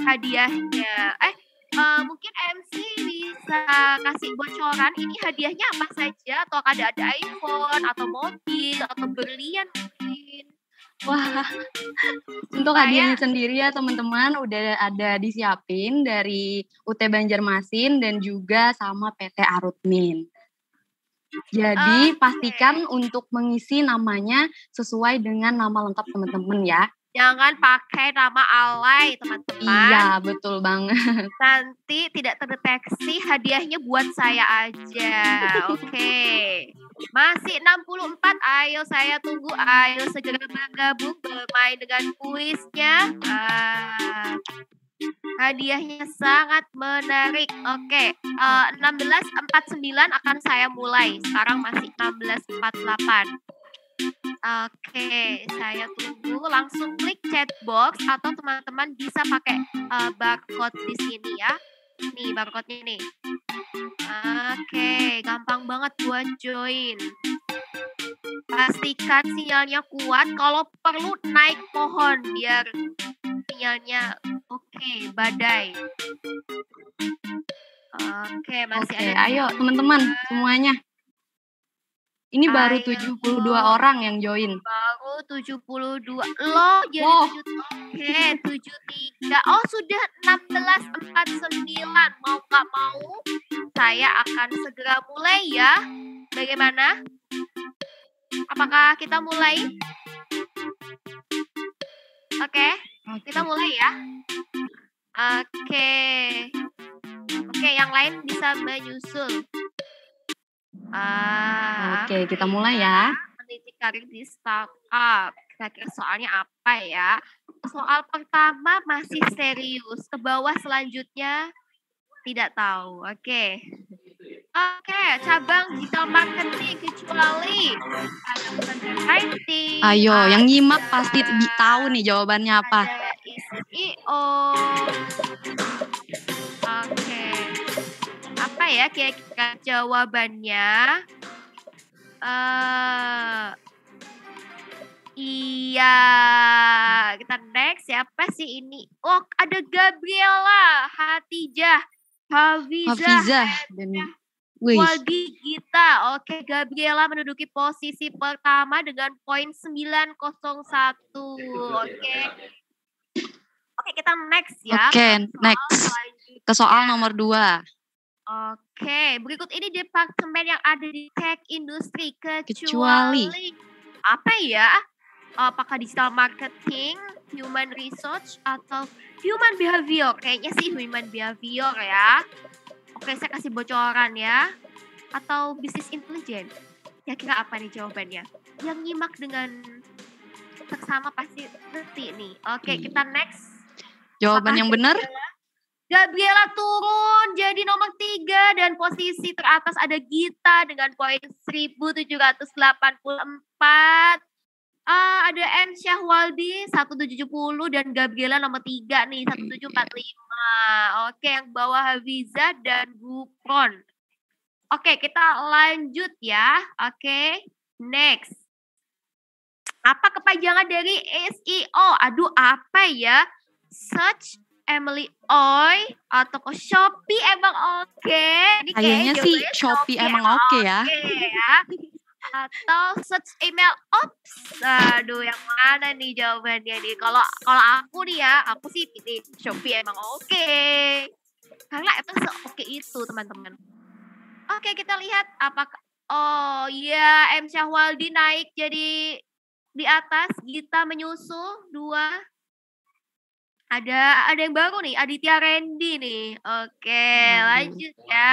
hadiahnya eh uh, mungkin MC bisa kasih bocoran ini hadiahnya apa saja atau ada ada iPhone atau mobil atau berlian Wah, untuk hadiahnya sendiri ya teman-teman udah ada disiapin dari UT Banjarmasin dan juga sama PT Arutmin. Jadi okay. pastikan untuk mengisi namanya sesuai dengan nama lengkap teman-teman ya. Jangan pakai nama alay, teman-teman. Iya, betul banget. Nanti tidak terdeteksi, hadiahnya buat saya aja. Oke. Okay. Masih 64, ayo saya tunggu. Ayo segera bergabung bermain dengan kuisnya. Ah. Hadiahnya sangat menarik. Oke, okay. uh, 1649 akan saya mulai. Sekarang masih 1648. Oke, saya tunggu. Langsung klik chat box atau teman-teman bisa pakai uh, barcode di sini ya. Nih barcode-nya nih. Oke, gampang banget buat join. Pastikan sinyalnya kuat, kalau perlu naik pohon biar sinyalnya oke, okay, badai. Oke, masih Oke, ada. Ayo teman-teman semuanya ini ah, baru Ayo, iya. 72 orang yang join. Baru 72. Lo jadi wow. 73. Eh, oh, sudah 16.49. Mau nggak mau, saya akan segera mulai ya. Bagaimana? Apakah kita mulai? Oke, okay, okay. kita mulai ya. Oke. Okay. Oke, okay, yang lain bisa menyusul. Ah, Oke, kita mulai ya. Peneliti karir di startup. Kira-kira soalnya apa ya? Soal pertama masih serius, ke bawah selanjutnya tidak tahu. Oke. Okay. Oke, okay, cabang digital marketing kecuali Ayo, ada, yang nyimak pasti tahu nih jawabannya apa. Ada SEO, apa ya kira-kira jawabannya? Uh, iya, kita next siapa sih ini? Oh, ada Gabriela, Hatijah, Hafiza, Hafizah, dan Wagi kita Oke, Gabriela menduduki posisi pertama dengan poin 901. Oke. Oke, kita next ya. Oke, next. Ke soal nomor dua Oke, berikut ini departemen yang ada di tech industri kecuali, kecuali. apa ya? Apakah digital marketing, human research atau human behavior? Kayaknya sih human behavior ya. Oke, saya kasih bocoran ya. Atau business intelligence. Ya kira apa nih jawabannya? Yang nyimak dengan tersama pasti ngerti nih. Oke, hmm. kita next. Jawaban yang benar? Adalah Gabriela turun jadi nomor tiga dan posisi teratas ada Gita dengan poin 1784. Uh, ah, ada M Syahwaldi 170 dan Gabriela nomor tiga nih 1745. Oke, yang bawah Wiza dan Gupron. Oke, kita lanjut ya. Oke, next. Apa kepanjangan dari SEO? Aduh, apa ya? Search Emily Oi atau kok Shopee emang oke. Okay. Kayaknya sih Shopee, Shopee emang oke okay ya. Okay ya. atau search email ops. Aduh, yang mana nih jawabannya nih? Kalau kalau aku nih ya, aku sih pilih Shopee emang oke. Okay. Karena se oke itu, teman-teman. Oke, okay, kita lihat apakah Oh iya, yeah. M Syahwaldi naik jadi di atas, Gita menyusul dua ada ada yang baru nih, Aditya Randy nih. Oke, lanjut ya.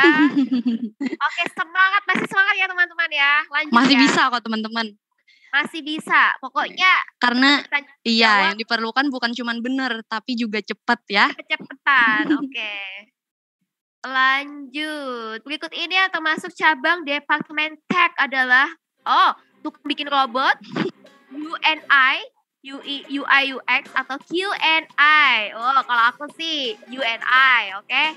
Oke, semangat, masih semangat ya teman-teman ya. Lanjut Masih ya. bisa kok teman-teman. Masih bisa. Pokoknya karena iya, yang diperlukan bukan cuman bener tapi juga cepat ya. cepetan Oke. Lanjut. Berikut ini yang termasuk cabang Departemen Tech adalah oh, untuk bikin robot, UNI, UI, e, UI UX atau Q&I. Oh, kalau aku sih UNI, oke? Okay?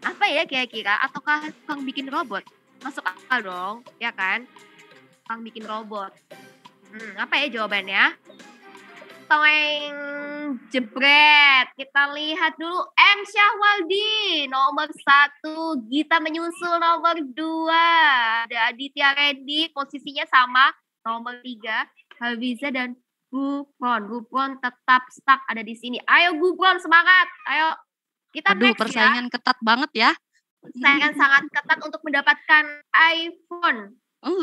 Apa ya kira-kira? Ataukah tukang bikin robot? Masuk akal dong, ya kan? Tukang bikin robot. Hmm, apa ya jawabannya? Toeng jebret. Kita lihat dulu M Syahwaldi nomor satu, Gita menyusul nomor dua. Ada Aditya Reddy posisinya sama nomor tiga, Habiza dan Gupron, Gupron tetap stuck ada di sini. Ayo Gupron semangat, ayo kita Aduh, next ya. persaingan ya. ketat banget ya. Persaingan sangat ketat untuk mendapatkan iPhone. Oh.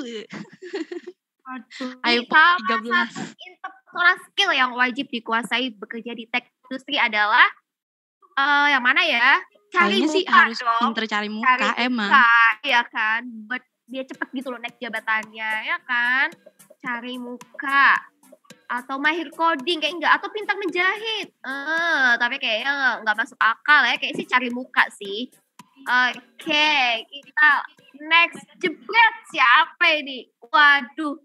Aduh, iPhone 13. intelektual skill yang wajib dikuasai bekerja di tech industri adalah uh, yang mana ya? Cari Kayaknya muka sih harus dong. cari muka cari emang. iya kan, buat dia cepet gitu loh naik jabatannya, ya kan? Cari muka atau mahir coding kayak enggak atau pintar menjahit uh, tapi kayaknya nggak masuk akal ya kayak sih cari muka sih oke okay, kita next jebret siapa ini waduh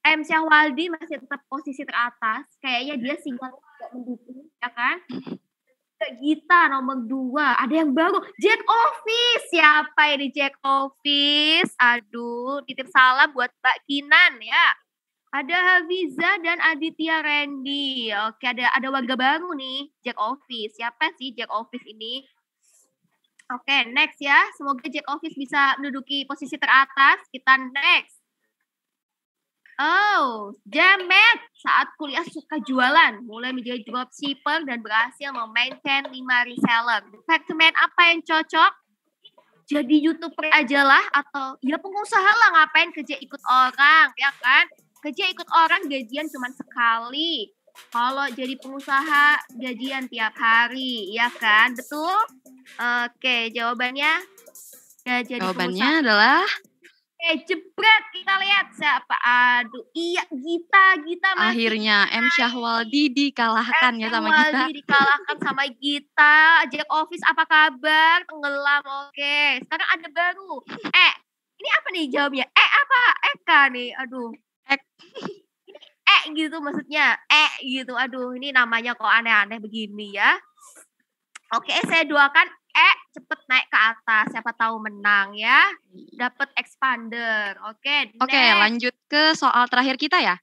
M Syahwaldi masih tetap posisi teratas kayaknya dia single tidak mendukung ya kan Gita nomor dua ada yang baru Jack Office siapa ini Jack Office aduh titip salam buat Mbak Kinan ya ada Hafiza dan Aditya Randy. Oke, ada ada warga baru nih, Jack Office. Siapa sih Jack Office ini? Oke, next ya. Semoga Jack Office bisa menduduki posisi teratas. Kita next. Oh, Jamet saat kuliah suka jualan, mulai menjadi dropshipper dan berhasil memaintain 5 reseller. Segment apa yang cocok? Jadi youtuber aja lah atau ya pengusaha lah ngapain kerja ikut orang, ya kan? Kerja ikut orang gajian cuma sekali. Kalau jadi pengusaha gajian tiap hari, ya kan? Betul? Oke, jawabannya ya jadi Jawabannya pengusaha. adalah Eh, jebret kita lihat siapa. Aduh, iya Gita, Gita masih. Akhirnya M Syahwaldi dikalahkan M. ya sama Gita. Syahwaldi dikalahkan sama Gita. Jack Office apa kabar? Tenggelam. Oke, sekarang ada baru. Eh, ini apa nih jawabnya? Eh apa? Eka nih. Aduh, Ek. e gitu maksudnya. E gitu. Aduh, ini namanya kok aneh-aneh begini ya. Oke, saya doakan E cepet naik ke atas. Siapa tahu menang ya. Dapat expander. Oke. Oke, okay, lanjut ke soal terakhir kita ya.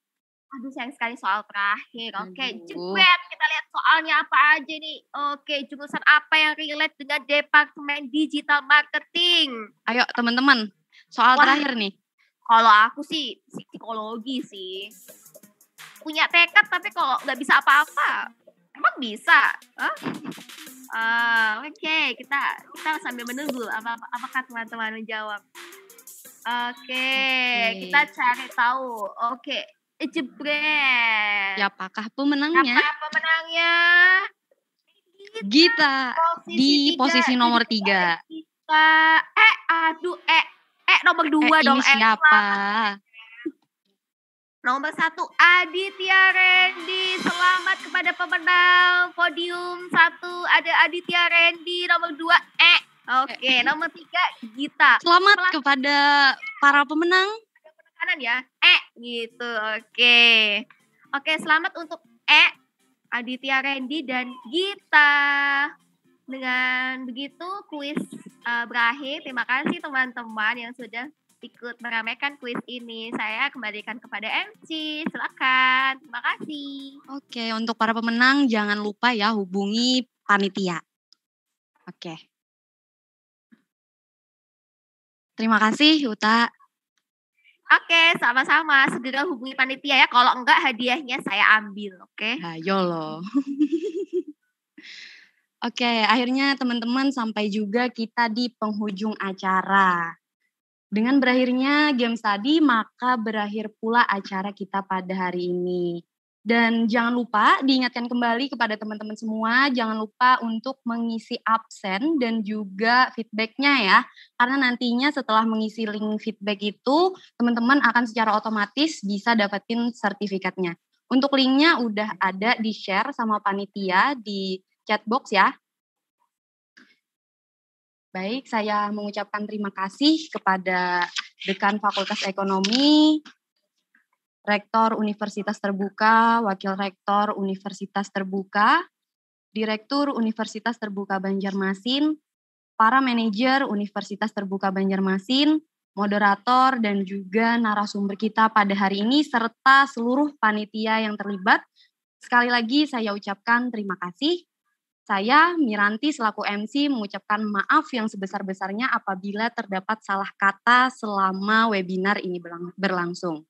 Aduh sayang sekali soal terakhir. Oke, okay, cepet kita lihat soalnya apa aja nih. Oke, okay, jurusan apa yang relate dengan Departemen Digital Marketing? Ayo teman-teman, soal Wah. terakhir nih. Kalau aku sih psikologi sih. Punya tekad tapi kalau nggak bisa apa-apa, emang bisa? Huh? Uh, ah, Oke, okay. kita kita sambil menunggu apa apakah teman-teman menjawab. Oke, okay. okay. kita cari tahu. Oke, okay. jebret. Siapakah pemenangnya? Siapa pemenangnya? Gita, Gita posisi di tiga. posisi nomor tiga. Gita, eh aduh eh Eh nomor eh, dua eh, dong ini siapa? Nomor satu Aditya Randy, selamat kepada pemenang podium satu ada Aditya Randy, nomor dua e. Eh. Oke, okay. nomor tiga Gita. Selamat Pelan kepada para pemenang. Ada kanan ya, Eh. gitu. Oke, okay. oke okay, selamat untuk E, Aditya Randy dan Gita. Dengan begitu kuis uh, berakhir. Terima kasih teman-teman yang sudah ikut meramaikan kuis ini. Saya kembalikan kepada MC. Silakan. Terima kasih. Oke, untuk para pemenang jangan lupa ya hubungi panitia. Oke. Terima kasih Uta. Oke, sama-sama. Segera hubungi panitia ya. Kalau enggak hadiahnya saya ambil, oke? Okay? Ayo loh. Oke, akhirnya teman-teman sampai juga kita di penghujung acara. Dengan berakhirnya game tadi, maka berakhir pula acara kita pada hari ini. Dan jangan lupa diingatkan kembali kepada teman-teman semua, jangan lupa untuk mengisi absen dan juga feedbacknya ya. Karena nantinya setelah mengisi link feedback itu, teman-teman akan secara otomatis bisa dapetin sertifikatnya. Untuk linknya udah ada di-share sama panitia di chat box ya. Baik, saya mengucapkan terima kasih kepada Dekan Fakultas Ekonomi, Rektor Universitas Terbuka, Wakil Rektor Universitas Terbuka, Direktur Universitas Terbuka Banjarmasin, para manajer Universitas Terbuka Banjarmasin, moderator, dan juga narasumber kita pada hari ini, serta seluruh panitia yang terlibat. Sekali lagi saya ucapkan terima kasih. Saya, Miranti, selaku MC, mengucapkan maaf yang sebesar-besarnya apabila terdapat salah kata selama webinar ini berlangsung.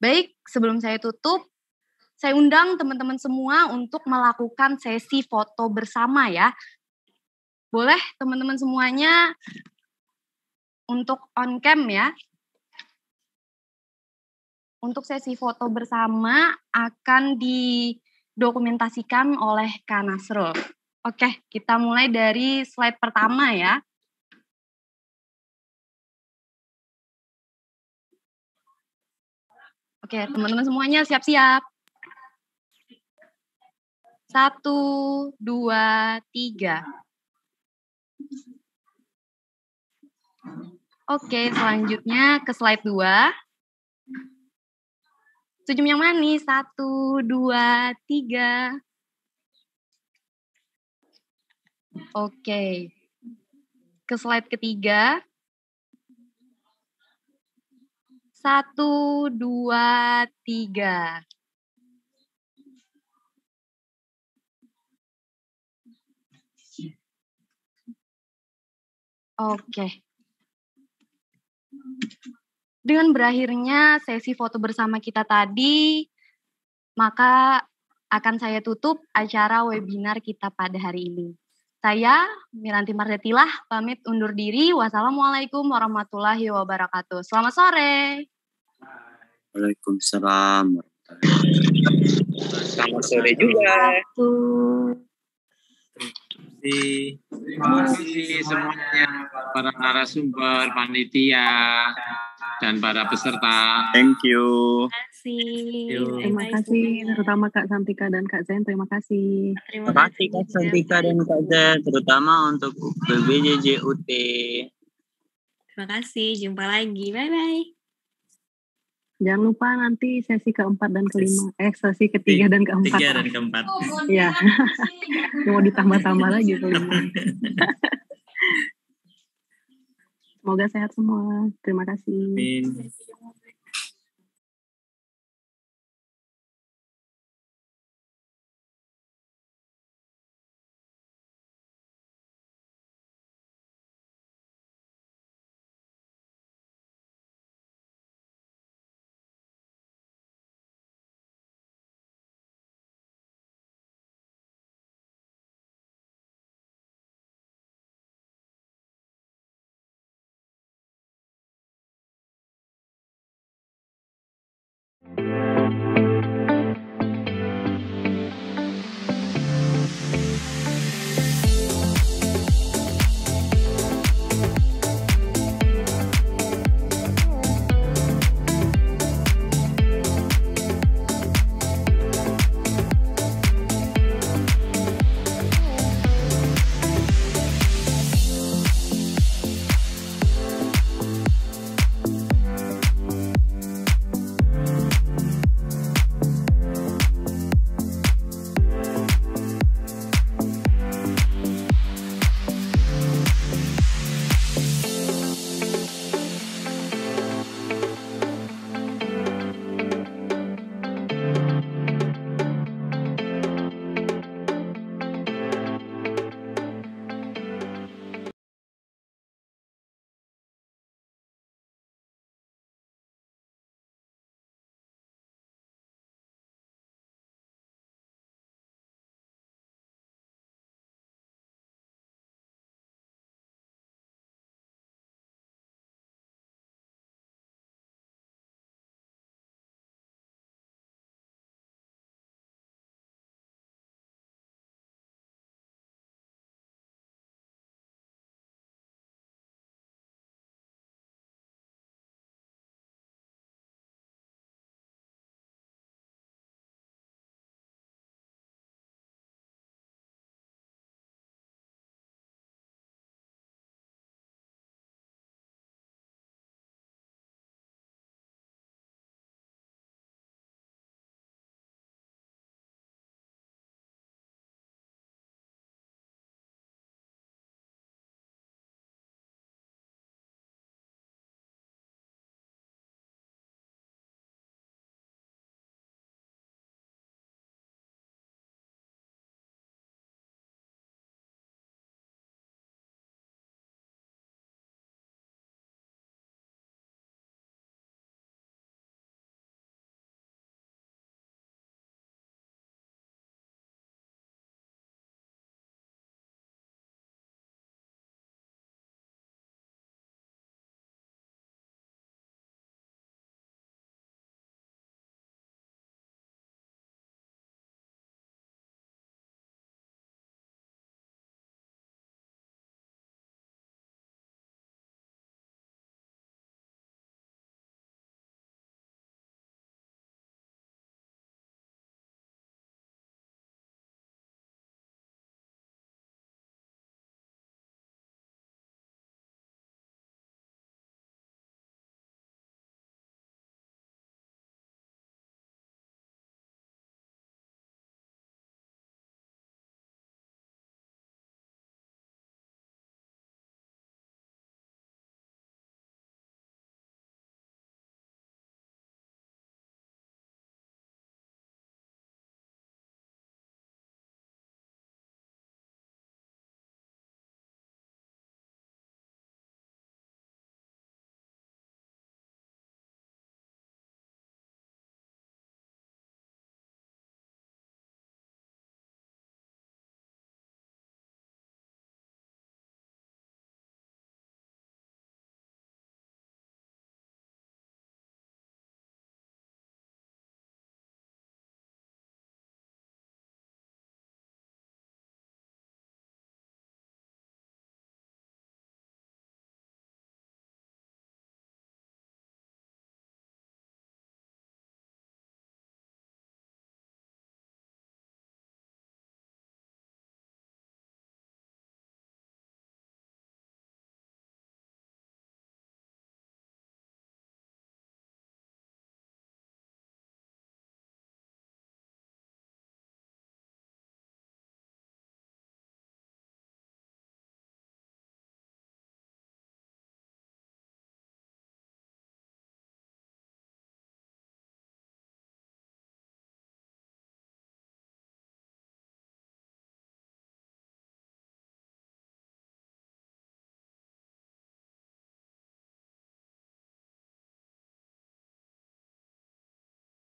Baik, sebelum saya tutup, saya undang teman-teman semua untuk melakukan sesi foto bersama ya. Boleh teman-teman semuanya untuk on cam ya. Untuk sesi foto bersama akan di didokumentasikan oleh Kanasro. Oke, kita mulai dari slide pertama ya. Oke, teman-teman semuanya siap-siap. Satu, dua, tiga. Oke, selanjutnya ke slide dua. Senyum yang manis. Satu, dua, tiga. Oke. Ke slide ketiga. Satu, dua, tiga. Oke. Okay. Dengan berakhirnya sesi foto bersama kita tadi, maka akan saya tutup acara webinar kita pada hari ini. Saya Miranti Mardetilah pamit undur diri. Wassalamualaikum warahmatullahi wabarakatuh. Selamat sore. Waalaikumsalam. Selamat sore juga kasih. Terima kasih semuanya para narasumber, panitia, dan para peserta. Thank you. Terima kasih. Terutama Kak Santika dan Kak Zen, terima kasih. Terima kasih Kak Santika dan Kak Zen, terutama untuk BBJJUT. Terima kasih. Jumpa lagi. Bye-bye. Jangan lupa nanti sesi keempat dan kelima, eh sesi ketiga dan keempat. Ketiga dan keempat. Oh, ya, mau ditambah-tambah lagi kelima. Semoga sehat semua. Terima kasih. Amin.